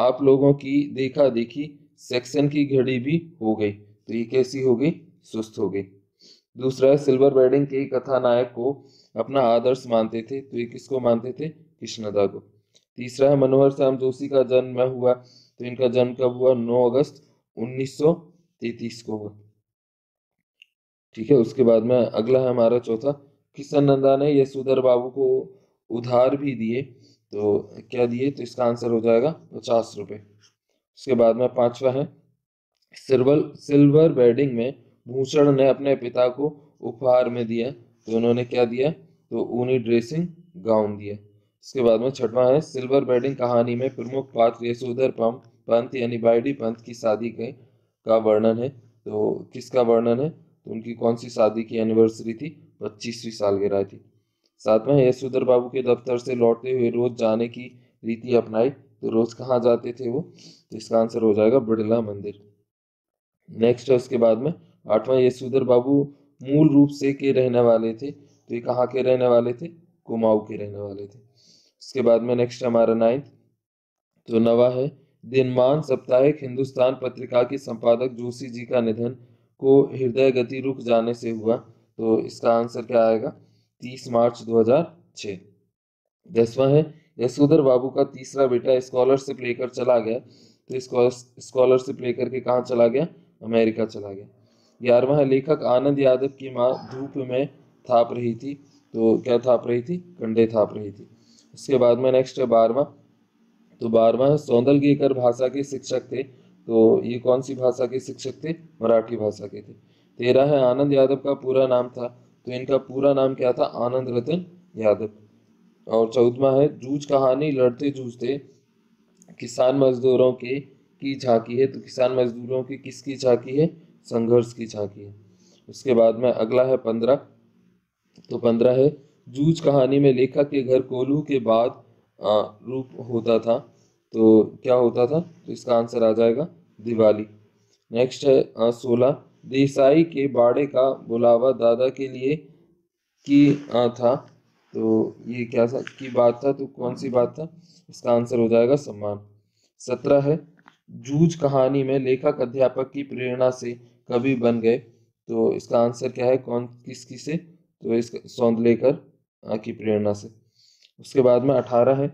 आप लोगों की देखा देखी सेक्शन की घड़ी भी हो गई तो ये कैसी हो गई सुस्त हो गई दूसरा है सिल्वर बैडिंग के कथानायक को अपना आदर्श मानते थे तो ये किसको मानते थे कृष्णदा को तीसरा है मनोहर श्याम जोशी का जन्म हुआ तो इनका जन्म कब हुआ नौ अगस्त उन्नीस को हुआ ठीक है उसके बाद में अगला है हमारा चौथा किशन नंदा ने यशोधर बाबू को उधार भी दिए तो क्या दिए तो इसका आंसर हो जाएगा पचास रुपये उसके बाद में पांचवा है सिल्वर सिल्वर वेडिंग में भूषण ने अपने पिता को उपहार में दिया तो उन्होंने क्या दिया तो ऊनी ड्रेसिंग गाउन दिया इसके बाद में छठवां है सिल्वर वेडिंग कहानी में प्रमुख पात्र यशोधर पंप पंत यानी बाइडी पंत की शादी के का वर्णन है तो किसका वर्णन है तो उनकी कौन सी शादी की एनिवर्सरी थी पच्चीसवीं सालगिरह थी सातवां यशोधर बाबू के दफ्तर से लौटते हुए रोज जाने की रीति अपनाई तो रोज कहाँ जाते थे वो तो इसका आंसर हो जाएगा बिड़ला मंदिर नेक्स्ट है उसके बाद में आठवां यशोधर बाबू मूल रूप से के रहने वाले थे तो ये कहाँ के रहने वाले थे कुमाऊ के रहने वाले थे उसके बाद में नेक्स्ट हमारा नाइन्थ तो नवा है दिनमान साप्ताहिक हिंदुस्तान पत्रिका के संपादक जोशी जी का निधन को हृदय गति रुक जाने से हुआ तो इसका आंसर क्या आएगा तीस मार्च दो 2006 दसवां है यशोधर बाबू का तीसरा बेटा स्कॉलरशिप लेकर चला गया तो स्कॉलरशिप लेकर के कहाँ चला गया अमेरिका चला गया ग्यारहवा लेखक आनंद यादव की माँ धूप में थाप रही थी तो क्या थाप रही थी कंडे थाप रही थी उसके बाद में नेक्स्ट है बारहवा तो बारहवा सौंदल गेकर भाषा के शिक्षक थे तो ये कौन सी भाषा के शिक्षक थे मराठी भाषा के थे तेरह है आनंद यादव का पूरा नाम था तो इनका पूरा नाम क्या था आनंद रतन यादव और चौदवा है जूझ कहानी लड़ते जूझते किसान मजदूरों के की झांकी है तो किसान मजदूरों की किसकी झांकी है संघर्ष की झांकी है उसके बाद में अगला है पंद्रह तो पंद्रह है जूझ कहानी में लेखक के घर कोलू के बाद आ, रूप होता था तो क्या होता था तो इसका आंसर आ जाएगा दिवाली नेक्स्ट है सोलह देसाई के बाड़े का बुलावा दादा के लिए की आ, था तो ये क्या सा की बात था तो कौन सी बात था इसका आंसर हो जाएगा सम्मान सत्रह है जूझ कहानी में लेखक अध्यापक की प्रेरणा से कवि बन गए तो इसका आंसर क्या है कौन किस किस से तो इसका लेकर की प्रेरणा से उसके बाद में अठारह है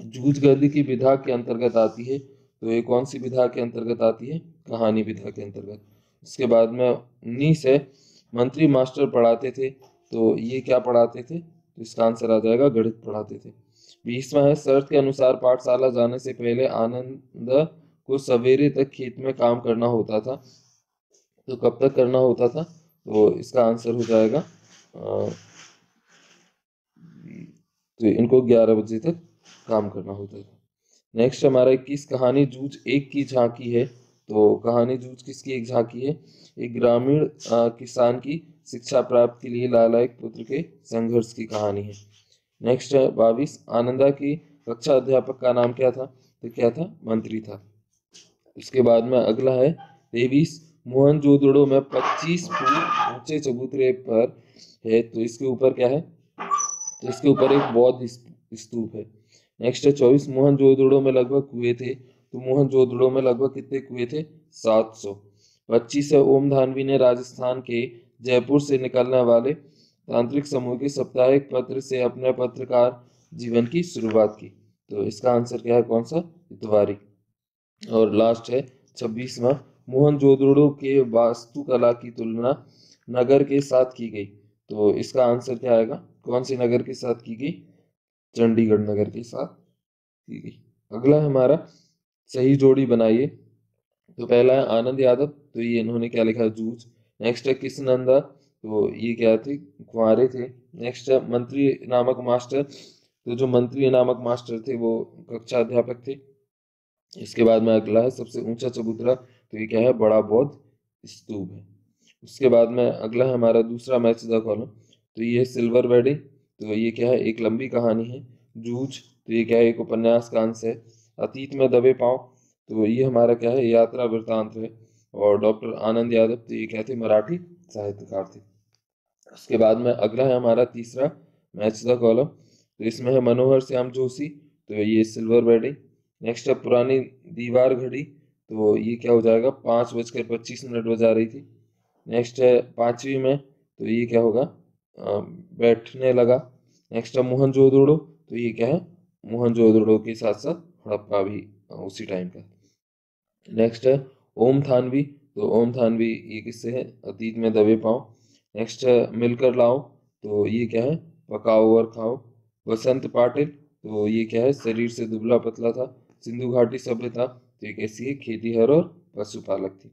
जूझ गर्दी की विधा के अंतर्गत आती है तो ये कौन सी विधा के अंतर्गत आती है कहानी विधा के अंतर्गत उसके बाद में उन्नीस है मंत्री मास्टर पढ़ाते थे तो ये क्या पढ़ाते थे तो इसका आंसर आ जाएगा गणित पढ़ाते थे बीसवा है शर्त के अनुसार पाठशाला जाने से पहले आनंद को सवेरे तक खेत में काम करना होता था तो कब तक करना होता था तो इसका आंसर हो जाएगा तो इनको 11 बजे तक काम करना होता था नेक्स्ट हमारा इक्कीस कहानी जूझ एक की झांकी है तो कहानी जूझ किसकी एक झांकी है एक ग्रामीण किसान की शिक्षा प्राप्त के लिए लालायक पुत्र के संघर्ष की कहानी है नेक्स्ट है बाविस आनंदा की कक्षा अध्यापक का नाम क्या था तो क्या था मंत्री था उसके बाद में अगला है तेवीस मोहन जोदड़ो में पच्चीस फूल ऊंचे चबूतरे पर है तो इसके ऊपर क्या है तो इसके ऊपर एक बौद्ध स्तूप है नेक्स्ट है चौबीस मोहन जोदड़ो में लगभग कुएं थे तो मोहन जोदड़ो में लगभग कितने कुएं थे सात सौ पच्चीस है ओम धानवी ने राजस्थान के जयपुर से निकलने वाले तांत्रिक समूह के साप्ताहिक पत्र से अपने पत्रकार जीवन की शुरुआत की तो इसका आंसर क्या है कौन सा इतवारी और लास्ट है छब्बीसवा मोहन जोदड़ो के वास्तुकला की तुलना नगर के साथ की गई तो इसका आंसर क्या आएगा कौन से नगर के साथ की गई चंडीगढ़ नगर के साथ की गई अगला हमारा सही जोड़ी बनाइए तो पहला है आनंद यादव तो ये इन्होंने क्या लिखा जूझ नेक्स्ट है नंदा तो ये क्या थे कुंवरे थे नेक्स्ट है मंत्री नामक मास्टर तो जो मंत्री नामक मास्टर थे वो कक्षा अध्यापक थे इसके बाद में अगला है सबसे ऊंचा चबूतरा तो ये क्या है बड़ा बौद्ध स्तूप है उसके बाद में अगला है हमारा दूसरा मैच द कॉलम तो ये सिल्वर वेडिंग तो ये क्या है एक लंबी कहानी है जूझ तो ये क्या है एक उपन्यास कांश है अतीत में दबे पाँव तो ये हमारा क्या है यात्रा वृत्तांत है और डॉक्टर आनंद यादव तो ये कहते मराठी साहित्यकार थे उसके बाद में अगला है हमारा तीसरा मैच द कॉलम तो इसमें है मनोहर श्याम जोशी तो ये सिल्वर बैटिंग नेक्स्ट है पुरानी दीवार घड़ी तो ये क्या हो जाएगा पाँच बजकर पच्चीस मिनट बजा रही थी नेक्स्ट है पाँचवीं में तो ये क्या होगा बैठने लगा नेक्स्ट है मोहन जोदड़ो तो ये क्या है मोहन जोदड़ो के साथ साथ हड़प्पा भी उसी टाइम का नेक्स्ट है ओम थानवी तो ओम थानवी ये किससे है अतीत में दबे पाओ नेक्स्ट मिलकर लाओ तो ये क्या है पकाओ और खाओ वसंत पाटिल तो ये क्या है शरीर से दुबला पतला था सिंधु घाटी सभ्यता तो ये कैसी है खेतीहर और पशुपालक थी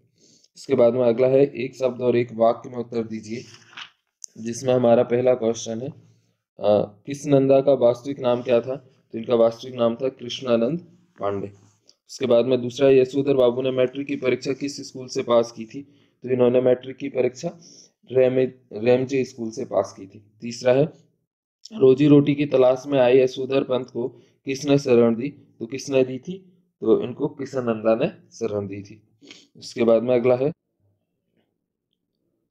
इसके बाद में अगला है एक शब्द और एक वाक्य में उत्तर दीजिए जिसमें हमारा पहला क्वेश्चन है आ, किस नंदा का वास्तविक नाम क्या था तो इनका वास्तविक नाम था कृष्णानंद पांडे उसके बाद में दूसरा यशोधर बाबू ने मैट्रिक की परीक्षा किस स्कूल से पास की थी तो इन्होंने मैट्रिक की परीक्षा रेमजे स्कूल से पास की थी तीसरा है रोजी रोटी की तलाश में आई यशोधर पंत को किसने शरण दी तो किसने दी थी तो इनको किशन नंदा ने शरण दी थी उसके बाद में अगला है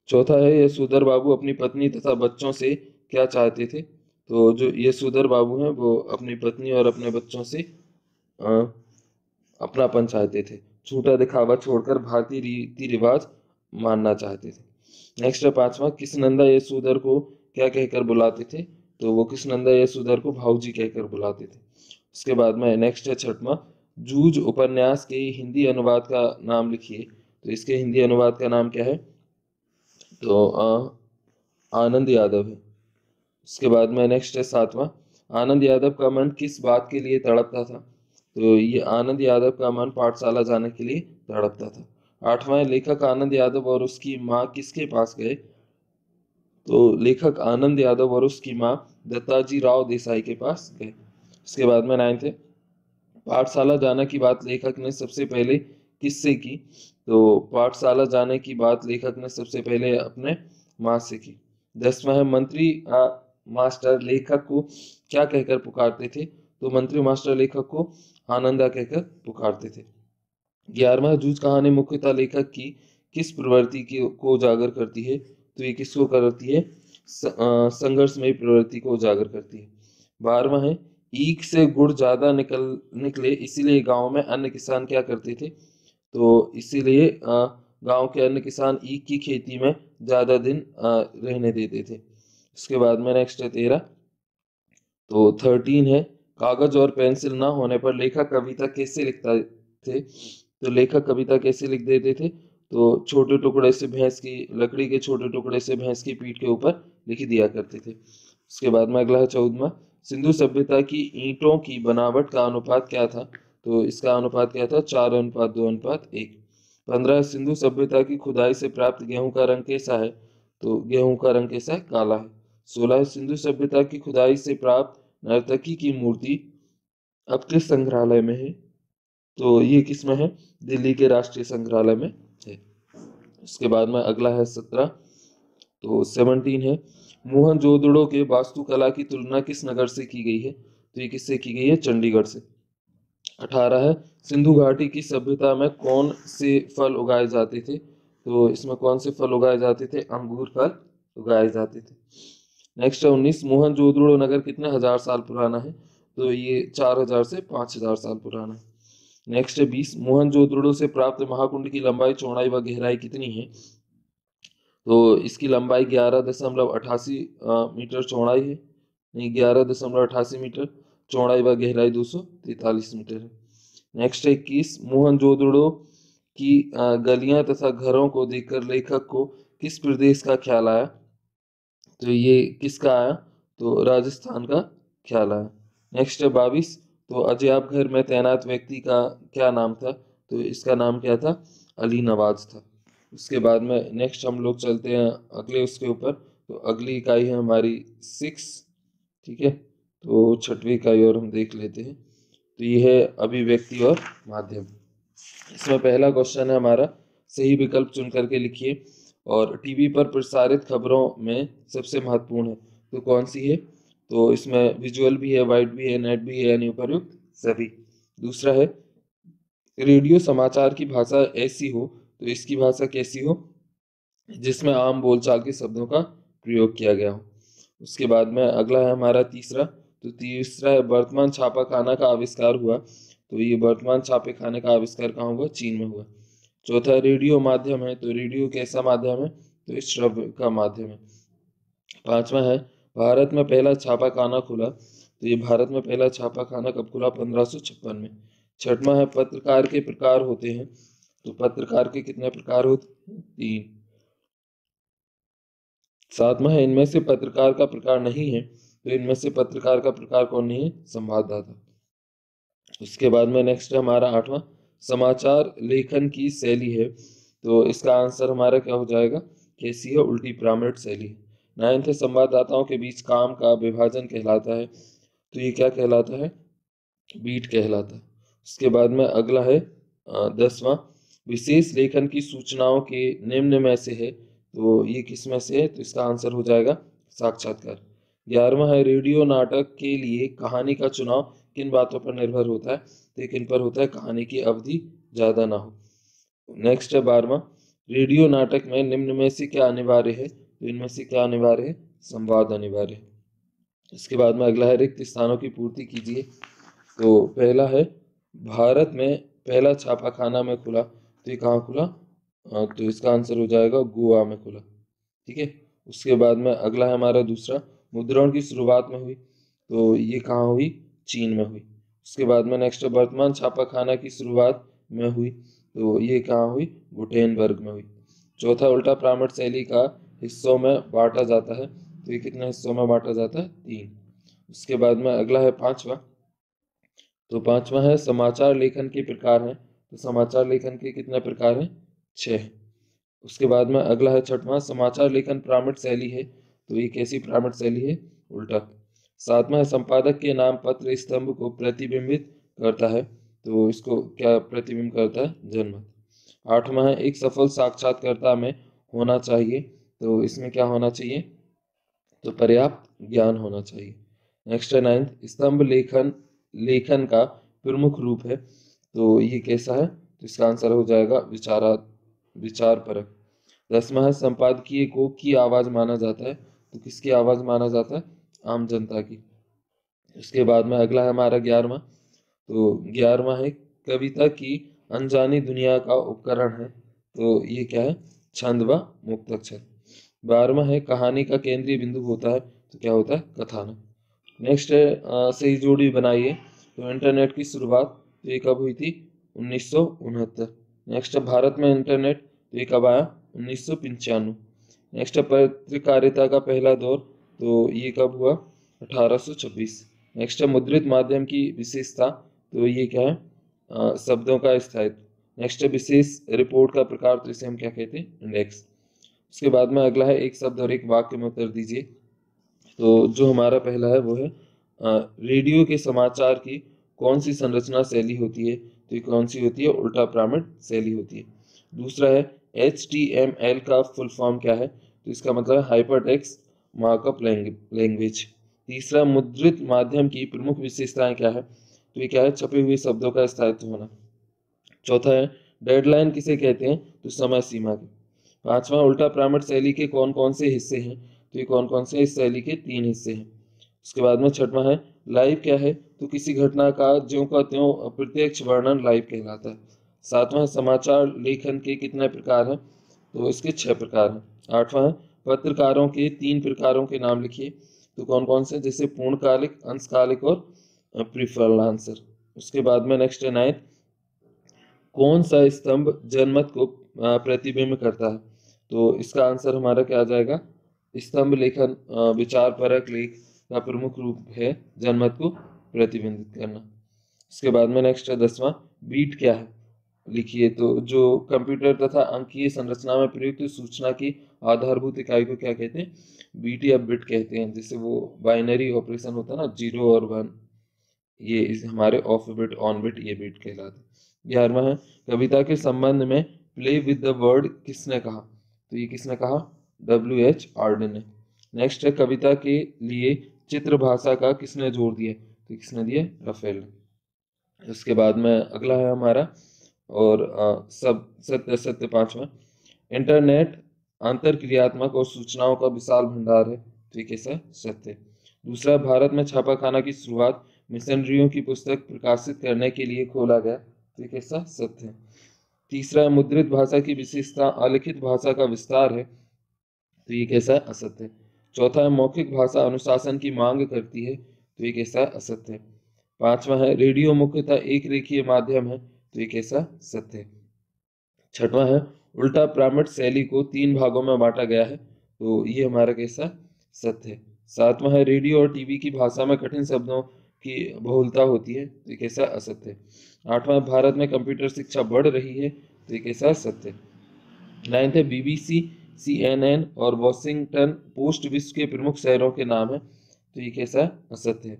चौथा है यशोधर बाबू अपनी पत्नी तथा बच्चों से क्या चाहते थे तो जो यशोधर बाबू हैं वो अपनी पत्नी और अपने बच्चों से आ, अपनापन चाहते थे झूठा दिखावा छोड़कर भारतीय रीति रिवाज मानना चाहते थे नेक्स्ट है पांचवा किसनंदा यशोधर को क्या कहकर बुलाते थे तो वो किसनंदा यशोधर को भाऊजी कहकर बुलाते थे उसके बाद में नेक्स्ट है छठवा जूझ उपन्यास के हिंदी अनुवाद का नाम लिखिए तो इसके हिंदी अनुवाद का नाम क्या है तो आनंद यादव है उसके बाद में नेक्स्ट है सातवां आनंद यादव का मन किस बात के लिए तड़पता था तो ये आनंद यादव का मन पाठशाला जाने के लिए धड़कता था आठवां लेखक आनंद यादव और उसकी माँ किसके पास गए तो लेखक आनंद यादव और उसकी माँ दत्ताजी राव देसाई के पास गए उसके बाद में नाइन्थ पाठशाला जाने की बात लेखक ने सबसे पहले किससे की तो पाठशाला जाने की बात लेखक ने सबसे पहले अपने माँ से की दसवा है मंत्री आ, मास्टर लेखक को क्या कहकर पुकारते थे तो मंत्री मास्टर लेखक को आनंदा कहकर पुकारते थे ग्यारहवा जूझ कहानी मुख्यतः लेखक की किस प्रवृत्ति की को उजागर करती है तो ये किसको करती है संघर्षमय प्रवृत्ति को उजागर करती है बारवा है ईख से गुड़ ज़्यादा निकल निकले इसीलिए गांव में अन्य किसान क्या करते थे तो इसीलिए गांव के अन्य किसान ईख की खेती में ज़्यादा दिन रहने देते थे उसके बाद में नेक्स्ट है तेरह तो थर्टीन है कागज और पेंसिल ना होने पर लेखक कविता कैसे लिखता थे तो लेखक कविता कैसे लिख देते थे तो छोटे टुकड़े से भैंस की लकड़ी के छोटे टुकड़े से भैंस की पीठ के ऊपर लिख दिया करते थे उसके बाद में अगला है चौदवा सिंधु सभ्यता की ईंटों की बनावट का अनुपात क्या था तो इसका अनुपात क्या था चार अनुपात दो अनुपात एक पंद्रह सिंधु सभ्यता की खुदाई से प्राप्त गेहूं का रंग कैसा है तो गेहूं का रंग कैसा है काला है सोलह सिंधु सभ्यता की खुदाई से प्राप्त नर्तकी की मूर्ति अब किस संग्रहालय में है तो ये किस में है दिल्ली के राष्ट्रीय संग्रहालय में है उसके बाद में अगला है सत्रह तो सेवनटीन है मोहन जोदड़ो के वास्तुकला की तुलना किस नगर से की गई है तो ये किससे की गई है चंडीगढ़ से अठारह है सिंधु घाटी की सभ्यता में कौन से फल उगाए जाते थे तो इसमें कौन से फल उगाए जाते थे अंगूर फल उगाए जाते थे नेक्स्ट है उन्नीस मोहन जोदड़ो नगर कितने हजार साल पुराना है तो ये चार हजार से पांच हजार साल पुराना है नेक्स्ट है बीस मोहन जोदड़ो से प्राप्त महाकुंड की लंबाई चौड़ाई व गहराई कितनी है तो इसकी लंबाई ग्यारह दशमलव अठासी मीटर चौड़ाई है नहीं ग्यारह दशमलव अठासी मीटर चौड़ाई व गहराई दो सौ तैतालीस मीटर है नेक्स्ट है इक्कीस मोहन जोदड़ो की गलियां तथा घरों को देखकर लेखक को किस प्रदेश का ख्याल आया तो ये किसका आया तो राजस्थान का ख्याल आया नेक्स्ट है बाविस तो अजय आप घर में तैनात व्यक्ति का क्या नाम था तो इसका नाम क्या था अली नवाज था उसके बाद में नेक्स्ट हम लोग चलते हैं अगले उसके ऊपर तो अगली इकाई है हमारी सिक्स ठीक है तो छठवीं इकाई और हम देख लेते हैं तो ये है अभिव्यक्ति और माध्यम इसमें पहला क्वेश्चन है हमारा सही विकल्प चुन करके लिखिए और टीवी पर प्रसारित खबरों में सबसे महत्वपूर्ण है तो कौन सी है तो इसमें विजुअल भी है वाइट भी है नेट भी है यानी सभी दूसरा है रेडियो समाचार की भाषा ऐसी हो तो इसकी भाषा कैसी हो जिसमें आम बोलचाल के शब्दों का प्रयोग किया गया हो उसके बाद में अगला है हमारा तीसरा तो तीसरा है वर्तमान छापा खाना का आविष्कार हुआ तो ये वर्तमान छापे खाने का आविष्कार कहाँ हुआ चीन में हुआ चौथा रेडियो माध्यम है तो रेडियो कैसा माध्यम है तो श्रव्य का माध्यम है पांचवा है भारत में पहला छापा खाना खुला तो ये भारत में पहला छापा खाना कब खुला पंद्रह में छठवा है पत्रकार के प्रकार होते हैं तो पत्रकार के कितने प्रकार होते हैं तीन सातवा है इनमें से पत्रकार का प्रकार नहीं है तो इनमें से पत्रकार का प्रकार कौन नहीं है संवाददाता उसके बाद में नेक्स्ट है हमारा आठवां समाचार लेखन की शैली है तो इसका आंसर हमारा क्या हो जाएगा कैसी है उल्टी पिरामिड शैली नाइन्थ संवाददाताओं के बीच काम का विभाजन कहलाता है तो ये क्या कहलाता है बीट कहलाता है उसके बाद में अगला है दसवां विशेष लेखन की सूचनाओं के निम्न में से है तो ये किस में से है तो इसका आंसर हो जाएगा साक्षात्कार ग्यारहवा है रेडियो नाटक के लिए कहानी का चुनाव किन बातों पर निर्भर होता है तो इन पर होता है कहानी की अवधि ज़्यादा ना हो नेक्स्ट है बारवा रेडियो नाटक में निम्न में से क्या अनिवार्य है तो इनमें से क्या अनिवार्य है संवाद अनिवार्य है इसके बाद में अगला है रिक्त स्थानों की पूर्ति कीजिए तो पहला है भारत में पहला छापाखाना में खुला तो ये कहाँ खुला तो इसका आंसर हो जाएगा गोवा में खुला ठीक है उसके बाद में अगला है हमारा दूसरा मुद्रण की शुरुआत में हुई तो ये कहाँ हुई चीन में हुई उसके बाद में नेक्स्ट वर्तमान छापाखाना की शुरुआत में हुई तो ये कहाँ हुई गुटेनबर्ग में हुई चौथा उल्टा प्रामट शैली का हिस्सों में बांटा जाता है तो ये कितने हिस्सों में बांटा जाता है तीन उसके बाद में अगला है पांचवा तो पांचवा है समाचार लेखन के प्रकार हैं तो समाचार लेखन के कितने प्रकार हैं छः उसके बाद में अगला है छठवा समाचार लेखन प्रामण शैली है तो ये कैसी प्रामण शैली है उल्टा सातवा संपादक के नाम पत्र स्तंभ को प्रतिबिंबित करता है तो इसको क्या प्रतिबिंब करता है जनमत आठवां है एक सफल साक्षात्कर्ता में होना चाहिए तो इसमें क्या होना चाहिए तो पर्याप्त ज्ञान होना चाहिए नेक्स्ट है नाइन्थ स्तंभ लेखन लेखन का प्रमुख रूप है तो ये कैसा है तो इसका आंसर हो जाएगा विचारा विचार परक दसवा है संपादकीय को की आवाज़ माना जाता है तो किसकी आवाज़ माना जाता है आम जनता की इसके बाद में अगला है हमारा ग्यारहवा तो ग्यारहवा है कविता की अनजानी दुनिया का उपकरण है तो ये क्या है छंद व मुक्ताक्षर बारहवा है कहानी का केंद्रीय बिंदु होता है तो क्या होता है कथानक नेक्स्ट है सही जोड़ी बनाइए तो इंटरनेट की शुरुआत तो ये कब हुई थी उन्नीस नेक्स्ट है भारत में इंटरनेट तो ये कब आया उन्नीस नेक्स्ट है पत्रकारिता का पहला दौर तो ये कब हुआ 1826 नेक्स्ट है मुद्रित माध्यम की विशेषता तो ये क्या है शब्दों का स्थायित्व नेक्स्ट है विशेष रिपोर्ट का प्रकार तो इसे हम क्या कहते हैं इंडेक्स उसके बाद में अगला है एक शब्द और एक वाक्य में उत्तर दीजिए तो जो हमारा पहला है वो है रेडियो के समाचार की कौन सी संरचना शैली होती है तो ये कौन सी होती है उल्टा प्रामिट शैली होती है दूसरा है एच टी एम एल का फुल फॉर्म क्या है तो इसका मतलब हाइपर टेक्स्ट मार्कअप लैंग्वेज तीसरा मुद्रित माध्यम की प्रमुख विशेषताएं क्या है तो ये क्या है छपे हुए शब्दों का स्थायित्व होना चौथा है डेडलाइन किसे कहते हैं तो समय सीमा की पांचवा उल्टा प्रामट शैली के कौन कौन से हिस्से हैं तो ये कौन कौन से इस शैली के तीन हिस्से हैं उसके बाद में छठवा है लाइव क्या है तो किसी घटना का जो का त्यों अप्रत्यक्ष वर्णन लाइव कहलाता है सातवां समाचार लेखन के कितने प्रकार हैं तो इसके छह प्रकार हैं आठवां है पत्रकारों के तीन प्रकारों के नाम लिखिए तो कौन कौन से जैसे पूर्णकालिक अंशकालिक और आंसर उसके बाद में नेक्स्ट है नाइन्थ कौन सा स्तंभ जनमत को प्रतिबिंब करता है तो इसका आंसर हमारा क्या आ जाएगा स्तंभ लेखन विचार परक लेख का प्रमुख रूप है जनमत को प्रतिबिंबित करना इसके बाद में नेक्स्ट है दसवा बीट क्या है लिखिए तो जो कंप्यूटर तथा अंकीय संरचना में प्रयुक्त सूचना की आधारभूत इकाई को क्या कहते हैं बीटी या बिट कहते हैं जैसे वो बाइनरी ऑपरेशन होता है ना जीरो और वन ये इस हमारे ऑफ बिट ऑन बिट ये बिट कहलाते हैं ग्यारहवा है कविता के संबंध में प्ले विद द वर्ड किसने कहा तो ये किसने कहा डब्ल्यू एच आर्डन ने नेक्स्ट है कविता के लिए चित्र भाषा का किसने जोर दिया तो किसने दिया रफेल उसके बाद में अगला है हमारा और आ, सब सत्य सत्य पांचवा इंटरनेट आंतर क्रियात्मक और सूचनाओं का विशाल भंडार है ठीक है सर सत्य दूसरा भारत में छापाखाना की शुरुआत मिशनरियों की पुस्तक प्रकाशित करने के लिए खोला गया ठीक है सर सत्य तीसरा मुद्रित भाषा की विशेषता अलिखित भाषा का विस्तार है तो ये कैसा असत्य चौथा है मौखिक भाषा अनुशासन की मांग करती है तो ये कैसा असत्य पांचवा है रेडियो मुख्यतः एक रेखीय माध्यम है तो ये कैसा सत्य छठवा है उल्टा प्रामिट शैली को तीन भागों में बांटा गया है तो ये हमारा कैसा सत्य है सातवां है रेडियो और टीवी की भाषा में कठिन शब्दों की बहुलता होती है तो ये कैसा असत्य है आठवां भारत में कंप्यूटर शिक्षा बढ़ रही है तो ये कैसा सत्य है नाइन्थ है बीबीसी सीएनएन और वॉशिंगटन पोस्ट विश्व के प्रमुख शहरों के नाम है तो ये कैसा असत्य है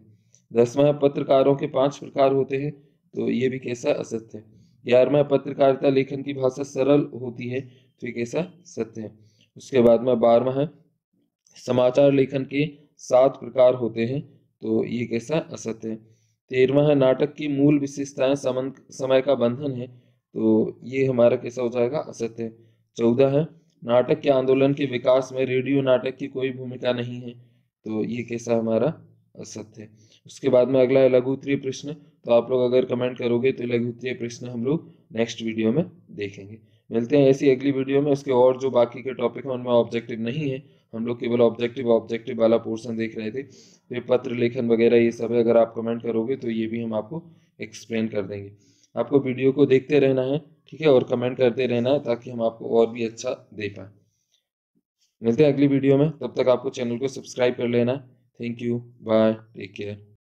दसवां है पत्रकारों के पांच प्रकार होते हैं तो ये भी कैसा असत्य है यार में पत्रकारिता लेखन की भाषा सरल होती है तो एक ऐसा सत्य है उसके बाद में बारहवा है समाचार लेखन के सात प्रकार होते हैं तो ये कैसा असत्य है तेरहवा है नाटक की मूल विशेषताएं समय का बंधन है तो ये हमारा कैसा हो जाएगा असत्य है चौदह है नाटक के आंदोलन के विकास में रेडियो नाटक की कोई भूमिका नहीं है तो ये कैसा हमारा असत्य है उसके बाद में अगला है लघु उत्तरीय प्रश्न तो आप लोग अगर कमेंट करोगे तो लघुत्तीय प्रश्न हम लोग नेक्स्ट वीडियो में देखेंगे मिलते हैं ऐसी अगली वीडियो में उसके और जो बाकी के टॉपिक हैं उनमें ऑब्जेक्टिव नहीं है हम लोग केवल ऑब्जेक्टिव ऑब्जेक्टिव वाला पोर्सन देख रहे थे फिर पत्र लेखन वगैरह ये सब है अगर आप कमेंट करोगे तो ये भी हम आपको एक्सप्लेन कर देंगे आपको वीडियो को देखते रहना है ठीक है और कमेंट करते रहना है ताकि हम आपको और भी अच्छा दे पाए मिलते हैं अगली वीडियो में तब तक आपको चैनल को सब्सक्राइब कर लेना thank you bye take care